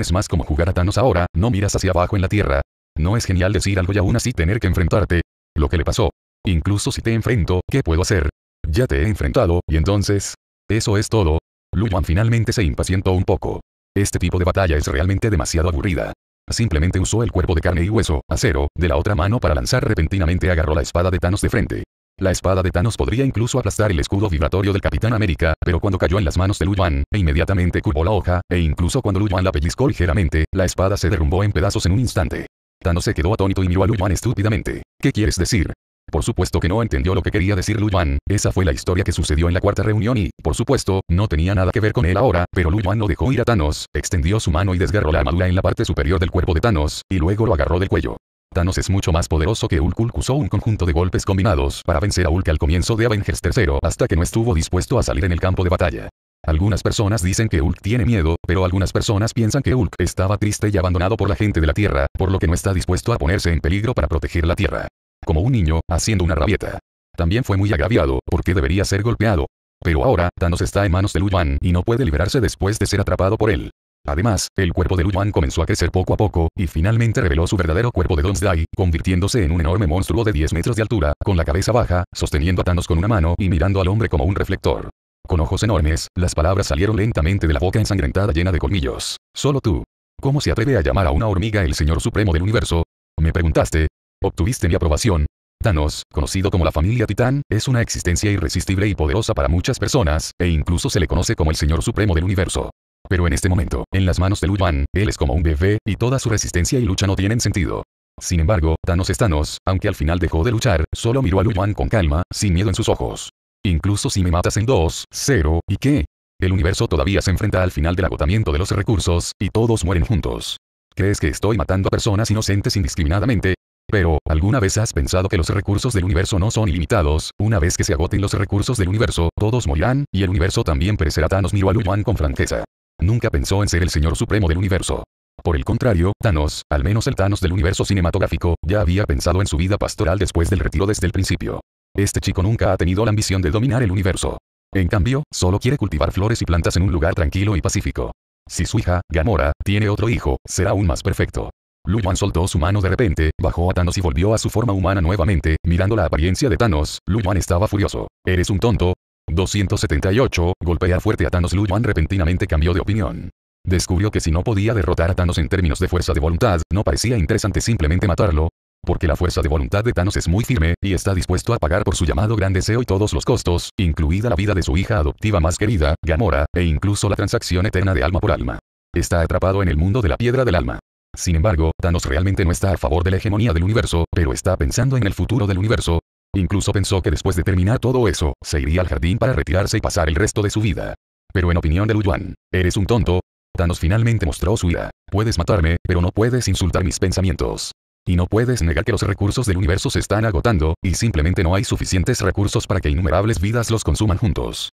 es más como jugar a Thanos ahora, no miras hacia abajo en la Tierra. No es genial decir algo y aún así tener que enfrentarte. Lo que le pasó. Incluso si te enfrento, ¿qué puedo hacer? Ya te he enfrentado, y entonces... Eso es todo. Lu finalmente se impacientó un poco. Este tipo de batalla es realmente demasiado aburrida. Simplemente usó el cuerpo de carne y hueso, acero, de la otra mano para lanzar repentinamente agarró la espada de Thanos de frente. La espada de Thanos podría incluso aplastar el escudo vibratorio del Capitán América, pero cuando cayó en las manos de Lu e inmediatamente curvó la hoja, e incluso cuando Lu la pellizcó ligeramente, la espada se derrumbó en pedazos en un instante. Thanos se quedó atónito y miró a Lu estúpidamente. ¿Qué quieres decir? Por supuesto que no entendió lo que quería decir Lu Yuan, esa fue la historia que sucedió en la cuarta reunión y, por supuesto, no tenía nada que ver con él ahora, pero Lu Yuan lo dejó ir a Thanos, extendió su mano y desgarró la armadura en la parte superior del cuerpo de Thanos, y luego lo agarró del cuello. Thanos es mucho más poderoso que Hulk. Hulk usó un conjunto de golpes combinados para vencer a Hulk al comienzo de Avengers 3 hasta que no estuvo dispuesto a salir en el campo de batalla. Algunas personas dicen que Hulk tiene miedo, pero algunas personas piensan que Hulk estaba triste y abandonado por la gente de la Tierra, por lo que no está dispuesto a ponerse en peligro para proteger la Tierra como un niño, haciendo una rabieta. También fue muy agraviado, porque debería ser golpeado. Pero ahora, Thanos está en manos de Lu y no puede liberarse después de ser atrapado por él. Además, el cuerpo de Lu comenzó a crecer poco a poco, y finalmente reveló su verdadero cuerpo de Donsdai, convirtiéndose en un enorme monstruo de 10 metros de altura, con la cabeza baja, sosteniendo a Thanos con una mano y mirando al hombre como un reflector. Con ojos enormes, las palabras salieron lentamente de la boca ensangrentada llena de colmillos. Solo tú. ¿Cómo se atreve a llamar a una hormiga el Señor Supremo del Universo? Me preguntaste, Obtuviste mi aprobación. Thanos, conocido como la familia Titán, es una existencia irresistible y poderosa para muchas personas, e incluso se le conoce como el Señor Supremo del Universo. Pero en este momento, en las manos de Lu Yuan, él es como un bebé, y toda su resistencia y lucha no tienen sentido. Sin embargo, Thanos es Thanos, aunque al final dejó de luchar, solo miró a Lu con calma, sin miedo en sus ojos. Incluso si me matas en 2, 0, ¿y qué? El universo todavía se enfrenta al final del agotamiento de los recursos, y todos mueren juntos. ¿Crees que estoy matando a personas inocentes indiscriminadamente? Pero, ¿alguna vez has pensado que los recursos del universo no son ilimitados? Una vez que se agoten los recursos del universo, todos morirán, y el universo también perecerá. Thanos miró a Lu con franqueza. Nunca pensó en ser el señor supremo del universo. Por el contrario, Thanos, al menos el Thanos del universo cinematográfico, ya había pensado en su vida pastoral después del retiro desde el principio. Este chico nunca ha tenido la ambición de dominar el universo. En cambio, solo quiere cultivar flores y plantas en un lugar tranquilo y pacífico. Si su hija, Gamora, tiene otro hijo, será aún más perfecto. Lu Yuan soltó su mano de repente, bajó a Thanos y volvió a su forma humana nuevamente, mirando la apariencia de Thanos, Lu Yuan estaba furioso. ¿Eres un tonto? 278, golpea fuerte a Thanos Lu Yuan repentinamente cambió de opinión. Descubrió que si no podía derrotar a Thanos en términos de fuerza de voluntad, no parecía interesante simplemente matarlo, porque la fuerza de voluntad de Thanos es muy firme, y está dispuesto a pagar por su llamado gran deseo y todos los costos, incluida la vida de su hija adoptiva más querida, Gamora, e incluso la transacción eterna de alma por alma. Está atrapado en el mundo de la piedra del alma. Sin embargo, Thanos realmente no está a favor de la hegemonía del universo, pero está pensando en el futuro del universo. Incluso pensó que después de terminar todo eso, se iría al jardín para retirarse y pasar el resto de su vida. Pero en opinión de Lu Yuan, eres un tonto. Thanos finalmente mostró su ira. Puedes matarme, pero no puedes insultar mis pensamientos. Y no puedes negar que los recursos del universo se están agotando, y simplemente no hay suficientes recursos para que innumerables vidas los consuman juntos.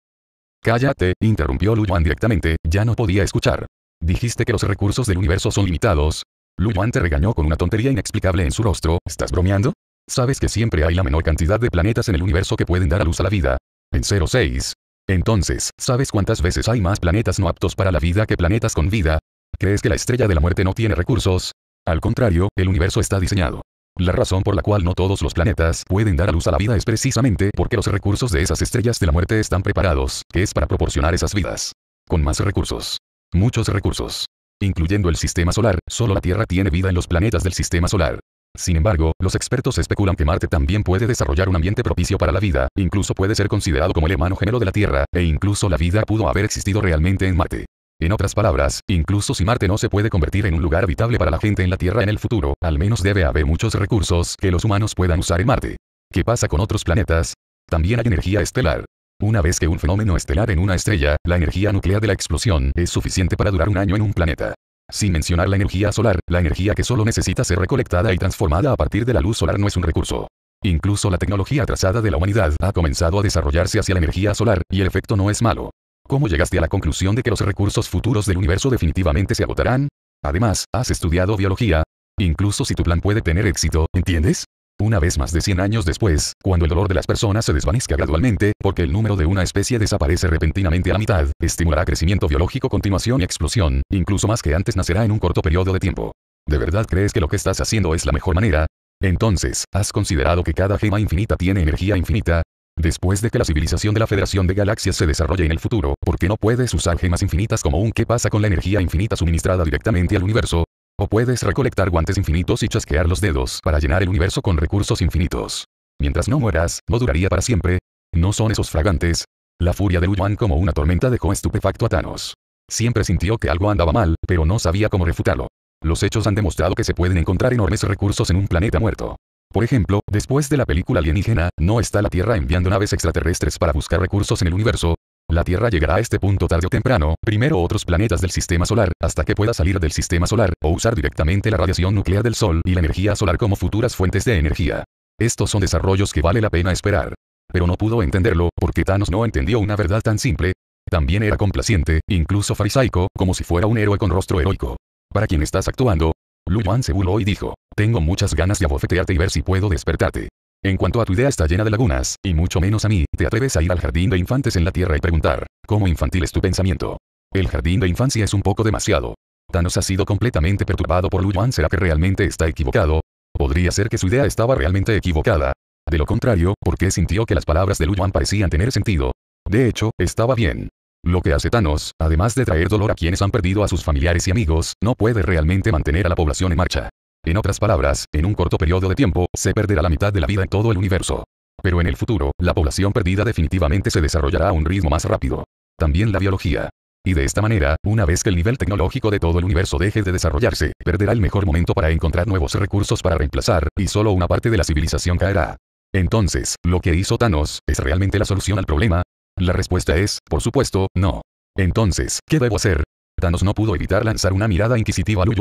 Cállate, interrumpió Lu Yuan directamente, ya no podía escuchar. Dijiste que los recursos del universo son limitados. Lu Yuan te regañó con una tontería inexplicable en su rostro, ¿estás bromeando? Sabes que siempre hay la menor cantidad de planetas en el universo que pueden dar a luz a la vida. En 06. Entonces, ¿sabes cuántas veces hay más planetas no aptos para la vida que planetas con vida? ¿Crees que la estrella de la muerte no tiene recursos? Al contrario, el universo está diseñado. La razón por la cual no todos los planetas pueden dar a luz a la vida es precisamente porque los recursos de esas estrellas de la muerte están preparados, que es para proporcionar esas vidas. Con más recursos muchos recursos. Incluyendo el sistema solar, solo la Tierra tiene vida en los planetas del sistema solar. Sin embargo, los expertos especulan que Marte también puede desarrollar un ambiente propicio para la vida, incluso puede ser considerado como el hermano gemelo de la Tierra, e incluso la vida pudo haber existido realmente en Marte. En otras palabras, incluso si Marte no se puede convertir en un lugar habitable para la gente en la Tierra en el futuro, al menos debe haber muchos recursos que los humanos puedan usar en Marte. ¿Qué pasa con otros planetas? También hay energía estelar. Una vez que un fenómeno estelar en una estrella, la energía nuclear de la explosión es suficiente para durar un año en un planeta. Sin mencionar la energía solar, la energía que solo necesita ser recolectada y transformada a partir de la luz solar no es un recurso. Incluso la tecnología atrasada de la humanidad ha comenzado a desarrollarse hacia la energía solar, y el efecto no es malo. ¿Cómo llegaste a la conclusión de que los recursos futuros del universo definitivamente se agotarán? Además, has estudiado biología. Incluso si tu plan puede tener éxito, ¿entiendes? Una vez más de 100 años después, cuando el dolor de las personas se desvanezca gradualmente, porque el número de una especie desaparece repentinamente a la mitad, estimulará crecimiento biológico, continuación y explosión, incluso más que antes nacerá en un corto periodo de tiempo. ¿De verdad crees que lo que estás haciendo es la mejor manera? Entonces, ¿has considerado que cada gema infinita tiene energía infinita? Después de que la civilización de la Federación de Galaxias se desarrolle en el futuro, ¿por qué no puedes usar gemas infinitas como un qué pasa con la energía infinita suministrada directamente al universo? O puedes recolectar guantes infinitos y chasquear los dedos para llenar el universo con recursos infinitos. Mientras no mueras, no duraría para siempre. No son esos fragantes. La furia de Lu Yuan como una tormenta dejó estupefacto a Thanos. Siempre sintió que algo andaba mal, pero no sabía cómo refutarlo. Los hechos han demostrado que se pueden encontrar enormes recursos en un planeta muerto. Por ejemplo, después de la película alienígena, no está la Tierra enviando naves extraterrestres para buscar recursos en el universo, la Tierra llegará a este punto tarde o temprano, primero otros planetas del sistema solar, hasta que pueda salir del sistema solar, o usar directamente la radiación nuclear del Sol y la energía solar como futuras fuentes de energía. Estos son desarrollos que vale la pena esperar. Pero no pudo entenderlo, porque Thanos no entendió una verdad tan simple. También era complaciente, incluso farisaico, como si fuera un héroe con rostro heroico. ¿Para quién estás actuando? Lu Yuan se burló y dijo, tengo muchas ganas de abofetearte y ver si puedo despertarte. En cuanto a tu idea está llena de lagunas, y mucho menos a mí, te atreves a ir al jardín de infantes en la tierra y preguntar, ¿cómo infantil es tu pensamiento? El jardín de infancia es un poco demasiado. Thanos ha sido completamente perturbado por Lu ¿Será que realmente está equivocado? Podría ser que su idea estaba realmente equivocada. De lo contrario, ¿por qué sintió que las palabras de Lu Yuan parecían tener sentido? De hecho, estaba bien. Lo que hace Thanos, además de traer dolor a quienes han perdido a sus familiares y amigos, no puede realmente mantener a la población en marcha. En otras palabras, en un corto periodo de tiempo, se perderá la mitad de la vida en todo el universo. Pero en el futuro, la población perdida definitivamente se desarrollará a un ritmo más rápido. También la biología. Y de esta manera, una vez que el nivel tecnológico de todo el universo deje de desarrollarse, perderá el mejor momento para encontrar nuevos recursos para reemplazar, y solo una parte de la civilización caerá. Entonces, ¿lo que hizo Thanos es realmente la solución al problema? La respuesta es, por supuesto, no. Entonces, ¿qué debo hacer? Thanos no pudo evitar lanzar una mirada inquisitiva a Lu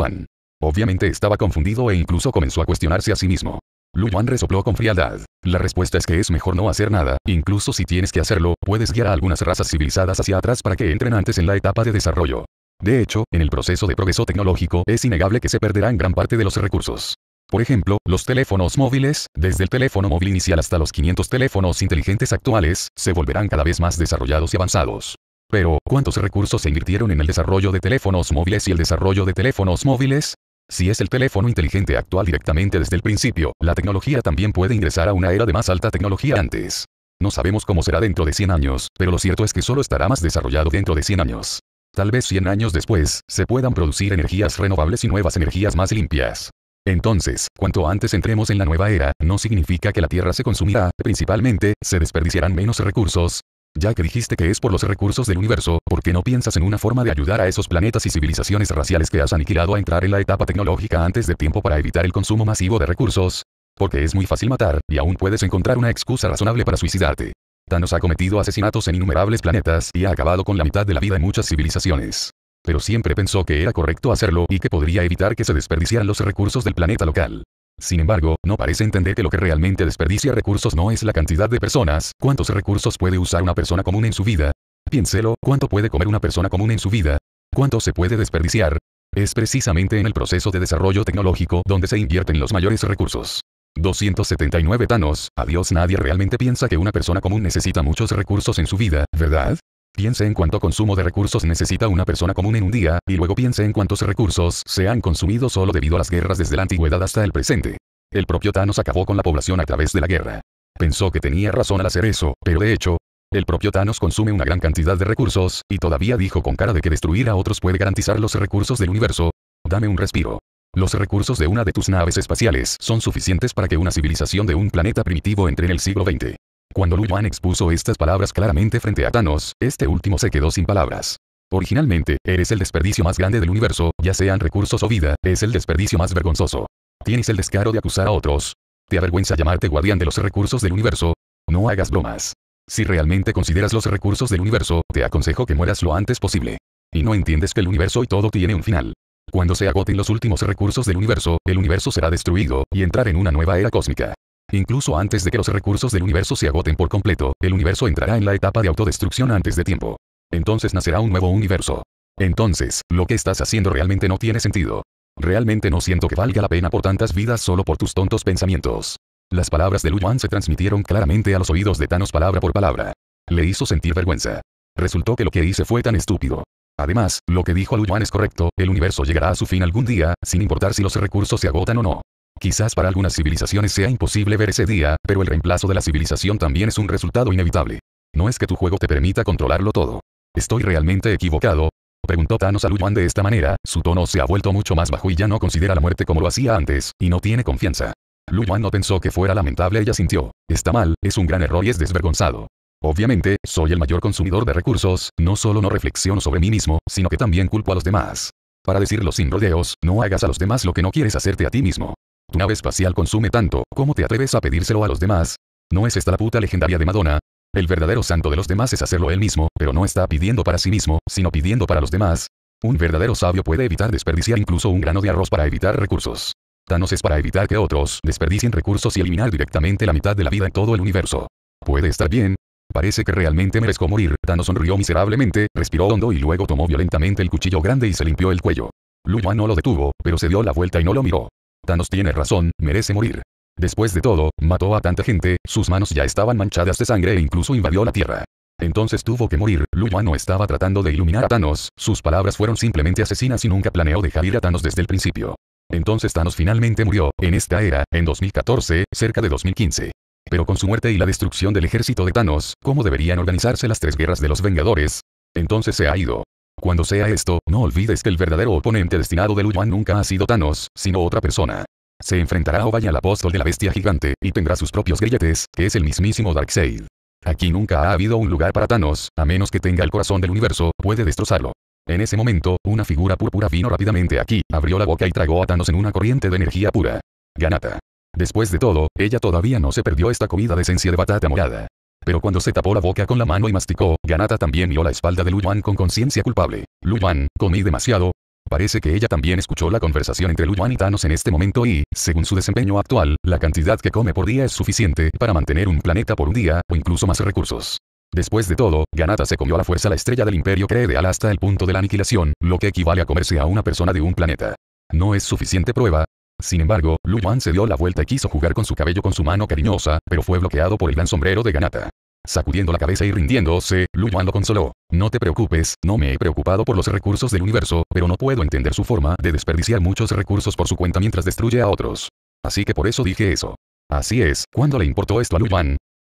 Obviamente estaba confundido e incluso comenzó a cuestionarse a sí mismo. Lu Yuan resopló con frialdad. La respuesta es que es mejor no hacer nada, incluso si tienes que hacerlo, puedes guiar a algunas razas civilizadas hacia atrás para que entren antes en la etapa de desarrollo. De hecho, en el proceso de progreso tecnológico es innegable que se perderán gran parte de los recursos. Por ejemplo, los teléfonos móviles, desde el teléfono móvil inicial hasta los 500 teléfonos inteligentes actuales, se volverán cada vez más desarrollados y avanzados. Pero, ¿cuántos recursos se invirtieron en el desarrollo de teléfonos móviles y el desarrollo de teléfonos móviles? Si es el teléfono inteligente actual directamente desde el principio, la tecnología también puede ingresar a una era de más alta tecnología antes. No sabemos cómo será dentro de 100 años, pero lo cierto es que solo estará más desarrollado dentro de 100 años. Tal vez 100 años después, se puedan producir energías renovables y nuevas energías más limpias. Entonces, cuanto antes entremos en la nueva era, no significa que la Tierra se consumirá, principalmente, se desperdiciarán menos recursos, ya que dijiste que es por los recursos del universo, ¿por qué no piensas en una forma de ayudar a esos planetas y civilizaciones raciales que has aniquilado a entrar en la etapa tecnológica antes de tiempo para evitar el consumo masivo de recursos? Porque es muy fácil matar, y aún puedes encontrar una excusa razonable para suicidarte. Thanos ha cometido asesinatos en innumerables planetas y ha acabado con la mitad de la vida en muchas civilizaciones. Pero siempre pensó que era correcto hacerlo y que podría evitar que se desperdiciaran los recursos del planeta local. Sin embargo, no parece entender que lo que realmente desperdicia recursos no es la cantidad de personas, cuántos recursos puede usar una persona común en su vida. Piénselo, cuánto puede comer una persona común en su vida, cuánto se puede desperdiciar. Es precisamente en el proceso de desarrollo tecnológico donde se invierten los mayores recursos. 279 Thanos, adiós nadie realmente piensa que una persona común necesita muchos recursos en su vida, ¿verdad? Piense en cuánto consumo de recursos necesita una persona común en un día, y luego piense en cuántos recursos se han consumido solo debido a las guerras desde la antigüedad hasta el presente. El propio Thanos acabó con la población a través de la guerra. Pensó que tenía razón al hacer eso, pero de hecho, el propio Thanos consume una gran cantidad de recursos, y todavía dijo con cara de que destruir a otros puede garantizar los recursos del universo. Dame un respiro. Los recursos de una de tus naves espaciales son suficientes para que una civilización de un planeta primitivo entre en el siglo XX. Cuando Lu Yuan expuso estas palabras claramente frente a Thanos, este último se quedó sin palabras. Originalmente, eres el desperdicio más grande del universo, ya sean recursos o vida, es el desperdicio más vergonzoso. Tienes el descaro de acusar a otros. ¿Te avergüenza llamarte guardián de los recursos del universo? No hagas bromas. Si realmente consideras los recursos del universo, te aconsejo que mueras lo antes posible. Y no entiendes que el universo y todo tiene un final. Cuando se agoten los últimos recursos del universo, el universo será destruido, y entrar en una nueva era cósmica. Incluso antes de que los recursos del universo se agoten por completo, el universo entrará en la etapa de autodestrucción antes de tiempo. Entonces nacerá un nuevo universo. Entonces, lo que estás haciendo realmente no tiene sentido. Realmente no siento que valga la pena por tantas vidas solo por tus tontos pensamientos. Las palabras de Lu Yuan se transmitieron claramente a los oídos de Thanos palabra por palabra. Le hizo sentir vergüenza. Resultó que lo que hice fue tan estúpido. Además, lo que dijo Lu Yuan es correcto, el universo llegará a su fin algún día, sin importar si los recursos se agotan o no. Quizás para algunas civilizaciones sea imposible ver ese día, pero el reemplazo de la civilización también es un resultado inevitable. No es que tu juego te permita controlarlo todo. ¿Estoy realmente equivocado? Preguntó Thanos a Luyuan de esta manera, su tono se ha vuelto mucho más bajo y ya no considera la muerte como lo hacía antes, y no tiene confianza. Yuan no pensó que fuera lamentable Ella sintió. Está mal, es un gran error y es desvergonzado. Obviamente, soy el mayor consumidor de recursos, no solo no reflexiono sobre mí mismo, sino que también culpo a los demás. Para decirlo sin rodeos, no hagas a los demás lo que no quieres hacerte a ti mismo. Tu nave espacial consume tanto, ¿cómo te atreves a pedírselo a los demás? ¿No es esta la puta legendaria de Madonna? El verdadero santo de los demás es hacerlo él mismo, pero no está pidiendo para sí mismo, sino pidiendo para los demás. Un verdadero sabio puede evitar desperdiciar incluso un grano de arroz para evitar recursos. Thanos es para evitar que otros desperdicien recursos y eliminar directamente la mitad de la vida en todo el universo. Puede estar bien, Parece que realmente merezco morir. Thanos sonrió miserablemente, respiró hondo y luego tomó violentamente el cuchillo grande y se limpió el cuello. Luan no lo detuvo, pero se dio la vuelta y no lo miró. Thanos tiene razón, merece morir. Después de todo, mató a tanta gente, sus manos ya estaban manchadas de sangre e incluso invadió la Tierra. Entonces tuvo que morir, Lu no estaba tratando de iluminar a Thanos, sus palabras fueron simplemente asesinas y nunca planeó dejar ir a Thanos desde el principio. Entonces Thanos finalmente murió, en esta era, en 2014, cerca de 2015. Pero con su muerte y la destrucción del ejército de Thanos, ¿cómo deberían organizarse las tres guerras de los Vengadores? Entonces se ha ido. Cuando sea esto, no olvides que el verdadero oponente destinado de Luyuan nunca ha sido Thanos, sino otra persona. Se enfrentará o vaya al apóstol de la bestia gigante, y tendrá sus propios grilletes, que es el mismísimo Darkseid. Aquí nunca ha habido un lugar para Thanos, a menos que tenga el corazón del universo, puede destrozarlo. En ese momento, una figura púrpura vino rápidamente aquí, abrió la boca y tragó a Thanos en una corriente de energía pura. Ganata. Después de todo, ella todavía no se perdió esta comida de esencia de batata morada. Pero cuando se tapó la boca con la mano y masticó, Ganata también miró la espalda de Lu Yuan con conciencia culpable. Lu Yuan, comí demasiado. Parece que ella también escuchó la conversación entre Lu Yuan y Thanos en este momento y, según su desempeño actual, la cantidad que come por día es suficiente para mantener un planeta por un día, o incluso más recursos. Después de todo, Ganata se comió a la fuerza la estrella del imperio Creedal hasta el punto de la aniquilación, lo que equivale a comerse a una persona de un planeta. No es suficiente prueba, sin embargo, Lu se dio la vuelta y quiso jugar con su cabello con su mano cariñosa, pero fue bloqueado por el gran sombrero de Ganata. Sacudiendo la cabeza y rindiéndose, Lu lo consoló. No te preocupes, no me he preocupado por los recursos del universo, pero no puedo entender su forma de desperdiciar muchos recursos por su cuenta mientras destruye a otros. Así que por eso dije eso. Así es, ¿cuándo le importó esto a Lu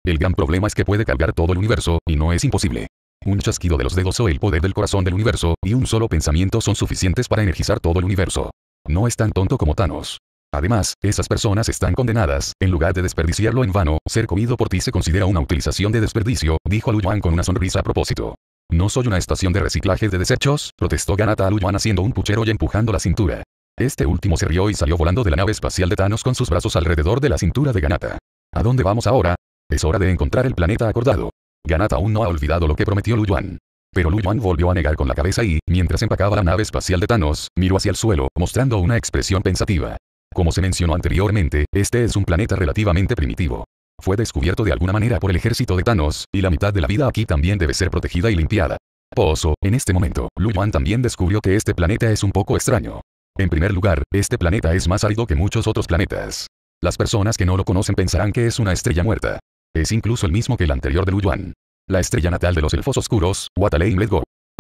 El gran problema es que puede cargar todo el universo, y no es imposible. Un chasquido de los dedos o el poder del corazón del universo, y un solo pensamiento son suficientes para energizar todo el universo. No es tan tonto como Thanos. Además, esas personas están condenadas, en lugar de desperdiciarlo en vano, ser comido por ti se considera una utilización de desperdicio, dijo Lu Yuan con una sonrisa a propósito. No soy una estación de reciclaje de desechos, protestó Ganata a Lu Yuan haciendo un puchero y empujando la cintura. Este último se rió y salió volando de la nave espacial de Thanos con sus brazos alrededor de la cintura de Ganata. ¿A dónde vamos ahora? Es hora de encontrar el planeta acordado. Ganata aún no ha olvidado lo que prometió Lu Yuan. Pero Lu Yuan volvió a negar con la cabeza y, mientras empacaba la nave espacial de Thanos, miró hacia el suelo, mostrando una expresión pensativa. Como se mencionó anteriormente, este es un planeta relativamente primitivo. Fue descubierto de alguna manera por el ejército de Thanos, y la mitad de la vida aquí también debe ser protegida y limpiada. Pozo, en este momento, Lu Yuan también descubrió que este planeta es un poco extraño. En primer lugar, este planeta es más árido que muchos otros planetas. Las personas que no lo conocen pensarán que es una estrella muerta. Es incluso el mismo que el anterior de Lu Yuan la estrella natal de los elfos oscuros, Wataleim Let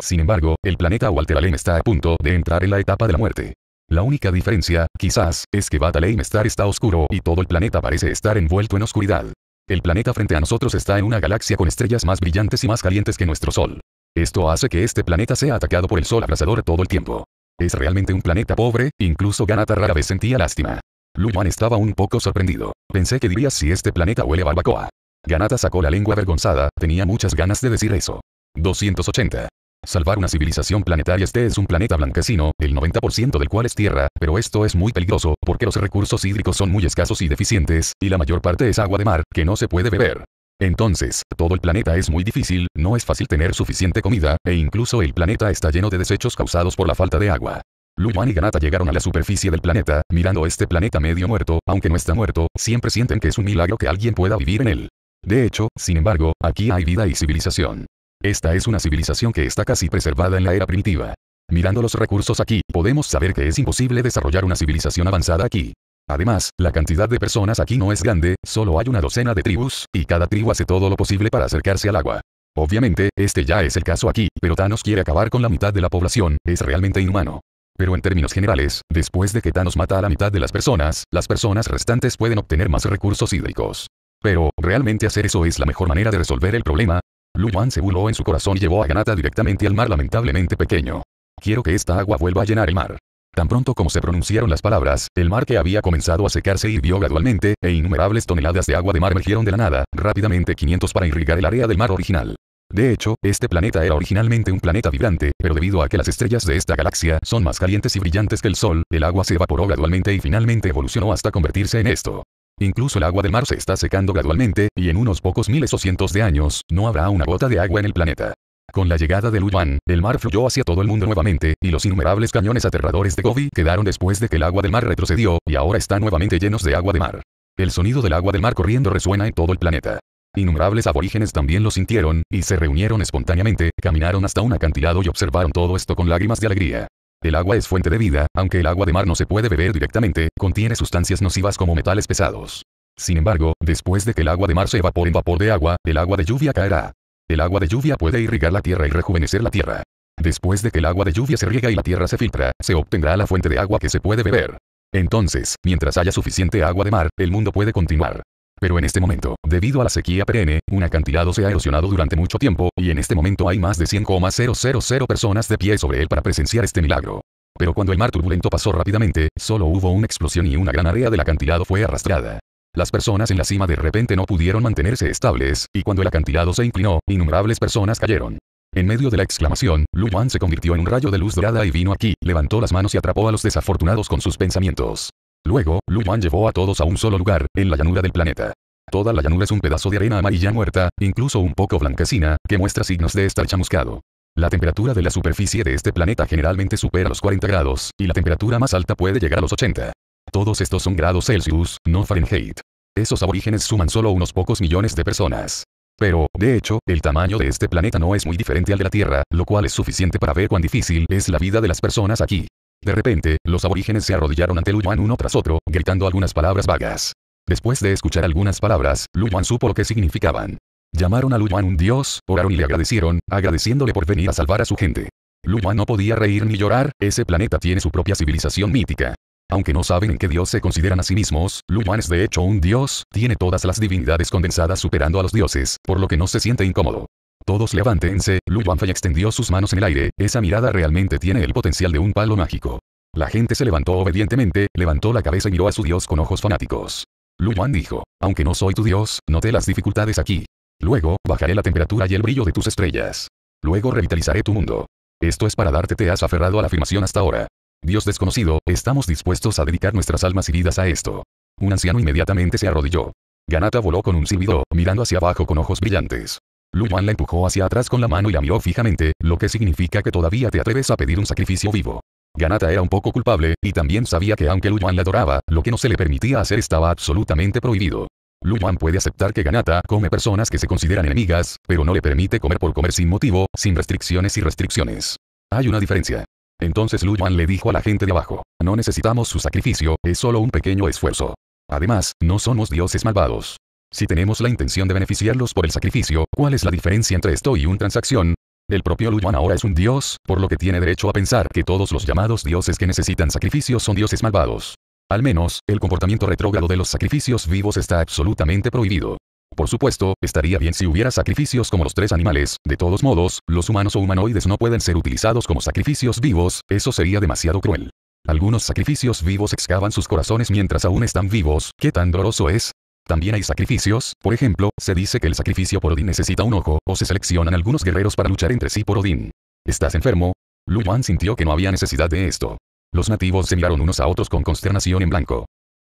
Sin embargo, el planeta Walteralem está a punto de entrar en la etapa de la muerte. La única diferencia, quizás, es que Batalheim Star está oscuro y todo el planeta parece estar envuelto en oscuridad. El planeta frente a nosotros está en una galaxia con estrellas más brillantes y más calientes que nuestro Sol. Esto hace que este planeta sea atacado por el Sol abrasador todo el tiempo. Es realmente un planeta pobre, incluso Ganata rara vez sentía lástima. luman estaba un poco sorprendido. Pensé que dirías si este planeta huele a barbacoa. Ganata sacó la lengua avergonzada, tenía muchas ganas de decir eso. 280. Salvar una civilización planetaria este es un planeta blanquecino, el 90% del cual es tierra, pero esto es muy peligroso, porque los recursos hídricos son muy escasos y deficientes, y la mayor parte es agua de mar, que no se puede beber. Entonces, todo el planeta es muy difícil, no es fácil tener suficiente comida, e incluso el planeta está lleno de desechos causados por la falta de agua. Luan y Ganata llegaron a la superficie del planeta, mirando este planeta medio muerto, aunque no está muerto, siempre sienten que es un milagro que alguien pueda vivir en él. De hecho, sin embargo, aquí hay vida y civilización. Esta es una civilización que está casi preservada en la era primitiva. Mirando los recursos aquí, podemos saber que es imposible desarrollar una civilización avanzada aquí. Además, la cantidad de personas aquí no es grande, solo hay una docena de tribus, y cada tribu hace todo lo posible para acercarse al agua. Obviamente, este ya es el caso aquí, pero Thanos quiere acabar con la mitad de la población, es realmente inhumano. Pero en términos generales, después de que Thanos mata a la mitad de las personas, las personas restantes pueden obtener más recursos hídricos. Pero, ¿realmente hacer eso es la mejor manera de resolver el problema? Lu Yuan se burló en su corazón y llevó a Ganata directamente al mar lamentablemente pequeño. Quiero que esta agua vuelva a llenar el mar. Tan pronto como se pronunciaron las palabras, el mar que había comenzado a secarse hirvió gradualmente, e innumerables toneladas de agua de mar emergieron de la nada, rápidamente 500 para irrigar el área del mar original. De hecho, este planeta era originalmente un planeta vibrante, pero debido a que las estrellas de esta galaxia son más calientes y brillantes que el Sol, el agua se evaporó gradualmente y finalmente evolucionó hasta convertirse en esto. Incluso el agua del mar se está secando gradualmente, y en unos pocos miles o cientos de años, no habrá una gota de agua en el planeta. Con la llegada de Luyuan, el mar fluyó hacia todo el mundo nuevamente, y los innumerables cañones aterradores de Gobi quedaron después de que el agua del mar retrocedió, y ahora están nuevamente llenos de agua de mar. El sonido del agua del mar corriendo resuena en todo el planeta. Innumerables aborígenes también lo sintieron, y se reunieron espontáneamente, caminaron hasta un acantilado y observaron todo esto con lágrimas de alegría. El agua es fuente de vida, aunque el agua de mar no se puede beber directamente, contiene sustancias nocivas como metales pesados. Sin embargo, después de que el agua de mar se evapore en vapor de agua, el agua de lluvia caerá. El agua de lluvia puede irrigar la tierra y rejuvenecer la tierra. Después de que el agua de lluvia se riega y la tierra se filtra, se obtendrá la fuente de agua que se puede beber. Entonces, mientras haya suficiente agua de mar, el mundo puede continuar. Pero en este momento, debido a la sequía perenne, un acantilado se ha erosionado durante mucho tiempo, y en este momento hay más de 100,000 personas de pie sobre él para presenciar este milagro. Pero cuando el mar turbulento pasó rápidamente, solo hubo una explosión y una gran área del acantilado fue arrastrada. Las personas en la cima de repente no pudieron mantenerse estables, y cuando el acantilado se inclinó, innumerables personas cayeron. En medio de la exclamación, Lu Yuan se convirtió en un rayo de luz dorada y vino aquí, levantó las manos y atrapó a los desafortunados con sus pensamientos. Luego, Lu llevó a todos a un solo lugar, en la llanura del planeta. Toda la llanura es un pedazo de arena amarilla muerta, incluso un poco blanquecina, que muestra signos de estar chamuscado. La temperatura de la superficie de este planeta generalmente supera los 40 grados, y la temperatura más alta puede llegar a los 80. Todos estos son grados Celsius, no Fahrenheit. Esos aborígenes suman solo unos pocos millones de personas. Pero, de hecho, el tamaño de este planeta no es muy diferente al de la Tierra, lo cual es suficiente para ver cuán difícil es la vida de las personas aquí. De repente, los aborígenes se arrodillaron ante Lu uno tras otro, gritando algunas palabras vagas. Después de escuchar algunas palabras, Lu Yuan supo lo que significaban. Llamaron a Lu un dios, oraron y le agradecieron, agradeciéndole por venir a salvar a su gente. Lu Yuan no podía reír ni llorar, ese planeta tiene su propia civilización mítica. Aunque no saben en qué dios se consideran a sí mismos, Lu es de hecho un dios, tiene todas las divinidades condensadas superando a los dioses, por lo que no se siente incómodo todos levántense, Lu Yuanfei extendió sus manos en el aire, esa mirada realmente tiene el potencial de un palo mágico. La gente se levantó obedientemente, levantó la cabeza y miró a su dios con ojos fanáticos. Lu Yuan dijo, aunque no soy tu dios, noté las dificultades aquí. Luego, bajaré la temperatura y el brillo de tus estrellas. Luego revitalizaré tu mundo. Esto es para darte te has aferrado a la afirmación hasta ahora. Dios desconocido, estamos dispuestos a dedicar nuestras almas y vidas a esto. Un anciano inmediatamente se arrodilló. Ganata voló con un silbido, mirando hacia abajo con ojos brillantes. Lu la empujó hacia atrás con la mano y la miró fijamente, lo que significa que todavía te atreves a pedir un sacrificio vivo. Ganata era un poco culpable, y también sabía que aunque Lu la adoraba, lo que no se le permitía hacer estaba absolutamente prohibido. Lu puede aceptar que Ganata come personas que se consideran enemigas, pero no le permite comer por comer sin motivo, sin restricciones y restricciones. Hay una diferencia. Entonces Lu le dijo a la gente de abajo, no necesitamos su sacrificio, es solo un pequeño esfuerzo. Además, no somos dioses malvados. Si tenemos la intención de beneficiarlos por el sacrificio, ¿cuál es la diferencia entre esto y una transacción? El propio Luyuan ahora es un dios, por lo que tiene derecho a pensar que todos los llamados dioses que necesitan sacrificios son dioses malvados. Al menos, el comportamiento retrógrado de los sacrificios vivos está absolutamente prohibido. Por supuesto, estaría bien si hubiera sacrificios como los tres animales, de todos modos, los humanos o humanoides no pueden ser utilizados como sacrificios vivos, eso sería demasiado cruel. Algunos sacrificios vivos excavan sus corazones mientras aún están vivos, ¿qué tan doloroso es? También hay sacrificios, por ejemplo, se dice que el sacrificio por Odín necesita un ojo, o se seleccionan algunos guerreros para luchar entre sí por Odín. ¿Estás enfermo? Lu Yuan sintió que no había necesidad de esto. Los nativos se miraron unos a otros con consternación en blanco.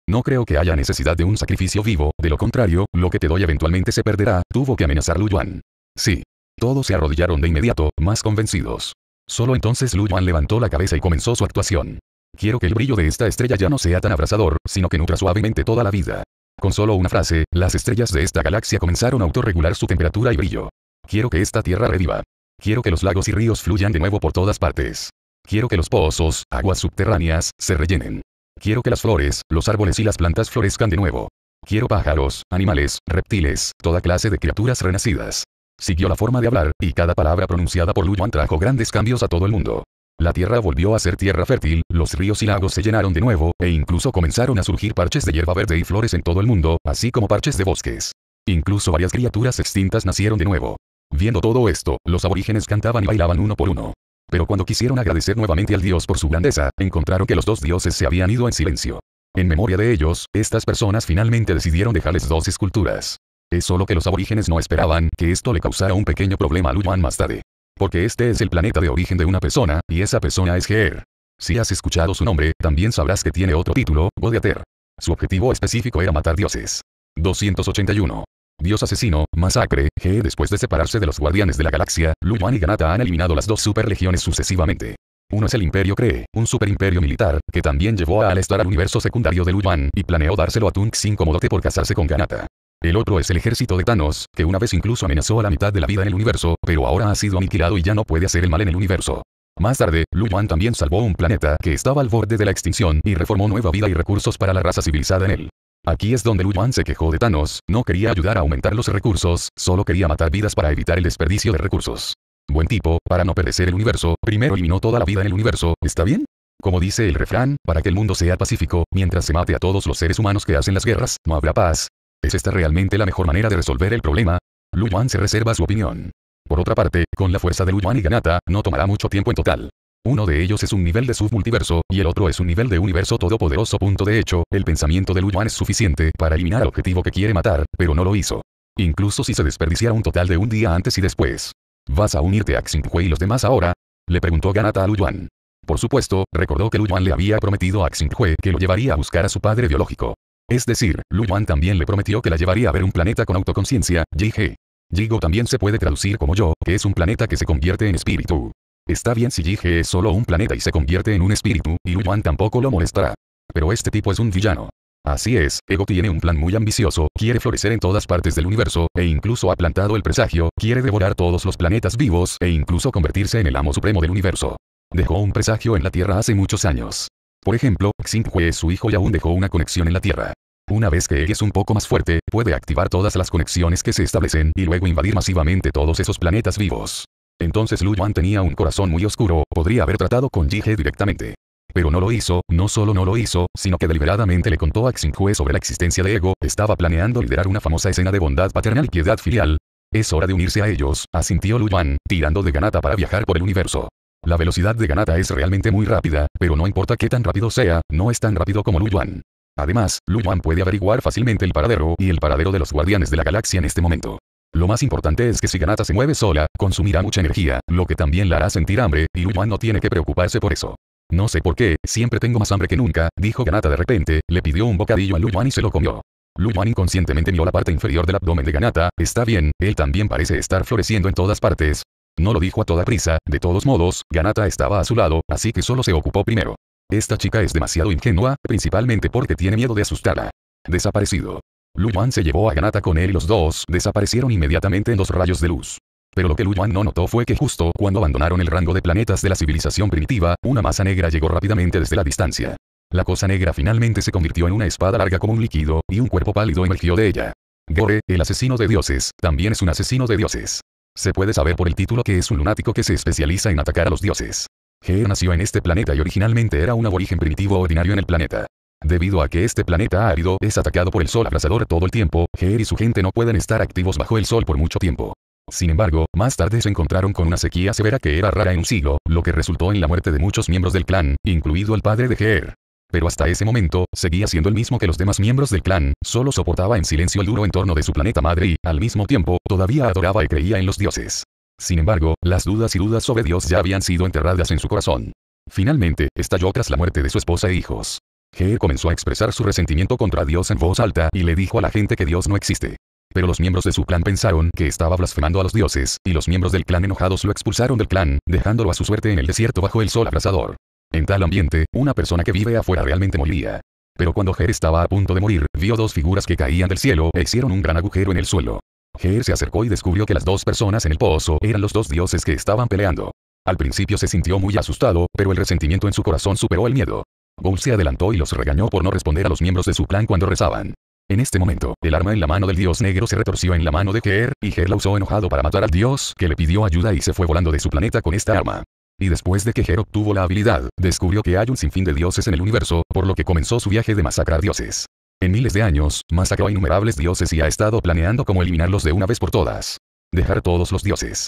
No creo que haya necesidad de un sacrificio vivo, de lo contrario, lo que te doy eventualmente se perderá, tuvo que amenazar Lu Yuan. Sí. Todos se arrodillaron de inmediato, más convencidos. Solo entonces Lu Yuan levantó la cabeza y comenzó su actuación. Quiero que el brillo de esta estrella ya no sea tan abrasador, sino que nutra suavemente toda la vida. Con solo una frase, las estrellas de esta galaxia comenzaron a autorregular su temperatura y brillo. Quiero que esta Tierra reviva. Quiero que los lagos y ríos fluyan de nuevo por todas partes. Quiero que los pozos, aguas subterráneas, se rellenen. Quiero que las flores, los árboles y las plantas florezcan de nuevo. Quiero pájaros, animales, reptiles, toda clase de criaturas renacidas. Siguió la forma de hablar, y cada palabra pronunciada por Luyan trajo grandes cambios a todo el mundo. La tierra volvió a ser tierra fértil, los ríos y lagos se llenaron de nuevo, e incluso comenzaron a surgir parches de hierba verde y flores en todo el mundo, así como parches de bosques. Incluso varias criaturas extintas nacieron de nuevo. Viendo todo esto, los aborígenes cantaban y bailaban uno por uno. Pero cuando quisieron agradecer nuevamente al dios por su grandeza, encontraron que los dos dioses se habían ido en silencio. En memoria de ellos, estas personas finalmente decidieron dejarles dos esculturas. Es solo que los aborígenes no esperaban que esto le causara un pequeño problema a Luyuan más tarde. Porque este es el planeta de origen de una persona, y esa persona es Geer. Si has escuchado su nombre, también sabrás que tiene otro título, Godiater. Su objetivo específico era matar dioses. 281. Dios asesino, masacre, G. Después de separarse de los guardianes de la galaxia, Luyuan y Ganata han eliminado las dos superlegiones sucesivamente. Uno es el Imperio Cree, un superimperio militar, que también llevó a Alestar al universo secundario de Luyuan, y planeó dárselo a Tung sin comodote por casarse con Ganata. El otro es el ejército de Thanos, que una vez incluso amenazó a la mitad de la vida en el universo, pero ahora ha sido aniquilado y ya no puede hacer el mal en el universo. Más tarde, Lu también salvó un planeta que estaba al borde de la extinción y reformó nueva vida y recursos para la raza civilizada en él. Aquí es donde Lu se quejó de Thanos, no quería ayudar a aumentar los recursos, solo quería matar vidas para evitar el desperdicio de recursos. Buen tipo, para no perecer el universo, primero eliminó toda la vida en el universo, ¿está bien? Como dice el refrán, para que el mundo sea pacífico, mientras se mate a todos los seres humanos que hacen las guerras, no habrá paz. ¿Es esta realmente la mejor manera de resolver el problema? Lu Yuan se reserva su opinión. Por otra parte, con la fuerza de Lu Yuan y Ganata, no tomará mucho tiempo en total. Uno de ellos es un nivel de submultiverso, y el otro es un nivel de universo todopoderoso. De hecho, el pensamiento de Lu Yuan es suficiente para eliminar al objetivo que quiere matar, pero no lo hizo. Incluso si se desperdiciara un total de un día antes y después. ¿Vas a unirte a Xinghui y los demás ahora? Le preguntó Ganata a Lu Yuan. Por supuesto, recordó que Lu Yuan le había prometido a Xinghui que lo llevaría a buscar a su padre biológico. Es decir, Lu Yuan también le prometió que la llevaría a ver un planeta con autoconciencia, Jige. Jigo también se puede traducir como yo, que es un planeta que se convierte en espíritu. Está bien si Jige es solo un planeta y se convierte en un espíritu, y Lu tampoco lo molestará. Pero este tipo es un villano. Así es, Ego tiene un plan muy ambicioso, quiere florecer en todas partes del universo, e incluso ha plantado el presagio, quiere devorar todos los planetas vivos, e incluso convertirse en el amo supremo del universo. Dejó un presagio en la Tierra hace muchos años. Por ejemplo, Xinghue es su hijo y aún dejó una conexión en la Tierra. Una vez que él es un poco más fuerte, puede activar todas las conexiones que se establecen y luego invadir masivamente todos esos planetas vivos. Entonces Lu Yuan tenía un corazón muy oscuro, podría haber tratado con Jige directamente. Pero no lo hizo, no solo no lo hizo, sino que deliberadamente le contó a Xinghue sobre la existencia de Ego, estaba planeando liderar una famosa escena de bondad paternal y piedad filial. Es hora de unirse a ellos, asintió Lu Yuan, tirando de Ganata para viajar por el universo. La velocidad de Ganata es realmente muy rápida, pero no importa qué tan rápido sea, no es tan rápido como Lu Yuan. Además, Lu Yuan puede averiguar fácilmente el paradero y el paradero de los guardianes de la galaxia en este momento. Lo más importante es que si Ganata se mueve sola, consumirá mucha energía, lo que también la hará sentir hambre, y Lu Yuan no tiene que preocuparse por eso. No sé por qué, siempre tengo más hambre que nunca, dijo Ganata de repente, le pidió un bocadillo a Lu Yuan y se lo comió. Lu Yuan inconscientemente miró la parte inferior del abdomen de Ganata, está bien, él también parece estar floreciendo en todas partes, no lo dijo a toda prisa, de todos modos, Ganata estaba a su lado, así que solo se ocupó primero. Esta chica es demasiado ingenua, principalmente porque tiene miedo de asustarla. Desaparecido. Lu Yuan se llevó a Ganata con él y los dos desaparecieron inmediatamente en los rayos de luz. Pero lo que Lu Yuan no notó fue que justo cuando abandonaron el rango de planetas de la civilización primitiva, una masa negra llegó rápidamente desde la distancia. La cosa negra finalmente se convirtió en una espada larga como un líquido, y un cuerpo pálido emergió de ella. Gore, el asesino de dioses, también es un asesino de dioses. Se puede saber por el título que es un lunático que se especializa en atacar a los dioses. Geer nació en este planeta y originalmente era un aborigen primitivo ordinario en el planeta. Debido a que este planeta árido es atacado por el sol abrasador todo el tiempo, Geer y su gente no pueden estar activos bajo el sol por mucho tiempo. Sin embargo, más tarde se encontraron con una sequía severa que era rara en un siglo, lo que resultó en la muerte de muchos miembros del clan, incluido el padre de Geer pero hasta ese momento, seguía siendo el mismo que los demás miembros del clan, solo soportaba en silencio el duro entorno de su planeta madre y, al mismo tiempo, todavía adoraba y creía en los dioses. Sin embargo, las dudas y dudas sobre Dios ya habían sido enterradas en su corazón. Finalmente, estalló tras la muerte de su esposa e hijos. G comenzó a expresar su resentimiento contra Dios en voz alta y le dijo a la gente que Dios no existe. Pero los miembros de su clan pensaron que estaba blasfemando a los dioses, y los miembros del clan enojados lo expulsaron del clan, dejándolo a su suerte en el desierto bajo el sol abrasador. En tal ambiente, una persona que vive afuera realmente moriría. Pero cuando Ger estaba a punto de morir, vio dos figuras que caían del cielo e hicieron un gran agujero en el suelo. Ger se acercó y descubrió que las dos personas en el pozo eran los dos dioses que estaban peleando. Al principio se sintió muy asustado, pero el resentimiento en su corazón superó el miedo. Bull se adelantó y los regañó por no responder a los miembros de su clan cuando rezaban. En este momento, el arma en la mano del dios negro se retorció en la mano de Ger, y Ger la usó enojado para matar al dios que le pidió ayuda y se fue volando de su planeta con esta arma. Y después de que Jero obtuvo la habilidad, descubrió que hay un sinfín de dioses en el universo, por lo que comenzó su viaje de masacrar dioses. En miles de años, masacró innumerables dioses y ha estado planeando cómo eliminarlos de una vez por todas. Dejar todos los dioses.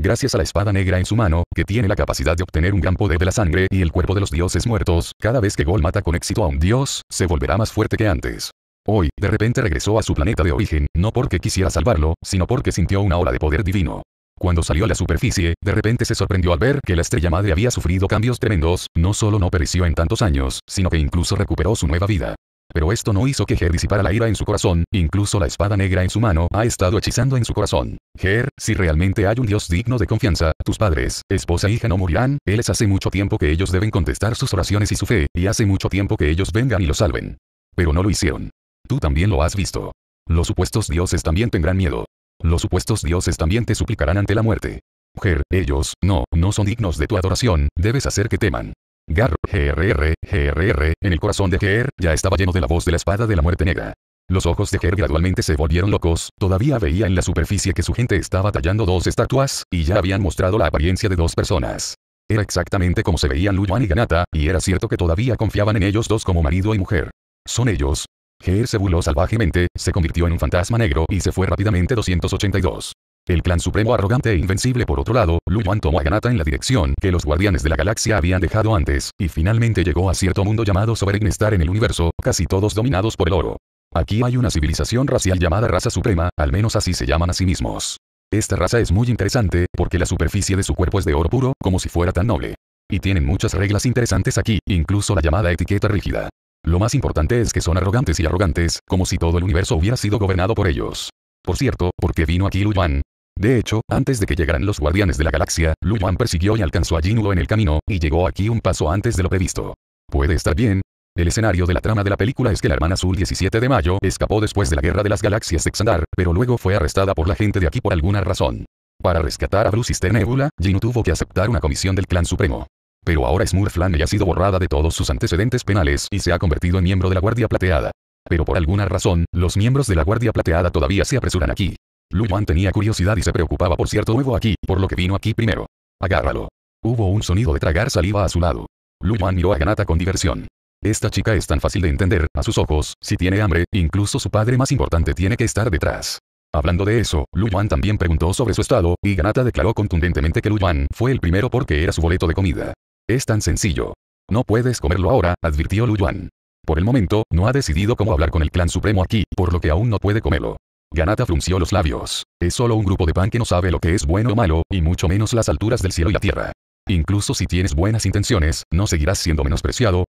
Gracias a la espada negra en su mano, que tiene la capacidad de obtener un gran poder de la sangre y el cuerpo de los dioses muertos, cada vez que Gol mata con éxito a un dios, se volverá más fuerte que antes. Hoy, de repente regresó a su planeta de origen, no porque quisiera salvarlo, sino porque sintió una ola de poder divino. Cuando salió a la superficie, de repente se sorprendió al ver que la estrella madre había sufrido cambios tremendos, no solo no pereció en tantos años, sino que incluso recuperó su nueva vida. Pero esto no hizo que Ger disipara la ira en su corazón, incluso la espada negra en su mano ha estado hechizando en su corazón. Ger, si realmente hay un dios digno de confianza, tus padres, esposa e hija no morirán, él es hace mucho tiempo que ellos deben contestar sus oraciones y su fe, y hace mucho tiempo que ellos vengan y lo salven. Pero no lo hicieron. Tú también lo has visto. Los supuestos dioses también tendrán miedo los supuestos dioses también te suplicarán ante la muerte. Ger, ellos, no, no son dignos de tu adoración, debes hacer que teman. Gar, grr, grr, en el corazón de Ger, ya estaba lleno de la voz de la espada de la muerte negra. Los ojos de Ger gradualmente se volvieron locos, todavía veía en la superficie que su gente estaba tallando dos estatuas, y ya habían mostrado la apariencia de dos personas. Era exactamente como se veían Luyuan y Ganata, y era cierto que todavía confiaban en ellos dos como marido y mujer. Son ellos, se burló salvajemente, se convirtió en un fantasma negro y se fue rápidamente 282. El clan supremo arrogante e invencible por otro lado, Lu tomó a Ganata en la dirección que los guardianes de la galaxia habían dejado antes, y finalmente llegó a cierto mundo llamado Star en el universo, casi todos dominados por el oro. Aquí hay una civilización racial llamada raza suprema, al menos así se llaman a sí mismos. Esta raza es muy interesante, porque la superficie de su cuerpo es de oro puro, como si fuera tan noble. Y tienen muchas reglas interesantes aquí, incluso la llamada etiqueta rígida. Lo más importante es que son arrogantes y arrogantes, como si todo el universo hubiera sido gobernado por ellos. Por cierto, porque vino aquí Lu Yuan? De hecho, antes de que llegaran los guardianes de la galaxia, Lu Yuan persiguió y alcanzó a Jinuo en el camino, y llegó aquí un paso antes de lo previsto. Puede estar bien, el escenario de la trama de la película es que la hermana azul 17 de mayo escapó después de la guerra de las galaxias de Xandar, pero luego fue arrestada por la gente de aquí por alguna razón. Para rescatar a Bruce Sister Nebula, tuvo que aceptar una comisión del Clan Supremo. Pero ahora Smurfland ya ha sido borrada de todos sus antecedentes penales y se ha convertido en miembro de la Guardia Plateada. Pero por alguna razón, los miembros de la Guardia Plateada todavía se apresuran aquí. Lu tenía curiosidad y se preocupaba por cierto huevo aquí, por lo que vino aquí primero. Agárralo. Hubo un sonido de tragar saliva a su lado. Lu miró a Ganata con diversión. Esta chica es tan fácil de entender, a sus ojos, si tiene hambre, incluso su padre más importante tiene que estar detrás. Hablando de eso, Lu también preguntó sobre su estado, y Ganata declaró contundentemente que Lu fue el primero porque era su boleto de comida. Es tan sencillo. No puedes comerlo ahora, advirtió Lu Yuan. Por el momento, no ha decidido cómo hablar con el clan supremo aquí, por lo que aún no puede comerlo. Ganata frunció los labios. Es solo un grupo de pan que no sabe lo que es bueno o malo, y mucho menos las alturas del cielo y la tierra. Incluso si tienes buenas intenciones, no seguirás siendo menospreciado.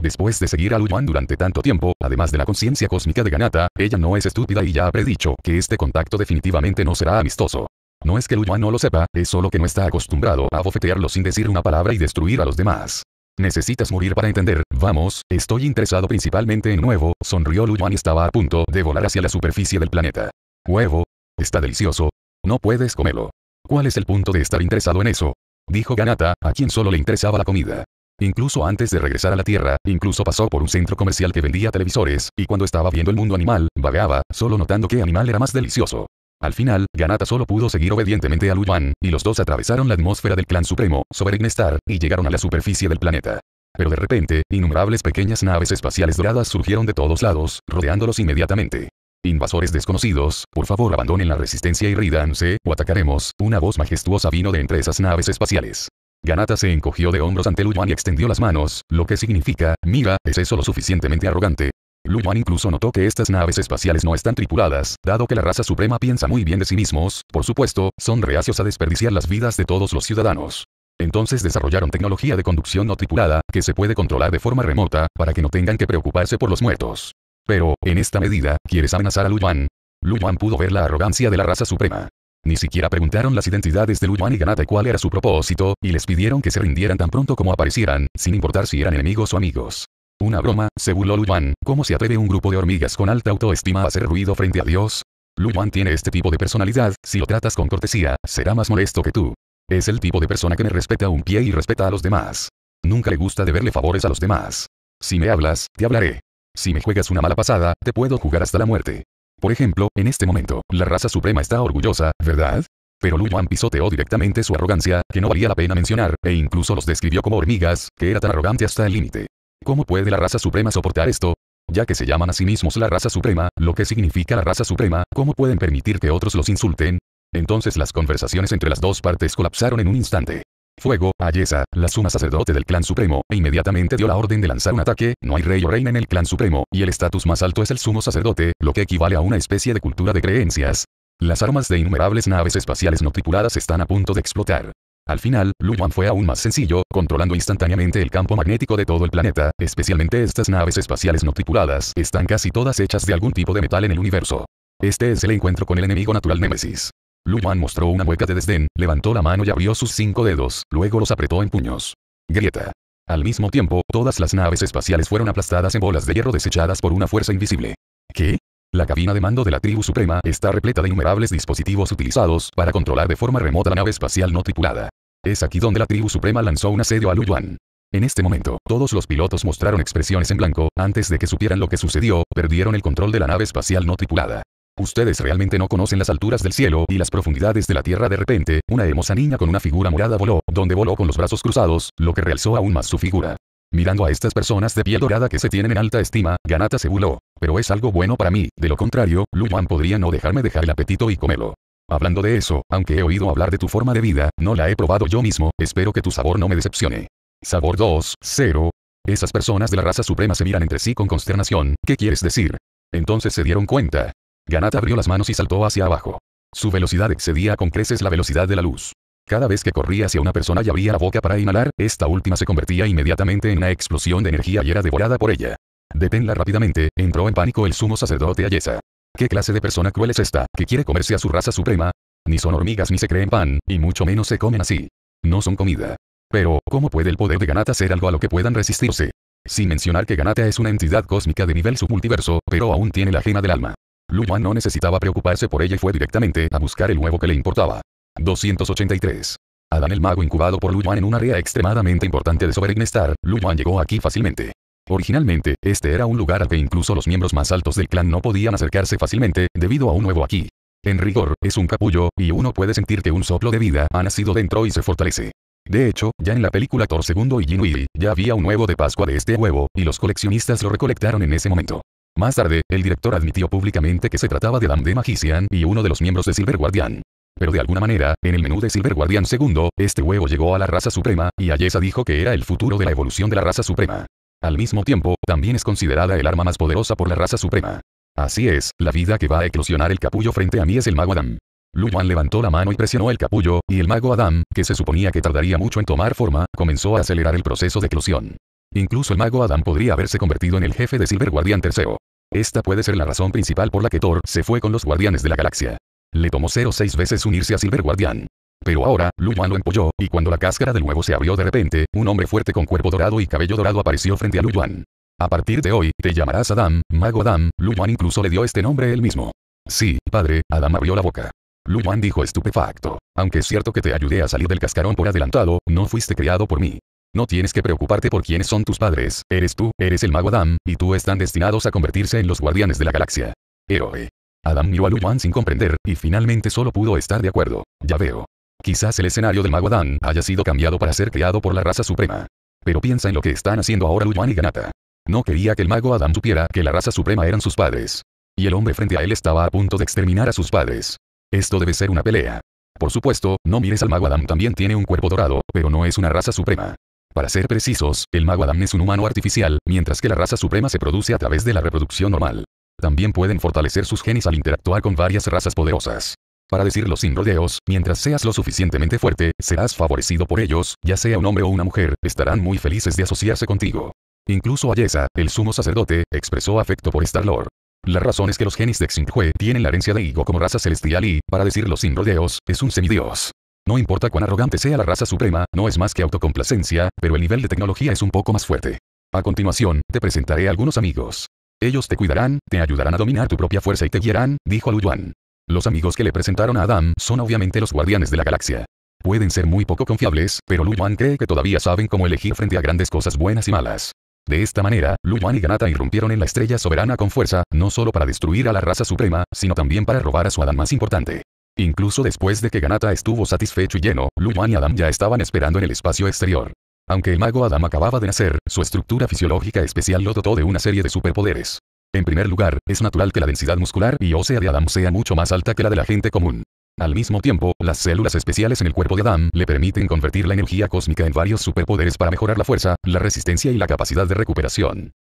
Después de seguir a Lu Yuan durante tanto tiempo, además de la conciencia cósmica de Ganata, ella no es estúpida y ya ha predicho que este contacto definitivamente no será amistoso. No es que Luyuan no lo sepa, es solo que no está acostumbrado a bofetearlo sin decir una palabra y destruir a los demás. Necesitas morir para entender, vamos, estoy interesado principalmente en nuevo, sonrió Luyuan y estaba a punto de volar hacia la superficie del planeta. Huevo. Está delicioso. No puedes comerlo. ¿Cuál es el punto de estar interesado en eso? Dijo Ganata, a quien solo le interesaba la comida. Incluso antes de regresar a la Tierra, incluso pasó por un centro comercial que vendía televisores, y cuando estaba viendo el mundo animal, vagaba, solo notando qué animal era más delicioso. Al final, Ganata solo pudo seguir obedientemente a Lu y los dos atravesaron la atmósfera del Clan Supremo, sobre Star y llegaron a la superficie del planeta. Pero de repente, innumerables pequeñas naves espaciales doradas surgieron de todos lados, rodeándolos inmediatamente. Invasores desconocidos, por favor abandonen la resistencia y rídanse, o atacaremos, una voz majestuosa vino de entre esas naves espaciales. Ganata se encogió de hombros ante Lu y extendió las manos, lo que significa, mira, ¿es eso lo suficientemente arrogante? Lu Yuan incluso notó que estas naves espaciales no están tripuladas, dado que la raza suprema piensa muy bien de sí mismos, por supuesto, son reacios a desperdiciar las vidas de todos los ciudadanos. Entonces desarrollaron tecnología de conducción no tripulada, que se puede controlar de forma remota, para que no tengan que preocuparse por los muertos. Pero, en esta medida, ¿quieres amenazar a Lu Yuan? Lu Yuan pudo ver la arrogancia de la raza suprema. Ni siquiera preguntaron las identidades de Lu Yuan y Ganate cuál era su propósito, y les pidieron que se rindieran tan pronto como aparecieran, sin importar si eran enemigos o amigos. Una broma, se burló Luan, ¿cómo se atreve un grupo de hormigas con alta autoestima a hacer ruido frente a Dios? Luan tiene este tipo de personalidad, si lo tratas con cortesía, será más molesto que tú. Es el tipo de persona que me respeta un pie y respeta a los demás. Nunca le gusta deberle favores a los demás. Si me hablas, te hablaré. Si me juegas una mala pasada, te puedo jugar hasta la muerte. Por ejemplo, en este momento, la raza suprema está orgullosa, ¿verdad? Pero Lu pisoteó directamente su arrogancia, que no valía la pena mencionar, e incluso los describió como hormigas, que era tan arrogante hasta el límite. ¿Cómo puede la raza suprema soportar esto? Ya que se llaman a sí mismos la raza suprema, lo que significa la raza suprema, ¿cómo pueden permitir que otros los insulten? Entonces las conversaciones entre las dos partes colapsaron en un instante. Fuego, Ayesa, la suma sacerdote del clan supremo, e inmediatamente dio la orden de lanzar un ataque, no hay rey o reina en el clan supremo, y el estatus más alto es el sumo sacerdote, lo que equivale a una especie de cultura de creencias. Las armas de innumerables naves espaciales no tripuladas están a punto de explotar. Al final, Lu fue aún más sencillo, controlando instantáneamente el campo magnético de todo el planeta, especialmente estas naves espaciales no tripuladas, están casi todas hechas de algún tipo de metal en el universo. Este es el encuentro con el enemigo natural Némesis. Lu mostró una mueca de desdén, levantó la mano y abrió sus cinco dedos, luego los apretó en puños. Grieta. Al mismo tiempo, todas las naves espaciales fueron aplastadas en bolas de hierro desechadas por una fuerza invisible. ¿Qué? La cabina de mando de la tribu suprema está repleta de innumerables dispositivos utilizados para controlar de forma remota la nave espacial no tripulada. Es aquí donde la tribu suprema lanzó un asedio a Luyuan. En este momento, todos los pilotos mostraron expresiones en blanco, antes de que supieran lo que sucedió, perdieron el control de la nave espacial no tripulada. Ustedes realmente no conocen las alturas del cielo y las profundidades de la tierra. De repente, una hermosa niña con una figura morada voló, donde voló con los brazos cruzados, lo que realzó aún más su figura. Mirando a estas personas de piel dorada que se tienen en alta estima, Ganata se voló. Pero es algo bueno para mí, de lo contrario, Lu Yuan podría no dejarme dejar el apetito y comelo Hablando de eso, aunque he oído hablar de tu forma de vida, no la he probado yo mismo, espero que tu sabor no me decepcione. Sabor 2, 0. Esas personas de la raza suprema se miran entre sí con consternación, ¿qué quieres decir? Entonces se dieron cuenta. Ganata abrió las manos y saltó hacia abajo. Su velocidad excedía con creces la velocidad de la luz. Cada vez que corría hacia una persona y abría la boca para inhalar, esta última se convertía inmediatamente en una explosión de energía y era devorada por ella. Deténla rápidamente, entró en pánico el sumo sacerdote Ayesa. ¿Qué clase de persona cruel es esta, que quiere comerse a su raza suprema? Ni son hormigas ni se creen pan, y mucho menos se comen así. No son comida. Pero, ¿cómo puede el poder de Ganata ser algo a lo que puedan resistirse? Sin mencionar que Ganata es una entidad cósmica de nivel submultiverso, pero aún tiene la gema del alma. Yuan no necesitaba preocuparse por ella y fue directamente a buscar el huevo que le importaba. 283. Adán el mago incubado por Yuan en un área extremadamente importante de Star, Luan llegó aquí fácilmente. Originalmente, este era un lugar al que incluso los miembros más altos del clan no podían acercarse fácilmente, debido a un nuevo aquí. En rigor, es un capullo, y uno puede sentir que un soplo de vida ha nacido dentro y se fortalece. De hecho, ya en la película Thor II y Jinui, ya había un huevo de Pascua de este huevo, y los coleccionistas lo recolectaron en ese momento. Más tarde, el director admitió públicamente que se trataba de Adam de Magician y uno de los miembros de Silver Guardian. Pero de alguna manera, en el menú de Silver Guardian II, este huevo llegó a la raza suprema, y Ayesa dijo que era el futuro de la evolución de la raza suprema. Al mismo tiempo, también es considerada el arma más poderosa por la raza suprema. Así es, la vida que va a eclosionar el capullo frente a mí es el mago Adam. Yuan levantó la mano y presionó el capullo, y el mago Adam, que se suponía que tardaría mucho en tomar forma, comenzó a acelerar el proceso de eclosión. Incluso el mago Adam podría haberse convertido en el jefe de Silver Guardian III. Esta puede ser la razón principal por la que Thor se fue con los Guardianes de la Galaxia. Le tomó 06 veces unirse a Silver Guardian. Pero ahora, Lu lo empolló, y cuando la cáscara del huevo se abrió de repente, un hombre fuerte con cuerpo dorado y cabello dorado apareció frente a Lu A partir de hoy, te llamarás Adam, mago Adam, Lu incluso le dio este nombre él mismo. Sí, padre, Adam abrió la boca. Lu dijo estupefacto. Aunque es cierto que te ayudé a salir del cascarón por adelantado, no fuiste criado por mí. No tienes que preocuparte por quiénes son tus padres, eres tú, eres el mago Adam, y tú están destinados a convertirse en los guardianes de la galaxia. Héroe. Adam miró a Lu sin comprender, y finalmente solo pudo estar de acuerdo. Ya veo. Quizás el escenario del mago Adam haya sido cambiado para ser creado por la raza suprema. Pero piensa en lo que están haciendo ahora Luyuan y Ganata. No quería que el mago Adam supiera que la raza suprema eran sus padres. Y el hombre frente a él estaba a punto de exterminar a sus padres. Esto debe ser una pelea. Por supuesto, no mires al mago Adam también tiene un cuerpo dorado, pero no es una raza suprema. Para ser precisos, el mago Adam es un humano artificial, mientras que la raza suprema se produce a través de la reproducción normal. También pueden fortalecer sus genes al interactuar con varias razas poderosas. Para decirlo sin rodeos, mientras seas lo suficientemente fuerte, serás favorecido por ellos, ya sea un hombre o una mujer, estarán muy felices de asociarse contigo. Incluso Ayesa, el sumo sacerdote, expresó afecto por Star-Lord. La razón es que los genis de Xinghue tienen la herencia de Igo como raza celestial y, para decirlo sin rodeos, es un semidios. No importa cuán arrogante sea la raza suprema, no es más que autocomplacencia, pero el nivel de tecnología es un poco más fuerte. A continuación, te presentaré algunos amigos. Ellos te cuidarán, te ayudarán a dominar tu propia fuerza y te guiarán, dijo Lu Yuan. Los amigos que le presentaron a Adam son obviamente los guardianes de la galaxia. Pueden ser muy poco confiables, pero Lu cree que todavía saben cómo elegir frente a grandes cosas buenas y malas. De esta manera, Lu y Ganata irrumpieron en la estrella soberana con fuerza, no solo para destruir a la raza suprema, sino también para robar a su Adam más importante. Incluso después de que Ganata estuvo satisfecho y lleno, Lu y Adam ya estaban esperando en el espacio exterior. Aunque el mago Adam acababa de nacer, su estructura fisiológica especial lo dotó de una serie de superpoderes. En primer lugar, es natural que la densidad muscular y ósea de Adam sea mucho más alta que la de la gente común. Al mismo tiempo, las células especiales en el cuerpo de Adam le permiten convertir la energía cósmica en varios superpoderes para mejorar la fuerza, la resistencia y la capacidad de recuperación.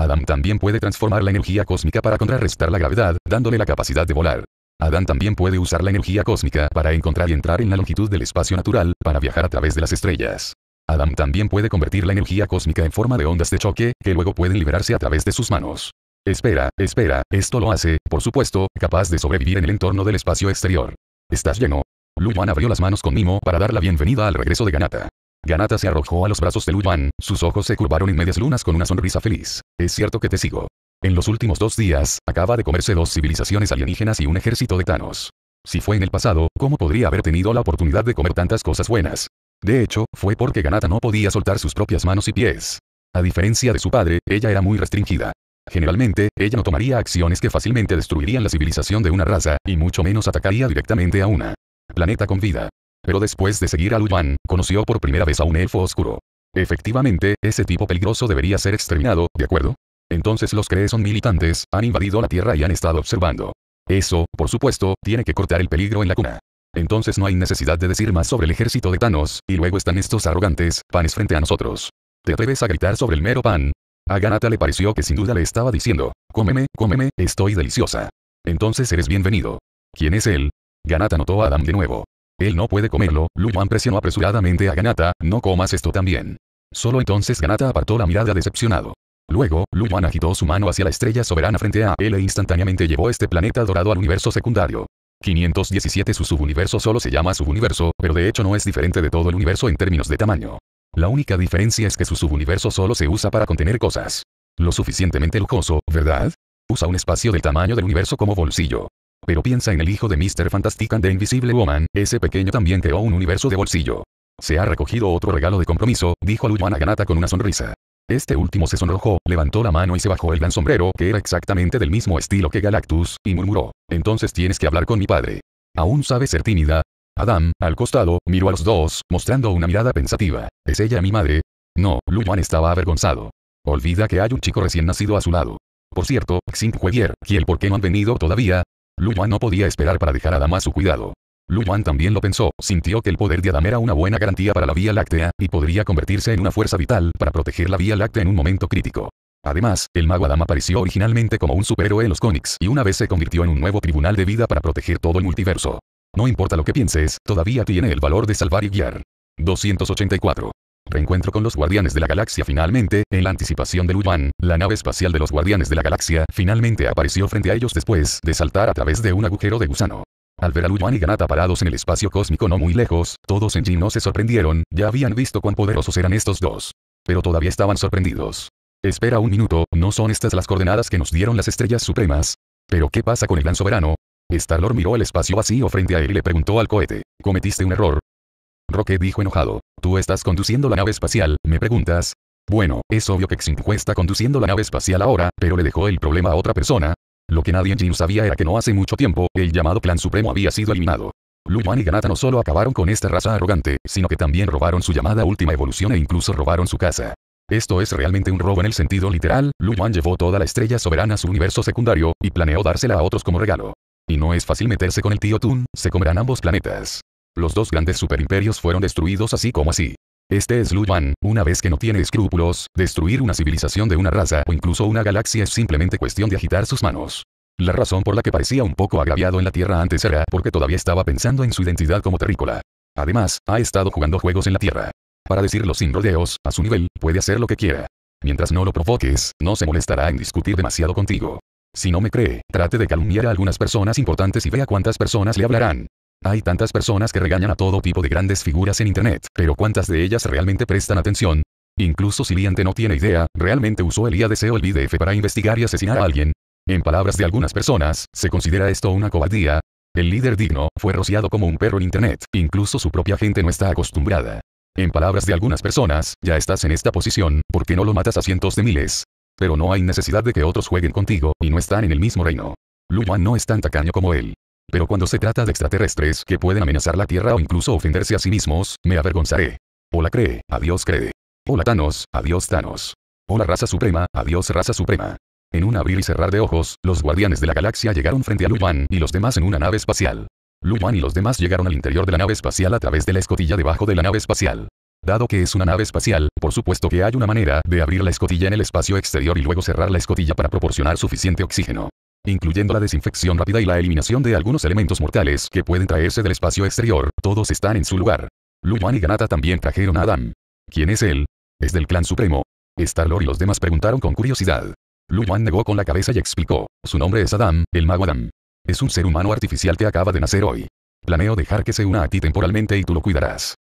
Adam también puede transformar la energía cósmica para contrarrestar la gravedad, dándole la capacidad de volar. Adam también puede usar la energía cósmica para encontrar y entrar en la longitud del espacio natural, para viajar a través de las estrellas. Adam también puede convertir la energía cósmica en forma de ondas de choque, que luego pueden liberarse a través de sus manos. Espera, espera, esto lo hace, por supuesto, capaz de sobrevivir en el entorno del espacio exterior. ¿Estás lleno? Lu Yuan abrió las manos con mimo para dar la bienvenida al regreso de Ganata. Ganata se arrojó a los brazos de Lu Yuan, sus ojos se curvaron en medias lunas con una sonrisa feliz. Es cierto que te sigo. En los últimos dos días, acaba de comerse dos civilizaciones alienígenas y un ejército de Thanos. Si fue en el pasado, ¿cómo podría haber tenido la oportunidad de comer tantas cosas buenas? De hecho, fue porque Ganata no podía soltar sus propias manos y pies. A diferencia de su padre, ella era muy restringida. Generalmente, ella no tomaría acciones que fácilmente destruirían la civilización de una raza, y mucho menos atacaría directamente a una planeta con vida. Pero después de seguir a Luan, conoció por primera vez a un elfo oscuro. Efectivamente, ese tipo peligroso debería ser exterminado, ¿de acuerdo? Entonces los crees son militantes, han invadido la Tierra y han estado observando. Eso, por supuesto, tiene que cortar el peligro en la cuna. Entonces no hay necesidad de decir más sobre el ejército de Thanos, y luego están estos arrogantes, panes frente a nosotros. ¿Te atreves a gritar sobre el mero pan? A Ganata le pareció que sin duda le estaba diciendo, cómeme, cómeme, estoy deliciosa. Entonces eres bienvenido. ¿Quién es él? Ganata notó a Adam de nuevo. Él no puede comerlo, Yuan presionó apresuradamente a Ganata, no comas esto también. Solo entonces Ganata apartó la mirada decepcionado. Luego, Yuan agitó su mano hacia la estrella soberana frente a él e instantáneamente llevó este planeta dorado al universo secundario. 517 Su subuniverso solo se llama subuniverso, pero de hecho no es diferente de todo el universo en términos de tamaño. La única diferencia es que su subuniverso solo se usa para contener cosas. Lo suficientemente lujoso, ¿verdad? Usa un espacio del tamaño del universo como bolsillo. Pero piensa en el hijo de Mr. Fantastic and the Invisible Woman, ese pequeño también creó un universo de bolsillo. Se ha recogido otro regalo de compromiso, dijo a Ganata con una sonrisa. Este último se sonrojó, levantó la mano y se bajó el gran sombrero, que era exactamente del mismo estilo que Galactus, y murmuró. Entonces tienes que hablar con mi padre. ¿Aún sabes ser tímida? Adam, al costado, miró a los dos, mostrando una mirada pensativa. ¿Es ella mi madre? No, Lu estaba avergonzado. Olvida que hay un chico recién nacido a su lado. Por cierto, Xing Huevier, ¿y el por qué no han venido todavía? Lu no podía esperar para dejar a Adam a su cuidado. Lu también lo pensó, sintió que el poder de Adam era una buena garantía para la Vía Láctea, y podría convertirse en una fuerza vital para proteger la Vía Láctea en un momento crítico. Además, el mago Adam apareció originalmente como un superhéroe en los cómics y una vez se convirtió en un nuevo tribunal de vida para proteger todo el multiverso. No importa lo que pienses, todavía tiene el valor de salvar y guiar. 284. Reencuentro con los Guardianes de la Galaxia Finalmente, en la anticipación de Luyuan, la nave espacial de los Guardianes de la Galaxia finalmente apareció frente a ellos después de saltar a través de un agujero de gusano. Al ver a Luyuan y Ganata parados en el espacio cósmico no muy lejos, todos en Jin no se sorprendieron, ya habían visto cuán poderosos eran estos dos. Pero todavía estaban sorprendidos. Espera un minuto, ¿no son estas las coordenadas que nos dieron las estrellas supremas? ¿Pero qué pasa con el gran soberano? Starlord miró el espacio vacío frente a él y le preguntó al cohete, ¿cometiste un error? Roque dijo enojado, tú estás conduciendo la nave espacial, ¿me preguntas? Bueno, es obvio que Xingu está conduciendo la nave espacial ahora, pero le dejó el problema a otra persona. Lo que nadie en Jin sabía era que no hace mucho tiempo, el llamado Clan Supremo había sido eliminado. Lu y Ganata no solo acabaron con esta raza arrogante, sino que también robaron su llamada última evolución e incluso robaron su casa. Esto es realmente un robo en el sentido literal, Lu Yuan llevó toda la estrella soberana a su universo secundario, y planeó dársela a otros como regalo. Y no es fácil meterse con el tío Tun, se comerán ambos planetas. Los dos grandes superimperios fueron destruidos así como así. Este es Lu una vez que no tiene escrúpulos, destruir una civilización de una raza o incluso una galaxia es simplemente cuestión de agitar sus manos. La razón por la que parecía un poco agraviado en la Tierra antes era porque todavía estaba pensando en su identidad como terrícola. Además, ha estado jugando juegos en la Tierra. Para decirlo sin rodeos, a su nivel, puede hacer lo que quiera. Mientras no lo provoques, no se molestará en discutir demasiado contigo. Si no me cree, trate de calumniar a algunas personas importantes y vea cuántas personas le hablarán. Hay tantas personas que regañan a todo tipo de grandes figuras en Internet, pero ¿cuántas de ellas realmente prestan atención? Incluso si Liante no tiene idea, realmente usó el IADC o el IDF para investigar y asesinar a alguien. En palabras de algunas personas, se considera esto una cobardía. El líder digno fue rociado como un perro en Internet, incluso su propia gente no está acostumbrada. En palabras de algunas personas, ya estás en esta posición, ¿por qué no lo matas a cientos de miles? Pero no hay necesidad de que otros jueguen contigo, y no están en el mismo reino. Lu no es tan tacaño como él. Pero cuando se trata de extraterrestres que pueden amenazar la Tierra o incluso ofenderse a sí mismos, me avergonzaré. Hola cree, adiós cree. Hola Thanos, adiós Thanos. Hola raza suprema, adiós raza suprema. En un abrir y cerrar de ojos, los guardianes de la galaxia llegaron frente a Lu y los demás en una nave espacial. Lu y los demás llegaron al interior de la nave espacial a través de la escotilla debajo de la nave espacial. Dado que es una nave espacial, por supuesto que hay una manera de abrir la escotilla en el espacio exterior y luego cerrar la escotilla para proporcionar suficiente oxígeno incluyendo la desinfección rápida y la eliminación de algunos elementos mortales que pueden traerse del espacio exterior, todos están en su lugar. Lu y Ganata también trajeron a Adam. ¿Quién es él? Es del clan supremo. Star-Lord y los demás preguntaron con curiosidad. Lu negó con la cabeza y explicó, su nombre es Adam, el mago Adam. Es un ser humano artificial que acaba de nacer hoy. Planeo dejar que se una a ti temporalmente y tú lo cuidarás.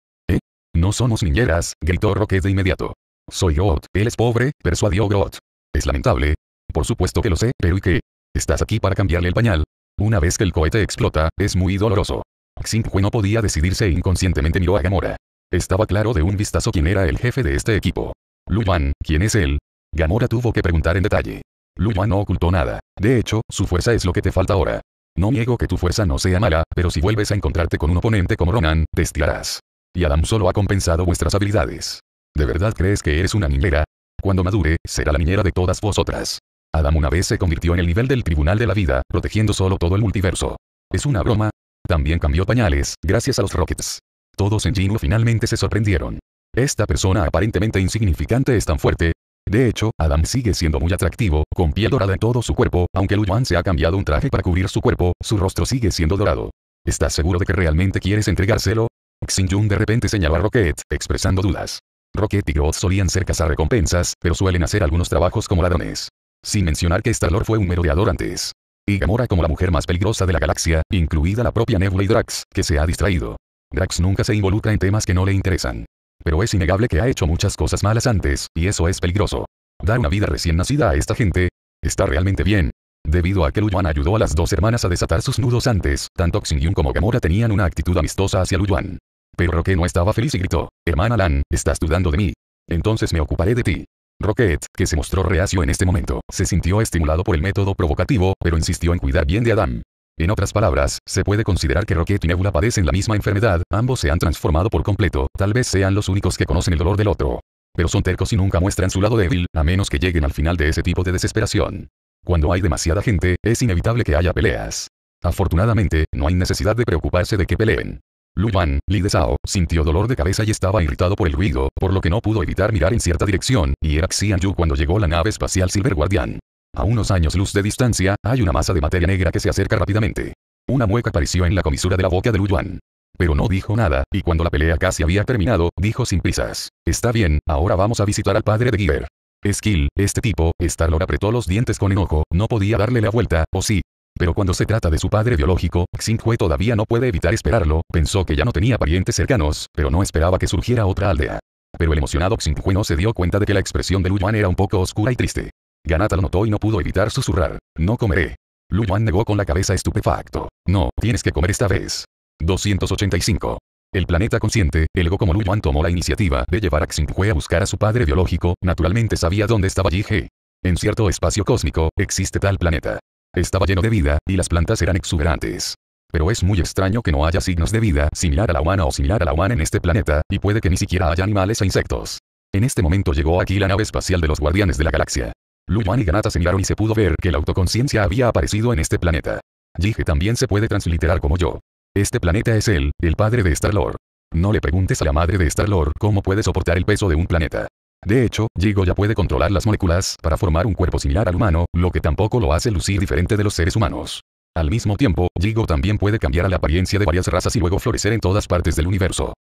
No somos niñeras, gritó Roque de inmediato. Soy Groot, él es pobre, persuadió Groot. Es lamentable. Por supuesto que lo sé, pero ¿y qué? Estás aquí para cambiarle el pañal. Una vez que el cohete explota, es muy doloroso. Xinhue no podía decidirse e inconscientemente miró a Gamora. Estaba claro de un vistazo quién era el jefe de este equipo. Lu ¿quién es él? Gamora tuvo que preguntar en detalle. Lu no ocultó nada. De hecho, su fuerza es lo que te falta ahora. No niego que tu fuerza no sea mala, pero si vuelves a encontrarte con un oponente como Ronan, te estirarás. Y Adam solo ha compensado vuestras habilidades. ¿De verdad crees que eres una niñera? Cuando madure, será la niñera de todas vosotras. Adam una vez se convirtió en el nivel del Tribunal de la Vida, protegiendo solo todo el multiverso. ¿Es una broma? También cambió pañales, gracias a los Rockets. Todos en Gino finalmente se sorprendieron. Esta persona aparentemente insignificante es tan fuerte. De hecho, Adam sigue siendo muy atractivo, con piel dorada en todo su cuerpo, aunque Lu se ha cambiado un traje para cubrir su cuerpo, su rostro sigue siendo dorado. ¿Estás seguro de que realmente quieres entregárselo? xin de repente señaló a Rocket, expresando dudas. Rocket y Groth solían ser recompensas, pero suelen hacer algunos trabajos como ladrones. Sin mencionar que Star-Lord fue un merodeador antes. Y Gamora como la mujer más peligrosa de la galaxia, incluida la propia Nebula y Drax, que se ha distraído. Drax nunca se involucra en temas que no le interesan. Pero es innegable que ha hecho muchas cosas malas antes, y eso es peligroso. Dar una vida recién nacida a esta gente, está realmente bien. Debido a que Luyuan ayudó a las dos hermanas a desatar sus nudos antes, tanto xin como Gamora tenían una actitud amistosa hacia Luyuan. Pero Roque no estaba feliz y gritó, hermana Lan, estás dudando de mí. Entonces me ocuparé de ti. Rocket, que se mostró reacio en este momento, se sintió estimulado por el método provocativo, pero insistió en cuidar bien de Adam. En otras palabras, se puede considerar que Rocket y Nebula padecen la misma enfermedad, ambos se han transformado por completo, tal vez sean los únicos que conocen el dolor del otro. Pero son tercos y nunca muestran su lado débil, a menos que lleguen al final de ese tipo de desesperación. Cuando hay demasiada gente, es inevitable que haya peleas. Afortunadamente, no hay necesidad de preocuparse de que peleen. Luan, Li de Sao, sintió dolor de cabeza y estaba irritado por el ruido, por lo que no pudo evitar mirar en cierta dirección, y era Xian Yu cuando llegó la nave espacial Silver Guardian. A unos años luz de distancia, hay una masa de materia negra que se acerca rápidamente. Una mueca apareció en la comisura de la boca de Luan. Pero no dijo nada, y cuando la pelea casi había terminado, dijo sin prisas. Está bien, ahora vamos a visitar al padre de Giver. Skill, este tipo, Starlord apretó los dientes con enojo, no podía darle la vuelta, o sí, pero cuando se trata de su padre biológico, Xinghue todavía no puede evitar esperarlo, pensó que ya no tenía parientes cercanos, pero no esperaba que surgiera otra aldea. Pero el emocionado Xinghue no se dio cuenta de que la expresión de Lu Yuan era un poco oscura y triste. Ganata lo notó y no pudo evitar susurrar, no comeré. Lu Yuan negó con la cabeza estupefacto. No, tienes que comer esta vez. 285. El planeta consciente, el ego como Lu Yuan tomó la iniciativa de llevar a Xinghue a buscar a su padre biológico, naturalmente sabía dónde estaba Yige. He. En cierto espacio cósmico, existe tal planeta. Estaba lleno de vida, y las plantas eran exuberantes. Pero es muy extraño que no haya signos de vida similar a la humana o similar a la humana en este planeta, y puede que ni siquiera haya animales e insectos. En este momento llegó aquí la nave espacial de los Guardianes de la Galaxia. Yuan y Ganata se miraron y se pudo ver que la autoconciencia había aparecido en este planeta. Jige también se puede transliterar como yo. Este planeta es él, el padre de Star-Lord. No le preguntes a la madre de Star-Lord cómo puede soportar el peso de un planeta. De hecho, Jigo ya puede controlar las moléculas para formar un cuerpo similar al humano, lo que tampoco lo hace lucir diferente de los seres humanos. Al mismo tiempo, Jigo también puede cambiar a la apariencia de varias razas y luego florecer en todas partes del universo.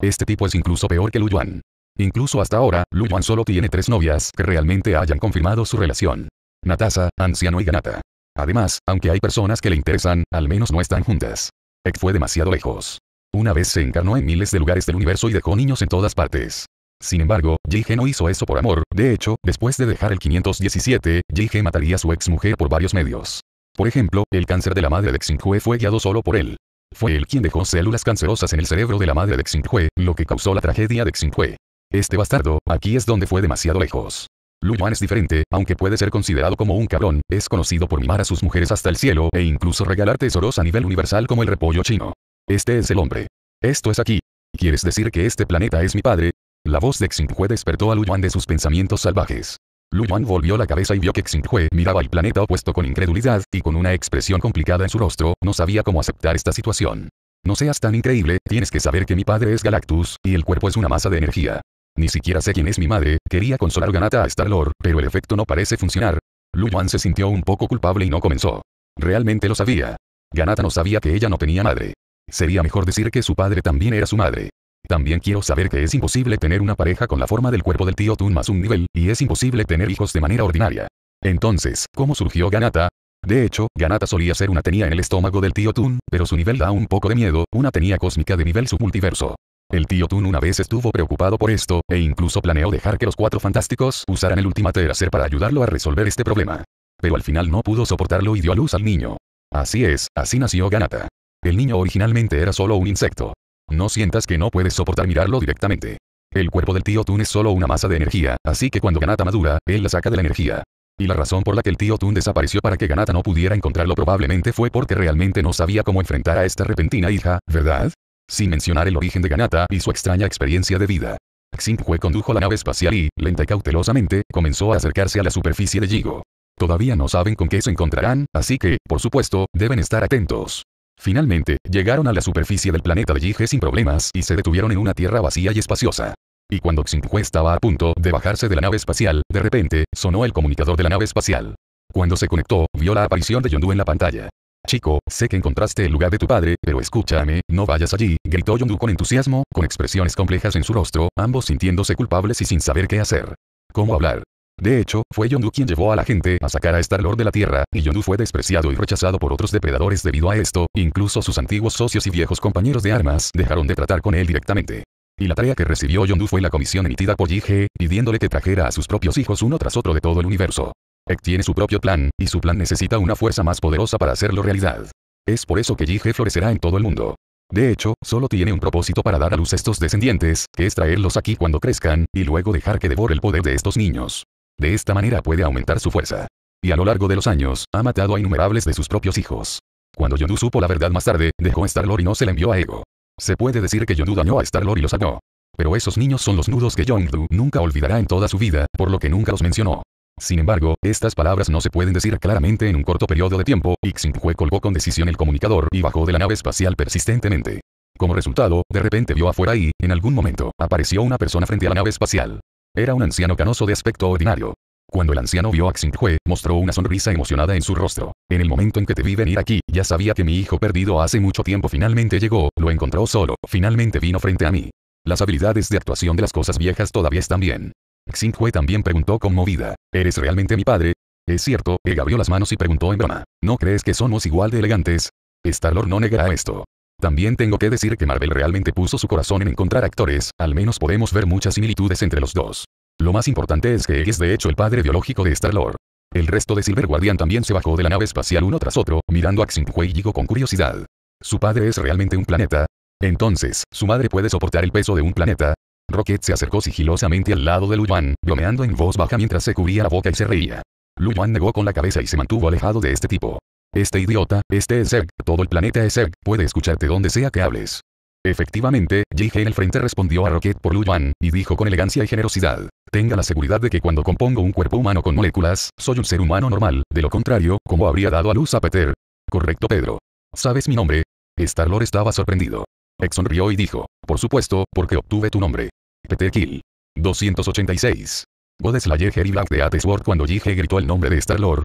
Este tipo es incluso peor que Lu Yuan. Incluso hasta ahora, Lu Yuan solo tiene tres novias que realmente hayan confirmado su relación. Natasa, Anciano y Ganata. Además, aunque hay personas que le interesan, al menos no están juntas. Ek fue demasiado lejos. Una vez se encarnó en miles de lugares del universo y dejó niños en todas partes. Sin embargo, J.G. no hizo eso por amor, de hecho, después de dejar el 517, J.G. mataría a su mujer por varios medios. Por ejemplo, el cáncer de la madre de Xinhue fue guiado solo por él. Fue él quien dejó células cancerosas en el cerebro de la madre de Xinhue, lo que causó la tragedia de Xinhue. Este bastardo, aquí es donde fue demasiado lejos. Lu Yuan es diferente, aunque puede ser considerado como un cabrón, es conocido por mimar a sus mujeres hasta el cielo e incluso regalar tesoros a nivel universal como el repollo chino. Este es el hombre. Esto es aquí. ¿Quieres decir que este planeta es mi padre? La voz de Xinghue despertó a Lu Yuan de sus pensamientos salvajes. Lu Yuan volvió la cabeza y vio que Xinghue miraba al planeta opuesto con incredulidad, y con una expresión complicada en su rostro, no sabía cómo aceptar esta situación. No seas tan increíble, tienes que saber que mi padre es Galactus, y el cuerpo es una masa de energía. Ni siquiera sé quién es mi madre, quería consolar Ganata a Star-Lord, pero el efecto no parece funcionar. Lu se sintió un poco culpable y no comenzó. Realmente lo sabía. Ganata no sabía que ella no tenía madre. Sería mejor decir que su padre también era su madre. También quiero saber que es imposible tener una pareja con la forma del cuerpo del tío Tun más un nivel, y es imposible tener hijos de manera ordinaria. Entonces, ¿cómo surgió Ganata? De hecho, Ganata solía ser una tenía en el estómago del tío Tun, pero su nivel da un poco de miedo, una tenía cósmica de nivel submultiverso. El tío Tun una vez estuvo preocupado por esto, e incluso planeó dejar que los cuatro fantásticos usaran el Ultimate Ser para ayudarlo a resolver este problema. Pero al final no pudo soportarlo y dio a luz al niño. Así es, así nació Ganata. El niño originalmente era solo un insecto. No sientas que no puedes soportar mirarlo directamente. El cuerpo del tío Tun es solo una masa de energía, así que cuando Ganata madura, él la saca de la energía. Y la razón por la que el tío Tun desapareció para que Ganata no pudiera encontrarlo probablemente fue porque realmente no sabía cómo enfrentar a esta repentina hija, ¿verdad? Sin mencionar el origen de Ganata y su extraña experiencia de vida. Xinghue condujo la nave espacial y, lenta y cautelosamente, comenzó a acercarse a la superficie de Jigo. Todavía no saben con qué se encontrarán, así que, por supuesto, deben estar atentos. Finalmente, llegaron a la superficie del planeta de Yige sin problemas y se detuvieron en una tierra vacía y espaciosa. Y cuando Xinghu estaba a punto de bajarse de la nave espacial, de repente, sonó el comunicador de la nave espacial. Cuando se conectó, vio la aparición de Yondu en la pantalla. Chico, sé que encontraste el lugar de tu padre, pero escúchame, no vayas allí, gritó Yondu con entusiasmo, con expresiones complejas en su rostro, ambos sintiéndose culpables y sin saber qué hacer. ¿Cómo hablar? De hecho, fue Yondu quien llevó a la gente a sacar a Star-Lord de la Tierra, y Yondu fue despreciado y rechazado por otros depredadores debido a esto, incluso sus antiguos socios y viejos compañeros de armas dejaron de tratar con él directamente. Y la tarea que recibió Yondu fue la comisión emitida por Yige, pidiéndole que trajera a sus propios hijos uno tras otro de todo el universo. Ek tiene su propio plan, y su plan necesita una fuerza más poderosa para hacerlo realidad. Es por eso que Yige florecerá en todo el mundo. De hecho, solo tiene un propósito para dar a luz a estos descendientes, que es traerlos aquí cuando crezcan, y luego dejar que devore el poder de estos niños. De esta manera puede aumentar su fuerza. Y a lo largo de los años, ha matado a innumerables de sus propios hijos. Cuando Yondu supo la verdad más tarde, dejó a Star-Lord y no se le envió a Ego. Se puede decir que Yondu dañó a Star-Lord y lo sacó. Pero esos niños son los nudos que Yondu nunca olvidará en toda su vida, por lo que nunca los mencionó. Sin embargo, estas palabras no se pueden decir claramente en un corto periodo de tiempo, Ixinhue colgó con decisión el comunicador y bajó de la nave espacial persistentemente. Como resultado, de repente vio afuera y, en algún momento, apareció una persona frente a la nave espacial. Era un anciano canoso de aspecto ordinario. Cuando el anciano vio a Xinghue, mostró una sonrisa emocionada en su rostro. En el momento en que te vi venir aquí, ya sabía que mi hijo perdido hace mucho tiempo finalmente llegó, lo encontró solo, finalmente vino frente a mí. Las habilidades de actuación de las cosas viejas todavía están bien. Xinghue también preguntó conmovida, ¿eres realmente mi padre? Es cierto, él abrió las manos y preguntó en broma, ¿no crees que somos igual de elegantes? estalor no negará esto. También tengo que decir que Marvel realmente puso su corazón en encontrar actores, al menos podemos ver muchas similitudes entre los dos. Lo más importante es que es de hecho el padre biológico de Star-Lord. El resto de Silver Guardian también se bajó de la nave espacial uno tras otro, mirando a y Yigo con curiosidad. ¿Su padre es realmente un planeta? Entonces, ¿su madre puede soportar el peso de un planeta? Rocket se acercó sigilosamente al lado de Yuan, bromeando en voz baja mientras se cubría la boca y se reía. Yuan negó con la cabeza y se mantuvo alejado de este tipo. Este idiota, este es todo el planeta es Zerg, puede escucharte donde sea que hables. Efectivamente, J.G. en el frente respondió a Rocket por Lu y dijo con elegancia y generosidad. Tenga la seguridad de que cuando compongo un cuerpo humano con moléculas, soy un ser humano normal, de lo contrario, como habría dado a luz a Peter? Correcto Pedro. ¿Sabes mi nombre? Star-Lord estaba sorprendido. Ex sonrió y dijo, por supuesto, porque obtuve tu nombre. Peter Kill. 286. God Harry Black de Atesword cuando J.G. gritó el nombre de Star-Lord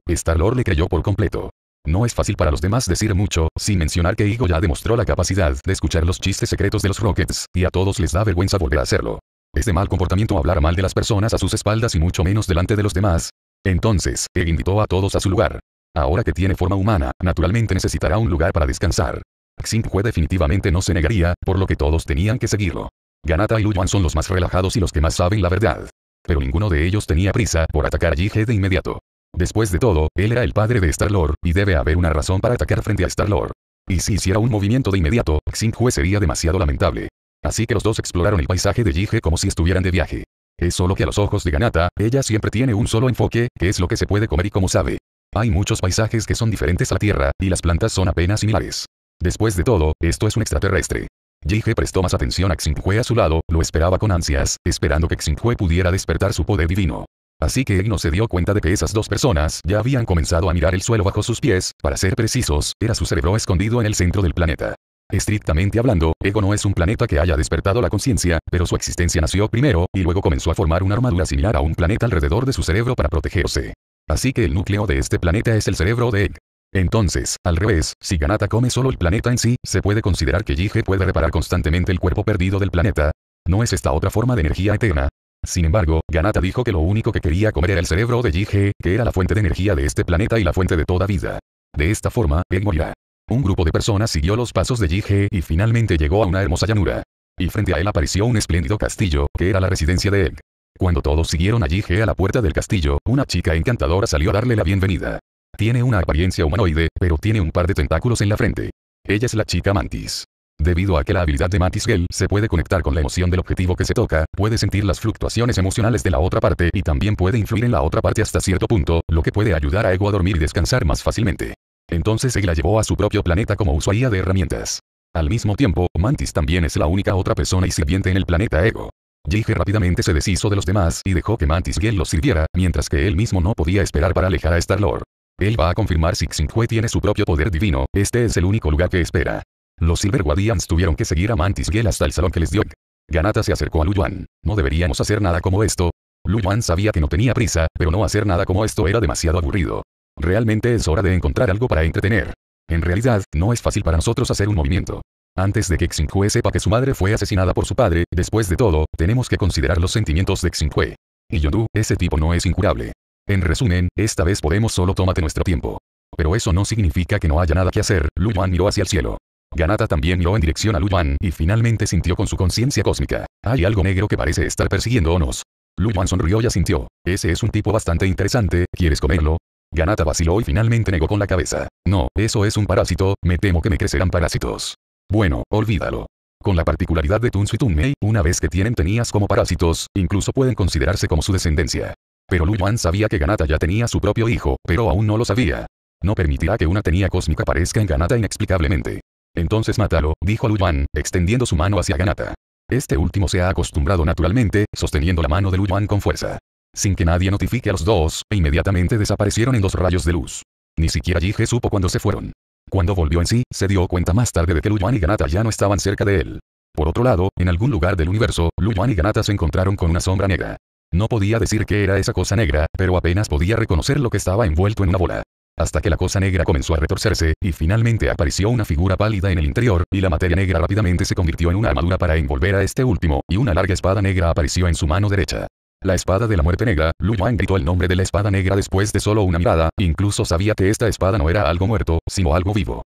le creyó por completo. No es fácil para los demás decir mucho, sin mencionar que Igo ya demostró la capacidad de escuchar los chistes secretos de los Rockets, y a todos les da vergüenza volver a hacerlo. Es de mal comportamiento hablar mal de las personas a sus espaldas y mucho menos delante de los demás. Entonces, él invitó a todos a su lugar. Ahora que tiene forma humana, naturalmente necesitará un lugar para descansar. Xinhue definitivamente no se negaría, por lo que todos tenían que seguirlo. Ganata y Luyuan son los más relajados y los que más saben la verdad. Pero ninguno de ellos tenía prisa por atacar a Jige de inmediato. Después de todo, él era el padre de Star-Lord, y debe haber una razón para atacar frente a Star-Lord. Y si hiciera un movimiento de inmediato, Xinghue sería demasiado lamentable. Así que los dos exploraron el paisaje de Yige como si estuvieran de viaje. Es solo que a los ojos de Ganata, ella siempre tiene un solo enfoque, que es lo que se puede comer y cómo sabe. Hay muchos paisajes que son diferentes a la Tierra, y las plantas son apenas similares. Después de todo, esto es un extraterrestre. Yige prestó más atención a Xinghue a su lado, lo esperaba con ansias, esperando que Xinghue pudiera despertar su poder divino. Así que él no se dio cuenta de que esas dos personas ya habían comenzado a mirar el suelo bajo sus pies, para ser precisos, era su cerebro escondido en el centro del planeta. Estrictamente hablando, Ego no es un planeta que haya despertado la conciencia, pero su existencia nació primero, y luego comenzó a formar una armadura similar a un planeta alrededor de su cerebro para protegerse. Así que el núcleo de este planeta es el cerebro de Egg. Entonces, al revés, si Ganata come solo el planeta en sí, se puede considerar que Yige puede reparar constantemente el cuerpo perdido del planeta. ¿No es esta otra forma de energía eterna? Sin embargo, Ganata dijo que lo único que quería comer era el cerebro de Jige, que era la fuente de energía de este planeta y la fuente de toda vida. De esta forma, Egg morirá. Un grupo de personas siguió los pasos de Jige y finalmente llegó a una hermosa llanura. Y frente a él apareció un espléndido castillo, que era la residencia de Egg. Cuando todos siguieron a Jige a la puerta del castillo, una chica encantadora salió a darle la bienvenida. Tiene una apariencia humanoide, pero tiene un par de tentáculos en la frente. Ella es la chica mantis. Debido a que la habilidad de Mantis Gell se puede conectar con la emoción del objetivo que se toca, puede sentir las fluctuaciones emocionales de la otra parte y también puede influir en la otra parte hasta cierto punto, lo que puede ayudar a Ego a dormir y descansar más fácilmente. Entonces Egg la llevó a su propio planeta como usuaria de herramientas. Al mismo tiempo, Mantis también es la única otra persona y sirviente en el planeta Ego. Jige rápidamente se deshizo de los demás y dejó que Mantis Gell lo sirviera, mientras que él mismo no podía esperar para alejar a Star-Lord. Él va a confirmar si Xinghue tiene su propio poder divino, este es el único lugar que espera. Los Silver Guardians tuvieron que seguir a Mantis Giel hasta el salón que les dio. Ganata se acercó a Lu Yuan. No deberíamos hacer nada como esto. Lu sabía que no tenía prisa, pero no hacer nada como esto era demasiado aburrido. Realmente es hora de encontrar algo para entretener. En realidad, no es fácil para nosotros hacer un movimiento. Antes de que Xinhue sepa que su madre fue asesinada por su padre, después de todo, tenemos que considerar los sentimientos de Xinhue. Y Yondu, ese tipo no es incurable. En resumen, esta vez podemos solo tómate nuestro tiempo. Pero eso no significa que no haya nada que hacer, Lu miró hacia el cielo. Ganata también miró en dirección a Lu y finalmente sintió con su conciencia cósmica. Hay algo negro que parece estar persiguiéndonos. Lu Yuan sonrió y asintió. Ese es un tipo bastante interesante, ¿quieres comerlo? Ganata vaciló y finalmente negó con la cabeza. No, eso es un parásito, me temo que me crecerán parásitos. Bueno, olvídalo. Con la particularidad de Tunsu Tunmei, una vez que tienen tenías como parásitos, incluso pueden considerarse como su descendencia. Pero Lu sabía que Ganata ya tenía su propio hijo, pero aún no lo sabía. No permitirá que una tenía cósmica parezca en Ganata inexplicablemente. Entonces mátalo, dijo Lu extendiendo su mano hacia Ganata. Este último se ha acostumbrado naturalmente, sosteniendo la mano de Lu con fuerza. Sin que nadie notifique a los dos, e inmediatamente desaparecieron en dos rayos de luz. Ni siquiera Jige supo cuándo se fueron. Cuando volvió en sí, se dio cuenta más tarde de que Lu y Ganata ya no estaban cerca de él. Por otro lado, en algún lugar del universo, Lu y Ganata se encontraron con una sombra negra. No podía decir qué era esa cosa negra, pero apenas podía reconocer lo que estaba envuelto en una bola. Hasta que la cosa negra comenzó a retorcerse, y finalmente apareció una figura pálida en el interior, y la materia negra rápidamente se convirtió en una armadura para envolver a este último, y una larga espada negra apareció en su mano derecha. La espada de la muerte negra, Lu Yuan gritó el nombre de la espada negra después de solo una mirada, incluso sabía que esta espada no era algo muerto, sino algo vivo.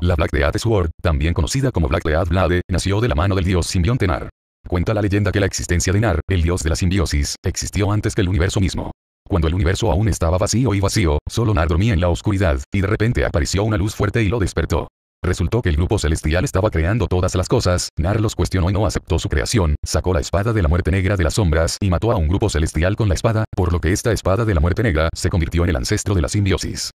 La Black Death Sword, también conocida como Black Death Blade, nació de la mano del dios simbionte Nar. Cuenta la leyenda que la existencia de Nar, el dios de la simbiosis, existió antes que el universo mismo. Cuando el universo aún estaba vacío y vacío, solo NAR dormía en la oscuridad, y de repente apareció una luz fuerte y lo despertó. Resultó que el grupo celestial estaba creando todas las cosas, Nar los cuestionó y no aceptó su creación, sacó la espada de la muerte negra de las sombras y mató a un grupo celestial con la espada, por lo que esta espada de la muerte negra se convirtió en el ancestro de la simbiosis.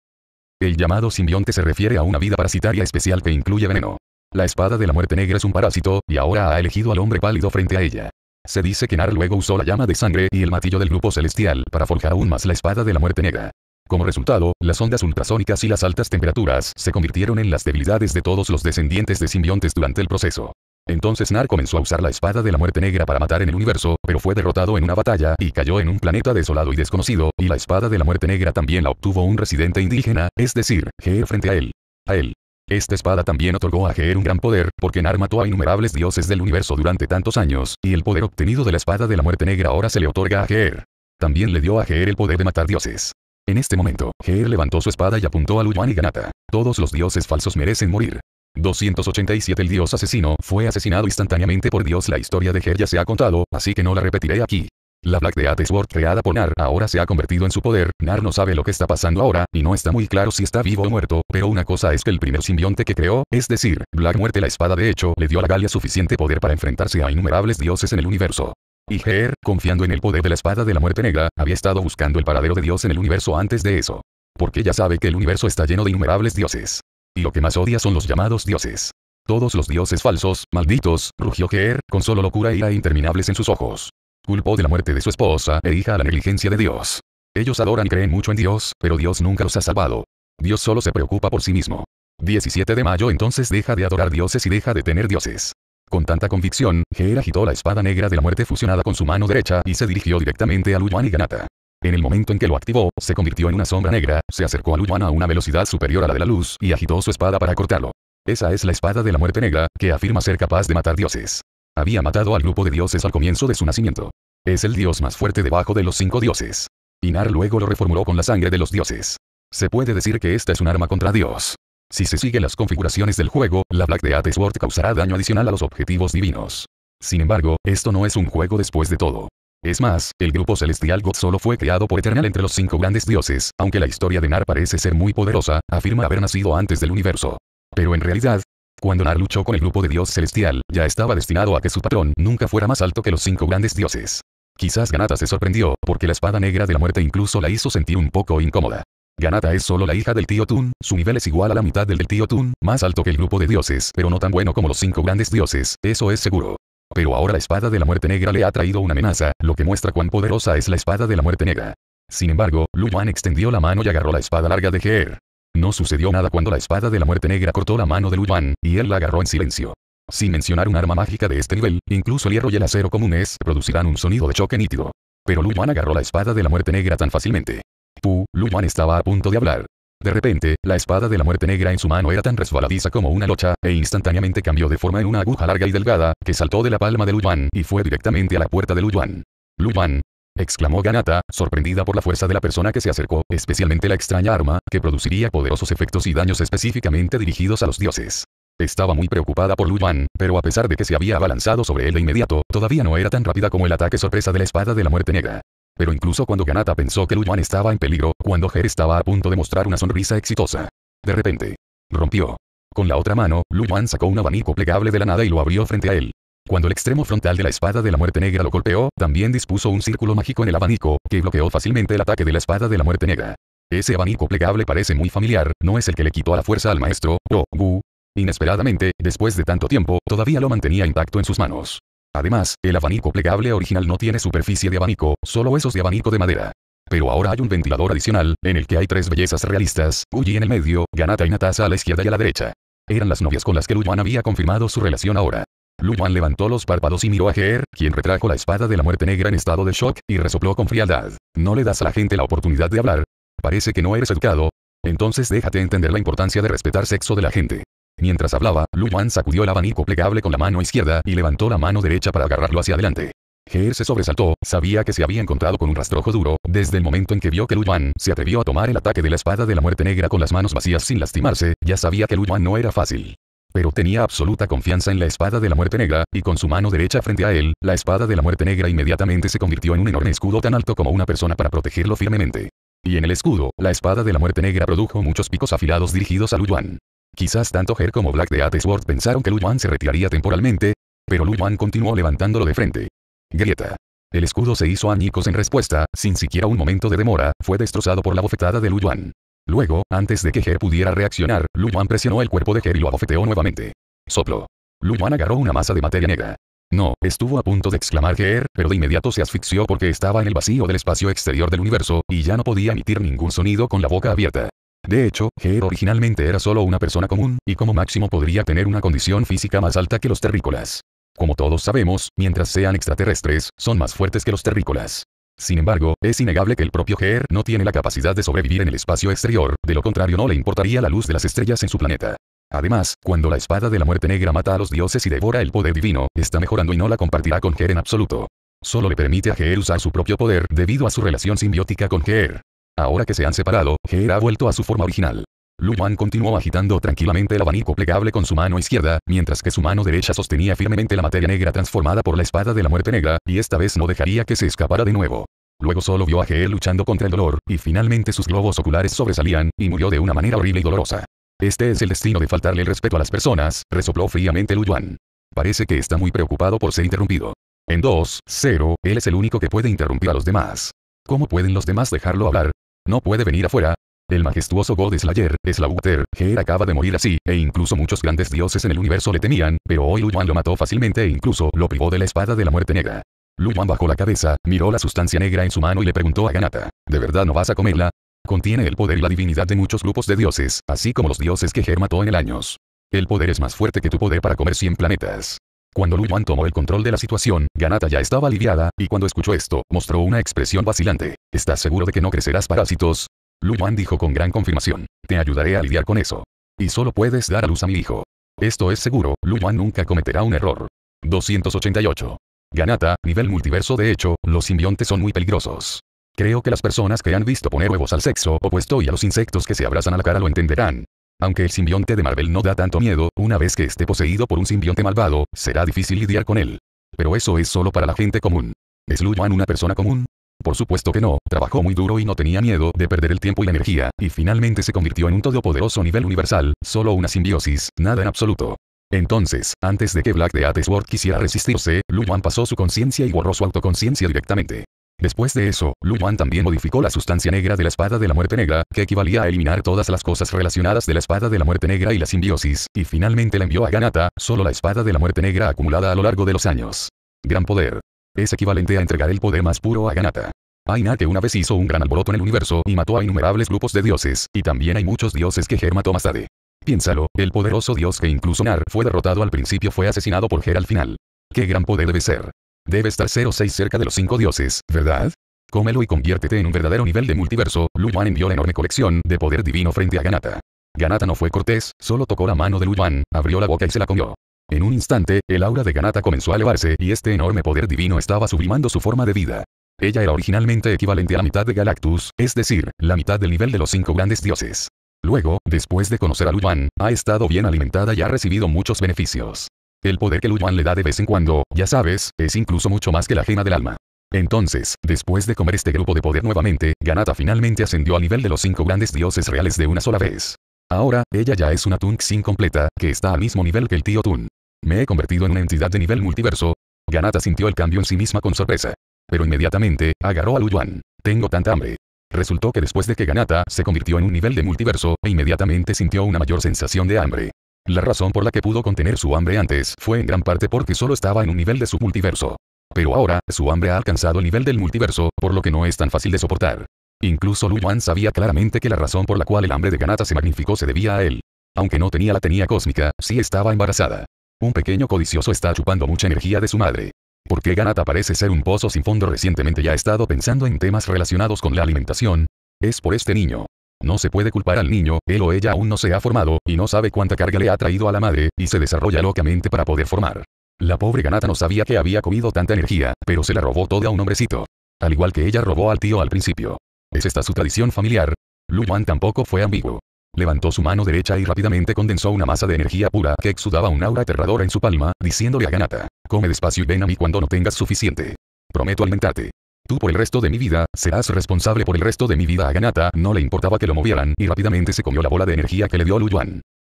El llamado simbionte se refiere a una vida parasitaria especial que incluye veneno. La espada de la muerte negra es un parásito, y ahora ha elegido al hombre pálido frente a ella. Se dice que Nar luego usó la llama de sangre y el Matillo del grupo celestial para forjar aún más la espada de la muerte negra. Como resultado, las ondas ultrasónicas y las altas temperaturas se convirtieron en las debilidades de todos los descendientes de simbiontes durante el proceso. Entonces Nar comenzó a usar la espada de la muerte negra para matar en el universo, pero fue derrotado en una batalla y cayó en un planeta desolado y desconocido, y la espada de la muerte negra también la obtuvo un residente indígena, es decir, G frente a él. A él. Esta espada también otorgó a Geer un gran poder, porque Nar mató a innumerables dioses del universo durante tantos años, y el poder obtenido de la espada de la muerte negra ahora se le otorga a Geer. También le dio a Geer el poder de matar dioses. En este momento, Geer levantó su espada y apuntó a Luyuan y Ganata. Todos los dioses falsos merecen morir. 287 El dios asesino fue asesinado instantáneamente por Dios. La historia de Geer ya se ha contado, así que no la repetiré aquí. La Black Death Sword creada por Nar ahora se ha convertido en su poder, Nar no sabe lo que está pasando ahora, y no está muy claro si está vivo o muerto, pero una cosa es que el primer simbionte que creó, es decir, Black Muerte la espada de hecho, le dio a la Galia suficiente poder para enfrentarse a innumerables dioses en el universo. Y Ger, confiando en el poder de la espada de la muerte negra, había estado buscando el paradero de Dios en el universo antes de eso. Porque ya sabe que el universo está lleno de innumerables dioses. Y lo que más odia son los llamados dioses. Todos los dioses falsos, malditos, rugió Ger, con solo locura e ira interminables en sus ojos. Culpó de la muerte de su esposa e hija a la negligencia de Dios. Ellos adoran y creen mucho en Dios, pero Dios nunca los ha salvado. Dios solo se preocupa por sí mismo. 17 de mayo entonces deja de adorar dioses y deja de tener dioses. Con tanta convicción, Geer agitó la espada negra de la muerte fusionada con su mano derecha y se dirigió directamente a Luyuan y Ganata. En el momento en que lo activó, se convirtió en una sombra negra, se acercó a Luyuan a una velocidad superior a la de la luz y agitó su espada para cortarlo. Esa es la espada de la muerte negra, que afirma ser capaz de matar dioses. Había matado al grupo de dioses al comienzo de su nacimiento. Es el dios más fuerte debajo de los cinco dioses. Inar luego lo reformuló con la sangre de los dioses. Se puede decir que esta es un arma contra Dios. Si se siguen las configuraciones del juego, la Black Death Sword causará daño adicional a los objetivos divinos. Sin embargo, esto no es un juego después de todo. Es más, el grupo celestial God solo fue creado por Eternal entre los cinco grandes dioses, aunque la historia de Nar parece ser muy poderosa, afirma haber nacido antes del universo. Pero en realidad, cuando Nar luchó con el grupo de Dios Celestial, ya estaba destinado a que su patrón nunca fuera más alto que los cinco grandes dioses. Quizás Ganata se sorprendió, porque la espada negra de la muerte incluso la hizo sentir un poco incómoda. Ganata es solo la hija del tío Tun, su nivel es igual a la mitad del del tío Tun, más alto que el grupo de dioses, pero no tan bueno como los cinco grandes dioses, eso es seguro. Pero ahora la espada de la muerte negra le ha traído una amenaza, lo que muestra cuán poderosa es la espada de la muerte negra. Sin embargo, Lu extendió la mano y agarró la espada larga de Geer. No sucedió nada cuando la espada de la muerte negra cortó la mano de Lu Yuan, y él la agarró en silencio. Sin mencionar un arma mágica de este nivel, incluso el hierro y el acero comunes producirán un sonido de choque nítido. Pero Lu Yuan agarró la espada de la muerte negra tan fácilmente. Pu, Yuan estaba a punto de hablar. De repente, la espada de la muerte negra en su mano era tan resbaladiza como una locha, e instantáneamente cambió de forma en una aguja larga y delgada, que saltó de la palma de Lu Yuan, y fue directamente a la puerta de Lu Lu Yuan exclamó Ganata, sorprendida por la fuerza de la persona que se acercó, especialmente la extraña arma, que produciría poderosos efectos y daños específicamente dirigidos a los dioses. Estaba muy preocupada por Lu Yuan, pero a pesar de que se había abalanzado sobre él de inmediato, todavía no era tan rápida como el ataque sorpresa de la espada de la muerte negra. Pero incluso cuando Ganata pensó que Lu Yuan estaba en peligro, cuando Her estaba a punto de mostrar una sonrisa exitosa. De repente, rompió. Con la otra mano, Lu Yuan sacó un abanico plegable de la nada y lo abrió frente a él. Cuando el extremo frontal de la espada de la muerte negra lo golpeó, también dispuso un círculo mágico en el abanico, que bloqueó fácilmente el ataque de la espada de la muerte negra. Ese abanico plegable parece muy familiar, ¿no es el que le quitó a la fuerza al maestro, o oh, Gu? Inesperadamente, después de tanto tiempo, todavía lo mantenía intacto en sus manos. Además, el abanico plegable original no tiene superficie de abanico, solo esos de abanico de madera. Pero ahora hay un ventilador adicional, en el que hay tres bellezas realistas, Uji en el medio, Ganata y Natasa a la izquierda y a la derecha. Eran las novias con las que Luyuan había confirmado su relación ahora. Lu levantó los párpados y miró a Ger, quien retrajo la espada de la muerte negra en estado de shock, y resopló con frialdad. ¿No le das a la gente la oportunidad de hablar? Parece que no eres educado. Entonces déjate entender la importancia de respetar sexo de la gente. Mientras hablaba, Lu sacudió el abanico plegable con la mano izquierda y levantó la mano derecha para agarrarlo hacia adelante. Ger se sobresaltó, sabía que se había encontrado con un rastrojo duro, desde el momento en que vio que Lu se atrevió a tomar el ataque de la espada de la muerte negra con las manos vacías sin lastimarse, ya sabía que Lu Yuan no era fácil. Pero tenía absoluta confianza en la espada de la muerte negra, y con su mano derecha frente a él, la espada de la muerte negra inmediatamente se convirtió en un enorme escudo tan alto como una persona para protegerlo firmemente. Y en el escudo, la espada de la muerte negra produjo muchos picos afilados dirigidos a Lu Yuan. Quizás tanto Her como Black de Sword pensaron que Lu Yuan se retiraría temporalmente, pero Lu Yuan continuó levantándolo de frente. Grieta. El escudo se hizo añicos en respuesta, sin siquiera un momento de demora, fue destrozado por la bofetada de Lu Yuan. Luego, antes de que He pudiera reaccionar, Yuan presionó el cuerpo de Ger y lo abofeteó nuevamente. Sopló. Yuan agarró una masa de materia negra. No, estuvo a punto de exclamar Ger, pero de inmediato se asfixió porque estaba en el vacío del espacio exterior del universo, y ya no podía emitir ningún sonido con la boca abierta. De hecho, Ger originalmente era solo una persona común, y como máximo podría tener una condición física más alta que los terrícolas. Como todos sabemos, mientras sean extraterrestres, son más fuertes que los terrícolas. Sin embargo, es innegable que el propio Ger no tiene la capacidad de sobrevivir en el espacio exterior, de lo contrario no le importaría la luz de las estrellas en su planeta. Además, cuando la espada de la muerte negra mata a los dioses y devora el poder divino, está mejorando y no la compartirá con Ger en absoluto. Solo le permite a Ger usar su propio poder debido a su relación simbiótica con Ger. Ahora que se han separado, Ger ha vuelto a su forma original. Lu Yuan continuó agitando tranquilamente el abanico plegable con su mano izquierda, mientras que su mano derecha sostenía firmemente la materia negra transformada por la espada de la muerte negra, y esta vez no dejaría que se escapara de nuevo. Luego solo vio a Geel luchando contra el dolor, y finalmente sus globos oculares sobresalían, y murió de una manera horrible y dolorosa. Este es el destino de faltarle el respeto a las personas, resopló fríamente Lu Yuan. Parece que está muy preocupado por ser interrumpido. En 2, 0, él es el único que puede interrumpir a los demás. ¿Cómo pueden los demás dejarlo hablar? No puede venir afuera, el majestuoso God Slayer, Slaughter, Her acaba de morir así, e incluso muchos grandes dioses en el universo le temían, pero hoy Luyuan lo mató fácilmente e incluso lo privó de la espada de la muerte negra. Luyuan bajó la cabeza, miró la sustancia negra en su mano y le preguntó a Ganata, ¿de verdad no vas a comerla? Contiene el poder y la divinidad de muchos grupos de dioses, así como los dioses que Her mató en el años. El poder es más fuerte que tu poder para comer 100 planetas. Cuando Luyuan tomó el control de la situación, Ganata ya estaba aliviada, y cuando escuchó esto, mostró una expresión vacilante. ¿Estás seguro de que no crecerás parásitos? Lu dijo con gran confirmación. Te ayudaré a lidiar con eso. Y solo puedes dar a luz a mi hijo. Esto es seguro, Lu nunca cometerá un error. 288. Ganata, nivel multiverso de hecho, los simbiontes son muy peligrosos. Creo que las personas que han visto poner huevos al sexo opuesto y a los insectos que se abrazan a la cara lo entenderán. Aunque el simbionte de Marvel no da tanto miedo, una vez que esté poseído por un simbionte malvado, será difícil lidiar con él. Pero eso es solo para la gente común. ¿Es Lu una persona común? Por supuesto que no, trabajó muy duro y no tenía miedo de perder el tiempo y la energía, y finalmente se convirtió en un todopoderoso nivel universal, solo una simbiosis, nada en absoluto. Entonces, antes de que Black Death Sword quisiera resistirse, Lu pasó su conciencia y borró su autoconciencia directamente. Después de eso, Lu también modificó la sustancia negra de la espada de la muerte negra, que equivalía a eliminar todas las cosas relacionadas de la espada de la muerte negra y la simbiosis, y finalmente la envió a Ganata, solo la espada de la muerte negra acumulada a lo largo de los años. Gran poder. Es equivalente a entregar el poder más puro a Ganata. que una vez hizo un gran alboroto en el universo y mató a innumerables grupos de dioses, y también hay muchos dioses que Ger mató más tarde. Piénsalo, el poderoso dios que incluso Nar fue derrotado al principio fue asesinado por Ger al final. ¡Qué gran poder debe ser! Debe estar 06 cerca de los cinco dioses, ¿verdad? Cómelo y conviértete en un verdadero nivel de multiverso, Lu Yuan envió la enorme colección de poder divino frente a Ganata. Ganata no fue cortés, solo tocó la mano de Lu Yuan, abrió la boca y se la comió. En un instante, el aura de Ganata comenzó a elevarse y este enorme poder divino estaba sublimando su forma de vida. Ella era originalmente equivalente a la mitad de Galactus, es decir, la mitad del nivel de los cinco grandes dioses. Luego, después de conocer a Luan, ha estado bien alimentada y ha recibido muchos beneficios. El poder que Luan le da de vez en cuando, ya sabes, es incluso mucho más que la gema del alma. Entonces, después de comer este grupo de poder nuevamente, Ganata finalmente ascendió al nivel de los cinco grandes dioses reales de una sola vez. Ahora, ella ya es una Sin completa, que está al mismo nivel que el tío Tun. Me he convertido en una entidad de nivel multiverso. Ganata sintió el cambio en sí misma con sorpresa. Pero inmediatamente, agarró a Luyuan. Tengo tanta hambre. Resultó que después de que Ganata se convirtió en un nivel de multiverso, e inmediatamente sintió una mayor sensación de hambre. La razón por la que pudo contener su hambre antes fue en gran parte porque solo estaba en un nivel de su multiverso. Pero ahora, su hambre ha alcanzado el nivel del multiverso, por lo que no es tan fácil de soportar. Incluso Lu sabía claramente que la razón por la cual el hambre de Ganata se magnificó se debía a él. Aunque no tenía la tenía cósmica, sí estaba embarazada. Un pequeño codicioso está chupando mucha energía de su madre. Porque Ganata parece ser un pozo sin fondo recientemente ya ha estado pensando en temas relacionados con la alimentación? Es por este niño. No se puede culpar al niño, él o ella aún no se ha formado, y no sabe cuánta carga le ha traído a la madre, y se desarrolla locamente para poder formar. La pobre Ganata no sabía que había comido tanta energía, pero se la robó toda a un hombrecito. Al igual que ella robó al tío al principio. ¿Es esta su tradición familiar? Lu Yuan tampoco fue ambiguo. Levantó su mano derecha y rápidamente condensó una masa de energía pura que exudaba un aura aterradora en su palma, diciéndole a Ganata, come despacio y ven a mí cuando no tengas suficiente. Prometo alimentarte. Tú por el resto de mi vida, serás responsable por el resto de mi vida a Ganata, no le importaba que lo movieran y rápidamente se comió la bola de energía que le dio Lu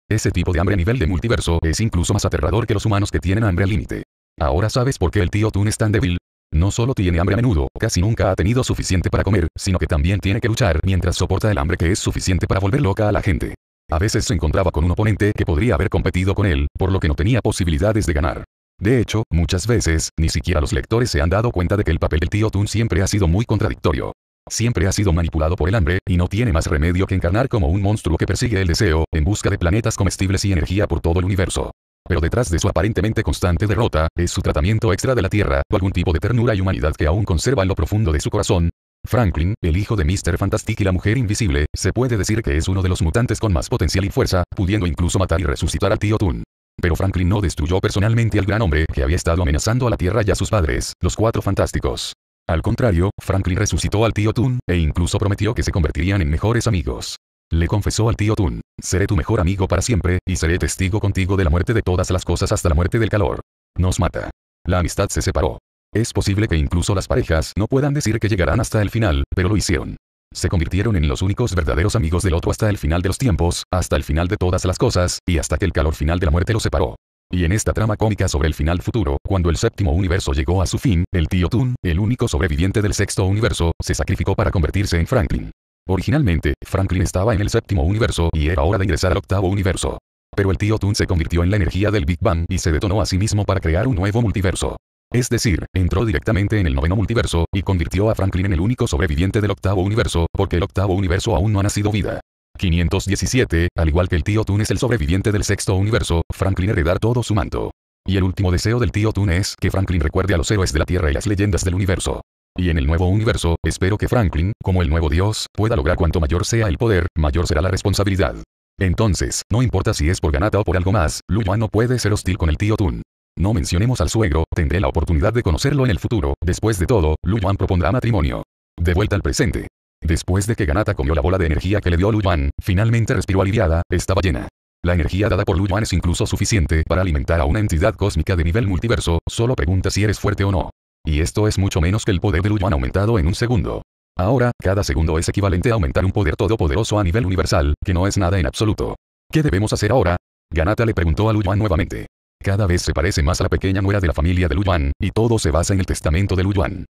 Ese tipo de hambre a nivel de multiverso es incluso más aterrador que los humanos que tienen hambre al límite. Ahora sabes por qué el tío Tun es tan débil, no solo tiene hambre a menudo, casi nunca ha tenido suficiente para comer, sino que también tiene que luchar mientras soporta el hambre que es suficiente para volver loca a la gente. A veces se encontraba con un oponente que podría haber competido con él, por lo que no tenía posibilidades de ganar. De hecho, muchas veces, ni siquiera los lectores se han dado cuenta de que el papel del tío Toon siempre ha sido muy contradictorio. Siempre ha sido manipulado por el hambre, y no tiene más remedio que encarnar como un monstruo que persigue el deseo, en busca de planetas comestibles y energía por todo el universo. Pero detrás de su aparentemente constante derrota, es su tratamiento extra de la Tierra, o algún tipo de ternura y humanidad que aún conserva en lo profundo de su corazón. Franklin, el hijo de Mr. Fantastic y la Mujer Invisible, se puede decir que es uno de los mutantes con más potencial y fuerza, pudiendo incluso matar y resucitar al tío Toon. Pero Franklin no destruyó personalmente al gran hombre que había estado amenazando a la Tierra y a sus padres, los cuatro fantásticos. Al contrario, Franklin resucitó al tío Toon, e incluso prometió que se convertirían en mejores amigos. Le confesó al tío Tun, seré tu mejor amigo para siempre, y seré testigo contigo de la muerte de todas las cosas hasta la muerte del calor. Nos mata. La amistad se separó. Es posible que incluso las parejas no puedan decir que llegarán hasta el final, pero lo hicieron. Se convirtieron en los únicos verdaderos amigos del otro hasta el final de los tiempos, hasta el final de todas las cosas, y hasta que el calor final de la muerte los separó. Y en esta trama cómica sobre el final futuro, cuando el séptimo universo llegó a su fin, el tío Toon, el único sobreviviente del sexto universo, se sacrificó para convertirse en Franklin. Originalmente, Franklin estaba en el séptimo universo y era hora de ingresar al octavo universo. Pero el tío Toon se convirtió en la energía del Big Bang y se detonó a sí mismo para crear un nuevo multiverso. Es decir, entró directamente en el noveno multiverso y convirtió a Franklin en el único sobreviviente del octavo universo, porque el octavo universo aún no ha nacido vida. 517, al igual que el tío Toon es el sobreviviente del sexto universo, Franklin heredará todo su manto. Y el último deseo del tío Toon es que Franklin recuerde a los héroes de la Tierra y las leyendas del universo. Y en el nuevo universo, espero que Franklin, como el nuevo Dios, pueda lograr cuanto mayor sea el poder, mayor será la responsabilidad. Entonces, no importa si es por ganata o por algo más, Luan no puede ser hostil con el tío Tun. No mencionemos al suegro, tendré la oportunidad de conocerlo en el futuro, después de todo, Yuan propondrá matrimonio. De vuelta al presente. Después de que Ganata comió la bola de energía que le dio Luan, finalmente respiró aliviada, estaba llena. La energía dada por Yuan es incluso suficiente para alimentar a una entidad cósmica de nivel multiverso, solo pregunta si eres fuerte o no. Y esto es mucho menos que el poder de Yuan aumentado en un segundo. Ahora, cada segundo es equivalente a aumentar un poder todopoderoso a nivel universal, que no es nada en absoluto. ¿Qué debemos hacer ahora? Ganata le preguntó a Yuan nuevamente. Cada vez se parece más a la pequeña nuera de la familia de Yuan, y todo se basa en el testamento de Lu Yuan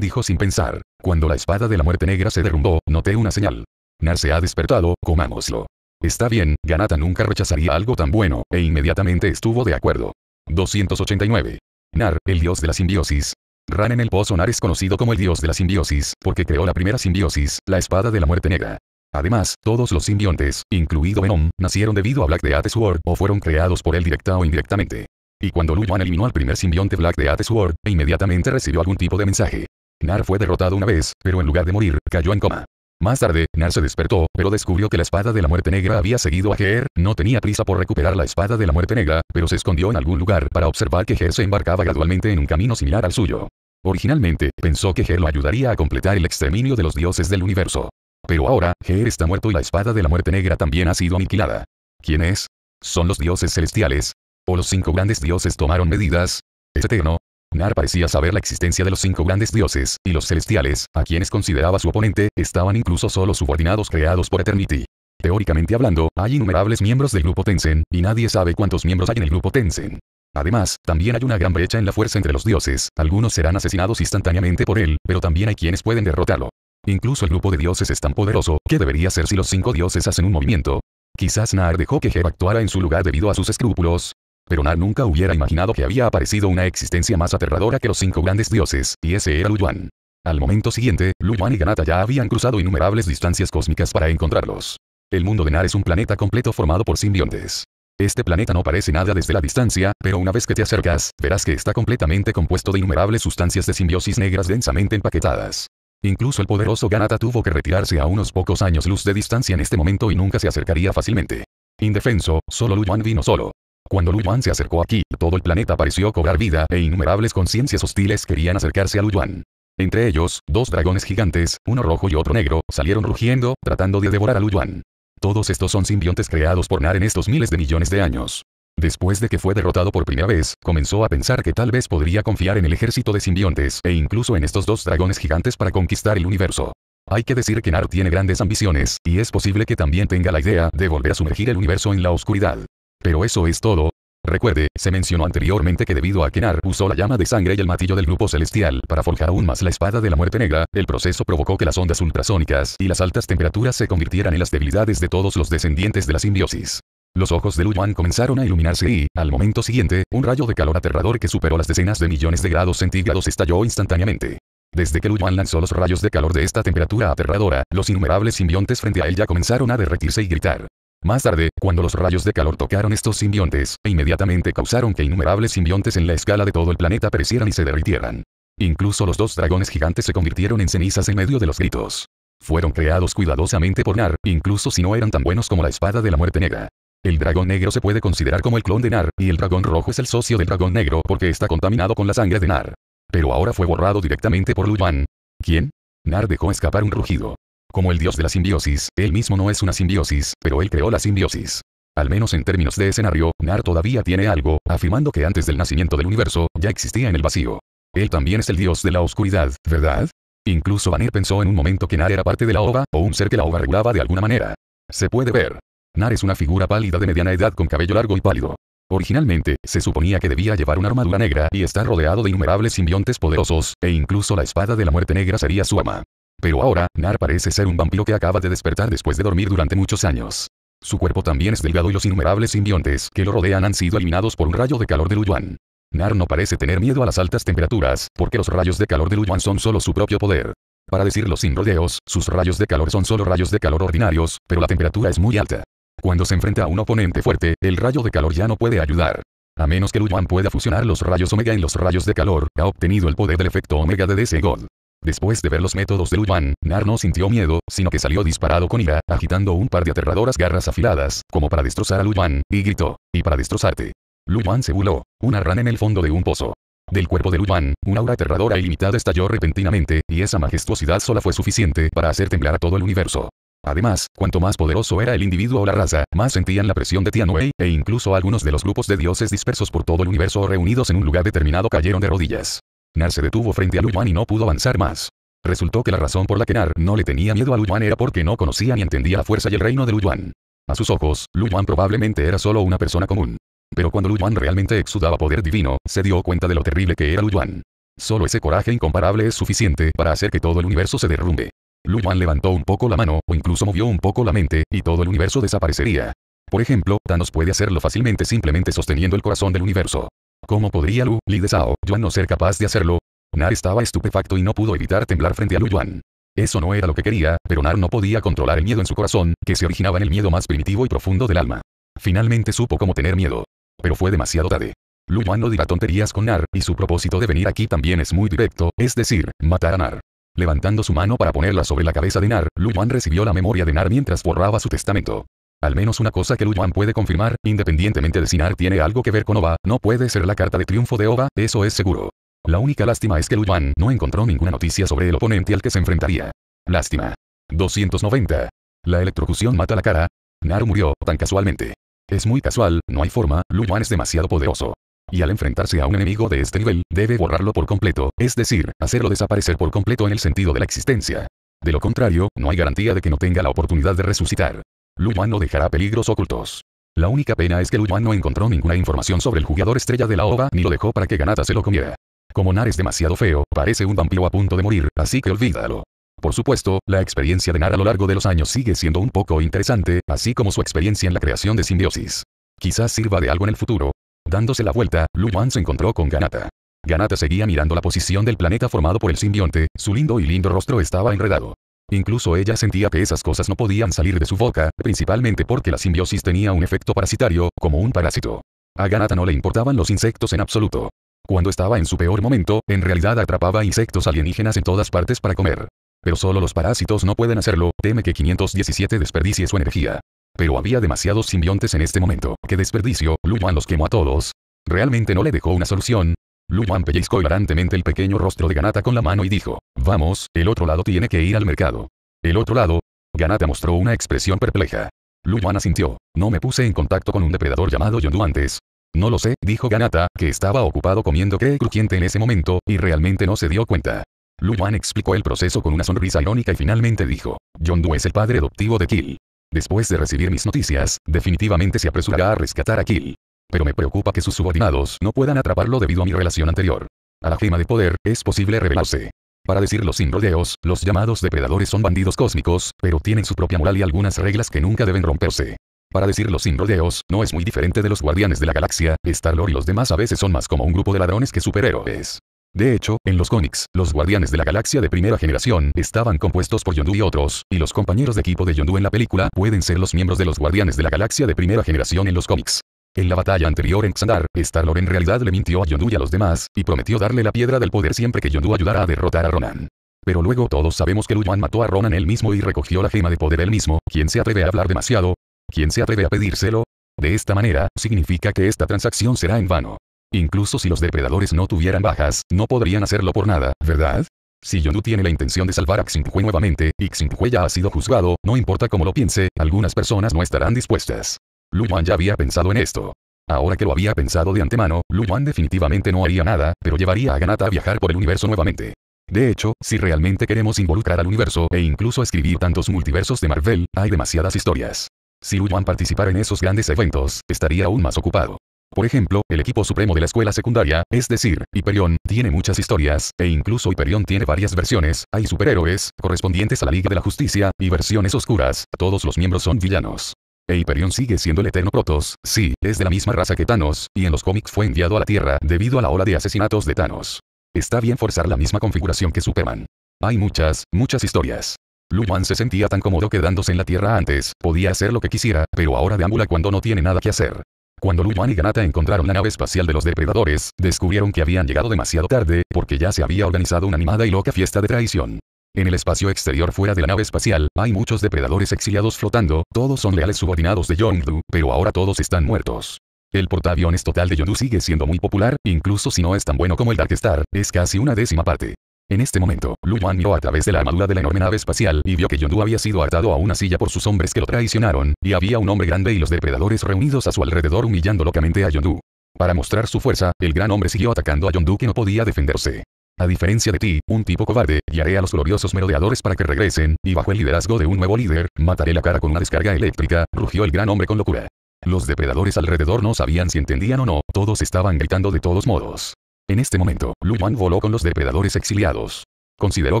dijo sin pensar. Cuando la espada de la muerte negra se derrumbó, noté una señal. Nar se ha despertado, comámoslo. Está bien, Ganata nunca rechazaría algo tan bueno, e inmediatamente estuvo de acuerdo. 289. Nar, el dios de la simbiosis. Ran en el pozo Nar es conocido como el dios de la simbiosis, porque creó la primera simbiosis, la espada de la muerte negra. Además, todos los simbiontes, incluido Venom, nacieron debido a Black Death Sword o fueron creados por él directa o indirectamente. Y cuando Lu Yuan eliminó al primer simbionte Black Death Sword, e inmediatamente recibió algún tipo de mensaje. Nar fue derrotado una vez, pero en lugar de morir, cayó en coma. Más tarde, Nar se despertó, pero descubrió que la espada de la muerte negra había seguido a Ger, no tenía prisa por recuperar la espada de la muerte negra, pero se escondió en algún lugar para observar que Ger se embarcaba gradualmente en un camino similar al suyo. Originalmente, pensó que Ger lo ayudaría a completar el exterminio de los dioses del universo. Pero ahora, Ger está muerto y la espada de la muerte negra también ha sido aniquilada. ¿Quién es? ¿Son los dioses celestiales? ¿O los cinco grandes dioses tomaron medidas? ¿Es eterno? Nar parecía saber la existencia de los cinco grandes dioses, y los celestiales, a quienes consideraba su oponente, estaban incluso solo subordinados creados por Eternity. Teóricamente hablando, hay innumerables miembros del grupo Tensen, y nadie sabe cuántos miembros hay en el grupo Tensen. Además, también hay una gran brecha en la fuerza entre los dioses, algunos serán asesinados instantáneamente por él, pero también hay quienes pueden derrotarlo. Incluso el grupo de dioses es tan poderoso, ¿qué debería ser si los cinco dioses hacen un movimiento? Quizás Nar dejó que Heb actuara en su lugar debido a sus escrúpulos. Pero NAR nunca hubiera imaginado que había aparecido una existencia más aterradora que los cinco grandes dioses, y ese era Luyuan. Al momento siguiente, Luyuan y Ganata ya habían cruzado innumerables distancias cósmicas para encontrarlos. El mundo de Nar es un planeta completo formado por simbiontes. Este planeta no parece nada desde la distancia, pero una vez que te acercas, verás que está completamente compuesto de innumerables sustancias de simbiosis negras densamente empaquetadas. Incluso el poderoso Ganata tuvo que retirarse a unos pocos años luz de distancia en este momento y nunca se acercaría fácilmente. Indefenso, solo Luyuan vino solo. Cuando Lu Yuan se acercó aquí, todo el planeta pareció cobrar vida e innumerables conciencias hostiles querían acercarse a Yuan. Entre ellos, dos dragones gigantes, uno rojo y otro negro, salieron rugiendo, tratando de devorar a Yuan. Todos estos son simbiontes creados por Nar en estos miles de millones de años. Después de que fue derrotado por primera vez, comenzó a pensar que tal vez podría confiar en el ejército de simbiontes e incluso en estos dos dragones gigantes para conquistar el universo. Hay que decir que Nar tiene grandes ambiciones, y es posible que también tenga la idea de volver a sumergir el universo en la oscuridad. Pero eso es todo. Recuerde, se mencionó anteriormente que debido a que Nar usó la llama de sangre y el matillo del grupo celestial para forjar aún más la espada de la muerte negra, el proceso provocó que las ondas ultrasónicas y las altas temperaturas se convirtieran en las debilidades de todos los descendientes de la simbiosis. Los ojos de Lu Yuan comenzaron a iluminarse y, al momento siguiente, un rayo de calor aterrador que superó las decenas de millones de grados centígrados estalló instantáneamente. Desde que Lu lanzó los rayos de calor de esta temperatura aterradora, los innumerables simbiontes frente a él ya comenzaron a derretirse y gritar. Más tarde, cuando los rayos de calor tocaron estos simbiontes, e inmediatamente causaron que innumerables simbiontes en la escala de todo el planeta perecieran y se derritieran. Incluso los dos dragones gigantes se convirtieron en cenizas en medio de los gritos. Fueron creados cuidadosamente por Nar, incluso si no eran tan buenos como la espada de la muerte negra. El dragón negro se puede considerar como el clon de Nar, y el dragón rojo es el socio del dragón negro porque está contaminado con la sangre de Nar. Pero ahora fue borrado directamente por Luan. ¿Quién? Nar dejó escapar un rugido como el dios de la simbiosis, él mismo no es una simbiosis, pero él creó la simbiosis. Al menos en términos de escenario, Nar todavía tiene algo, afirmando que antes del nacimiento del universo, ya existía en el vacío. Él también es el dios de la oscuridad, ¿verdad? Incluso Vanir pensó en un momento que Nar era parte de la ova, o un ser que la ova regulaba de alguna manera. Se puede ver. Nar es una figura pálida de mediana edad con cabello largo y pálido. Originalmente, se suponía que debía llevar una armadura negra y estar rodeado de innumerables simbiontes poderosos, e incluso la espada de la muerte negra sería su ama. Pero ahora, Nar parece ser un vampiro que acaba de despertar después de dormir durante muchos años. Su cuerpo también es delgado y los innumerables simbiontes que lo rodean han sido eliminados por un rayo de calor de Luyuan. Nar no parece tener miedo a las altas temperaturas, porque los rayos de calor de Luyuan son solo su propio poder. Para decirlo sin rodeos, sus rayos de calor son solo rayos de calor ordinarios, pero la temperatura es muy alta. Cuando se enfrenta a un oponente fuerte, el rayo de calor ya no puede ayudar. A menos que Luyuan pueda fusionar los rayos omega en los rayos de calor, ha obtenido el poder del efecto omega de DC God. Después de ver los métodos de Yuan, Nar no sintió miedo, sino que salió disparado con ira, agitando un par de aterradoras garras afiladas, como para destrozar a Yuan, y gritó, y para destrozarte. Yuan se burló, una rana en el fondo de un pozo. Del cuerpo de Yuan, una aura aterradora y e limitada estalló repentinamente, y esa majestuosidad sola fue suficiente para hacer temblar a todo el universo. Además, cuanto más poderoso era el individuo o la raza, más sentían la presión de Tianwei, e incluso algunos de los grupos de dioses dispersos por todo el universo o reunidos en un lugar determinado cayeron de rodillas. Nar se detuvo frente a Luyuan y no pudo avanzar más. Resultó que la razón por la que Nar no le tenía miedo a Luyuan era porque no conocía ni entendía la fuerza y el reino de Luyuan. A sus ojos, Luyuan probablemente era solo una persona común. Pero cuando Luyuan realmente exudaba poder divino, se dio cuenta de lo terrible que era Luyuan. Solo ese coraje incomparable es suficiente para hacer que todo el universo se derrumbe. Luyuan levantó un poco la mano, o incluso movió un poco la mente, y todo el universo desaparecería. Por ejemplo, Thanos puede hacerlo fácilmente simplemente sosteniendo el corazón del universo. ¿Cómo podría Lu Li de Sao Yuan no ser capaz de hacerlo? Nar estaba estupefacto y no pudo evitar temblar frente a Lu Yuan. Eso no era lo que quería, pero Nar no podía controlar el miedo en su corazón, que se originaba en el miedo más primitivo y profundo del alma. Finalmente supo cómo tener miedo. Pero fue demasiado tarde. Lu Yuan no dirá tonterías con Nar, y su propósito de venir aquí también es muy directo, es decir, matar a Nar. Levantando su mano para ponerla sobre la cabeza de Nar, Lu Yuan recibió la memoria de Nar mientras borraba su testamento. Al menos una cosa que Lu puede confirmar, independientemente de si Nar tiene algo que ver con OVA, no puede ser la carta de triunfo de OVA, eso es seguro. La única lástima es que Lu no encontró ninguna noticia sobre el oponente al que se enfrentaría. Lástima. 290. La electrocución mata la cara. Nar murió, tan casualmente. Es muy casual, no hay forma, Lu es demasiado poderoso. Y al enfrentarse a un enemigo de este nivel, debe borrarlo por completo, es decir, hacerlo desaparecer por completo en el sentido de la existencia. De lo contrario, no hay garantía de que no tenga la oportunidad de resucitar. Luyuan no dejará peligros ocultos. La única pena es que Luyuan no encontró ninguna información sobre el jugador estrella de la OVA ni lo dejó para que Ganata se lo comiera. Como Nar es demasiado feo, parece un vampiro a punto de morir, así que olvídalo. Por supuesto, la experiencia de Nar a lo largo de los años sigue siendo un poco interesante, así como su experiencia en la creación de simbiosis. Quizás sirva de algo en el futuro. Dándose la vuelta, Luyuan se encontró con Ganata. Ganata seguía mirando la posición del planeta formado por el simbionte, su lindo y lindo rostro estaba enredado. Incluso ella sentía que esas cosas no podían salir de su boca, principalmente porque la simbiosis tenía un efecto parasitario, como un parásito. A Ganata no le importaban los insectos en absoluto. Cuando estaba en su peor momento, en realidad atrapaba insectos alienígenas en todas partes para comer. Pero solo los parásitos no pueden hacerlo, teme que 517 desperdicie su energía. Pero había demasiados simbiontes en este momento, que desperdicio, Luan los quemó a todos. Realmente no le dejó una solución, Lu Yuan pellizcó hilarantemente el pequeño rostro de Ganata con la mano y dijo, vamos, el otro lado tiene que ir al mercado. El otro lado, Ganata mostró una expresión perpleja. Lu Yuan asintió, no me puse en contacto con un depredador llamado Yondu antes. No lo sé, dijo Ganata, que estaba ocupado comiendo que crujiente en ese momento, y realmente no se dio cuenta. Lu Yuan explicó el proceso con una sonrisa irónica y finalmente dijo, Yondu es el padre adoptivo de Kill. Después de recibir mis noticias, definitivamente se apresurará a rescatar a Kill. Pero me preocupa que sus subordinados no puedan atraparlo debido a mi relación anterior. A la gema de poder, es posible revelarse. Para decirlo sin rodeos, los llamados depredadores son bandidos cósmicos, pero tienen su propia moral y algunas reglas que nunca deben romperse. Para decirlo sin rodeos, no es muy diferente de los guardianes de la galaxia, Star-Lord y los demás a veces son más como un grupo de ladrones que superhéroes. De hecho, en los cómics, los guardianes de la galaxia de primera generación estaban compuestos por Yondu y otros, y los compañeros de equipo de Yondu en la película pueden ser los miembros de los guardianes de la galaxia de primera generación en los cómics. En la batalla anterior en Xandar, Star-Lord en realidad le mintió a Yondu y a los demás, y prometió darle la piedra del poder siempre que Yondu ayudara a derrotar a Ronan. Pero luego todos sabemos que Luan mató a Ronan él mismo y recogió la gema de poder él mismo, ¿quién se atreve a hablar demasiado? ¿Quién se atreve a pedírselo? De esta manera, significa que esta transacción será en vano. Incluso si los depredadores no tuvieran bajas, no podrían hacerlo por nada, ¿verdad? Si Yondu tiene la intención de salvar a Xinhue nuevamente, y ya ha sido juzgado, no importa cómo lo piense, algunas personas no estarán dispuestas. Lu Yuan ya había pensado en esto. Ahora que lo había pensado de antemano, Lu Yuan definitivamente no haría nada, pero llevaría a Ganata a viajar por el universo nuevamente. De hecho, si realmente queremos involucrar al universo e incluso escribir tantos multiversos de Marvel, hay demasiadas historias. Si Lu Yuan participara en esos grandes eventos, estaría aún más ocupado. Por ejemplo, el equipo supremo de la escuela secundaria, es decir, Hyperion, tiene muchas historias, e incluso Hyperion tiene varias versiones, hay superhéroes, correspondientes a la Liga de la Justicia, y versiones oscuras, todos los miembros son villanos. E sigue siendo el eterno Protoss, sí, es de la misma raza que Thanos, y en los cómics fue enviado a la Tierra debido a la ola de asesinatos de Thanos. Está bien forzar la misma configuración que Superman. Hay muchas, muchas historias. Lu se sentía tan cómodo quedándose en la Tierra antes, podía hacer lo que quisiera, pero ahora deambula cuando no tiene nada que hacer. Cuando Luan y Ganata encontraron la nave espacial de los depredadores, descubrieron que habían llegado demasiado tarde, porque ya se había organizado una animada y loca fiesta de traición. En el espacio exterior fuera de la nave espacial, hay muchos depredadores exiliados flotando, todos son leales subordinados de Yondu, pero ahora todos están muertos. El portaaviones total de Yondu sigue siendo muy popular, incluso si no es tan bueno como el Darkstar, es casi una décima parte. En este momento, Lu Yuan miró a través de la armadura de la enorme nave espacial y vio que Yondu había sido atado a una silla por sus hombres que lo traicionaron, y había un hombre grande y los depredadores reunidos a su alrededor humillando locamente a Yondu. Para mostrar su fuerza, el gran hombre siguió atacando a Yondu que no podía defenderse. A diferencia de ti, un tipo cobarde, guiaré a los gloriosos merodeadores para que regresen, y bajo el liderazgo de un nuevo líder, mataré la cara con una descarga eléctrica, rugió el gran hombre con locura. Los depredadores alrededor no sabían si entendían o no, todos estaban gritando de todos modos. En este momento, Lu voló con los depredadores exiliados. Consideró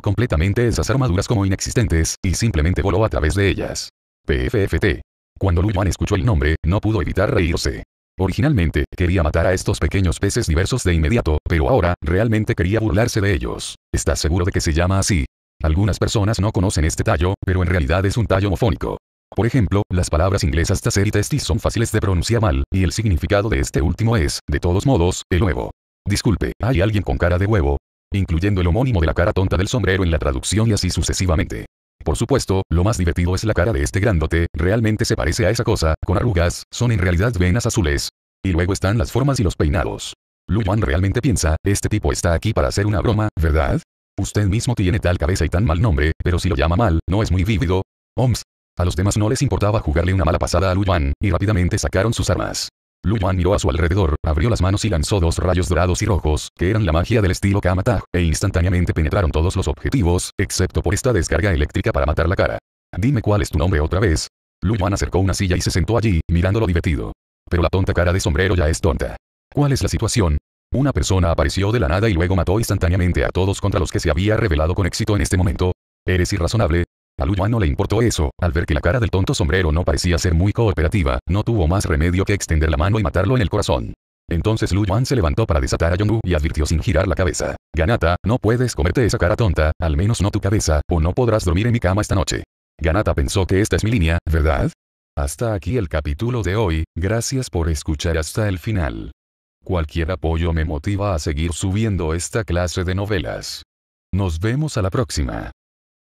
completamente esas armaduras como inexistentes, y simplemente voló a través de ellas. PFFT. Cuando Lu Yuan escuchó el nombre, no pudo evitar reírse. Originalmente, quería matar a estos pequeños peces diversos de inmediato, pero ahora, realmente quería burlarse de ellos. ¿Estás seguro de que se llama así? Algunas personas no conocen este tallo, pero en realidad es un tallo homofónico. Por ejemplo, las palabras inglesas taser y testis son fáciles de pronunciar mal, y el significado de este último es, de todos modos, el huevo. Disculpe, ¿hay alguien con cara de huevo? Incluyendo el homónimo de la cara tonta del sombrero en la traducción y así sucesivamente. Por supuesto, lo más divertido es la cara de este grandote, realmente se parece a esa cosa, con arrugas, son en realidad venas azules. Y luego están las formas y los peinados. Lu Yuan realmente piensa, este tipo está aquí para hacer una broma, ¿verdad? Usted mismo tiene tal cabeza y tan mal nombre, pero si lo llama mal, no es muy vívido. Oms. A los demás no les importaba jugarle una mala pasada a Lu Yuan, y rápidamente sacaron sus armas. Lu miró a su alrededor, abrió las manos y lanzó dos rayos dorados y rojos, que eran la magia del estilo Kamata, e instantáneamente penetraron todos los objetivos, excepto por esta descarga eléctrica para matar la cara. Dime cuál es tu nombre otra vez. Luman acercó una silla y se sentó allí, mirándolo divertido. Pero la tonta cara de sombrero ya es tonta. ¿Cuál es la situación? Una persona apareció de la nada y luego mató instantáneamente a todos contra los que se había revelado con éxito en este momento. Eres irrazonable, a Luyuan no le importó eso, al ver que la cara del tonto sombrero no parecía ser muy cooperativa, no tuvo más remedio que extender la mano y matarlo en el corazón. Entonces Lu Yuan se levantó para desatar a Yonggu y advirtió sin girar la cabeza. Ganata, no puedes comerte esa cara tonta, al menos no tu cabeza, o no podrás dormir en mi cama esta noche. Ganata pensó que esta es mi línea, ¿verdad? Hasta aquí el capítulo de hoy, gracias por escuchar hasta el final. Cualquier apoyo me motiva a seguir subiendo esta clase de novelas. Nos vemos a la próxima.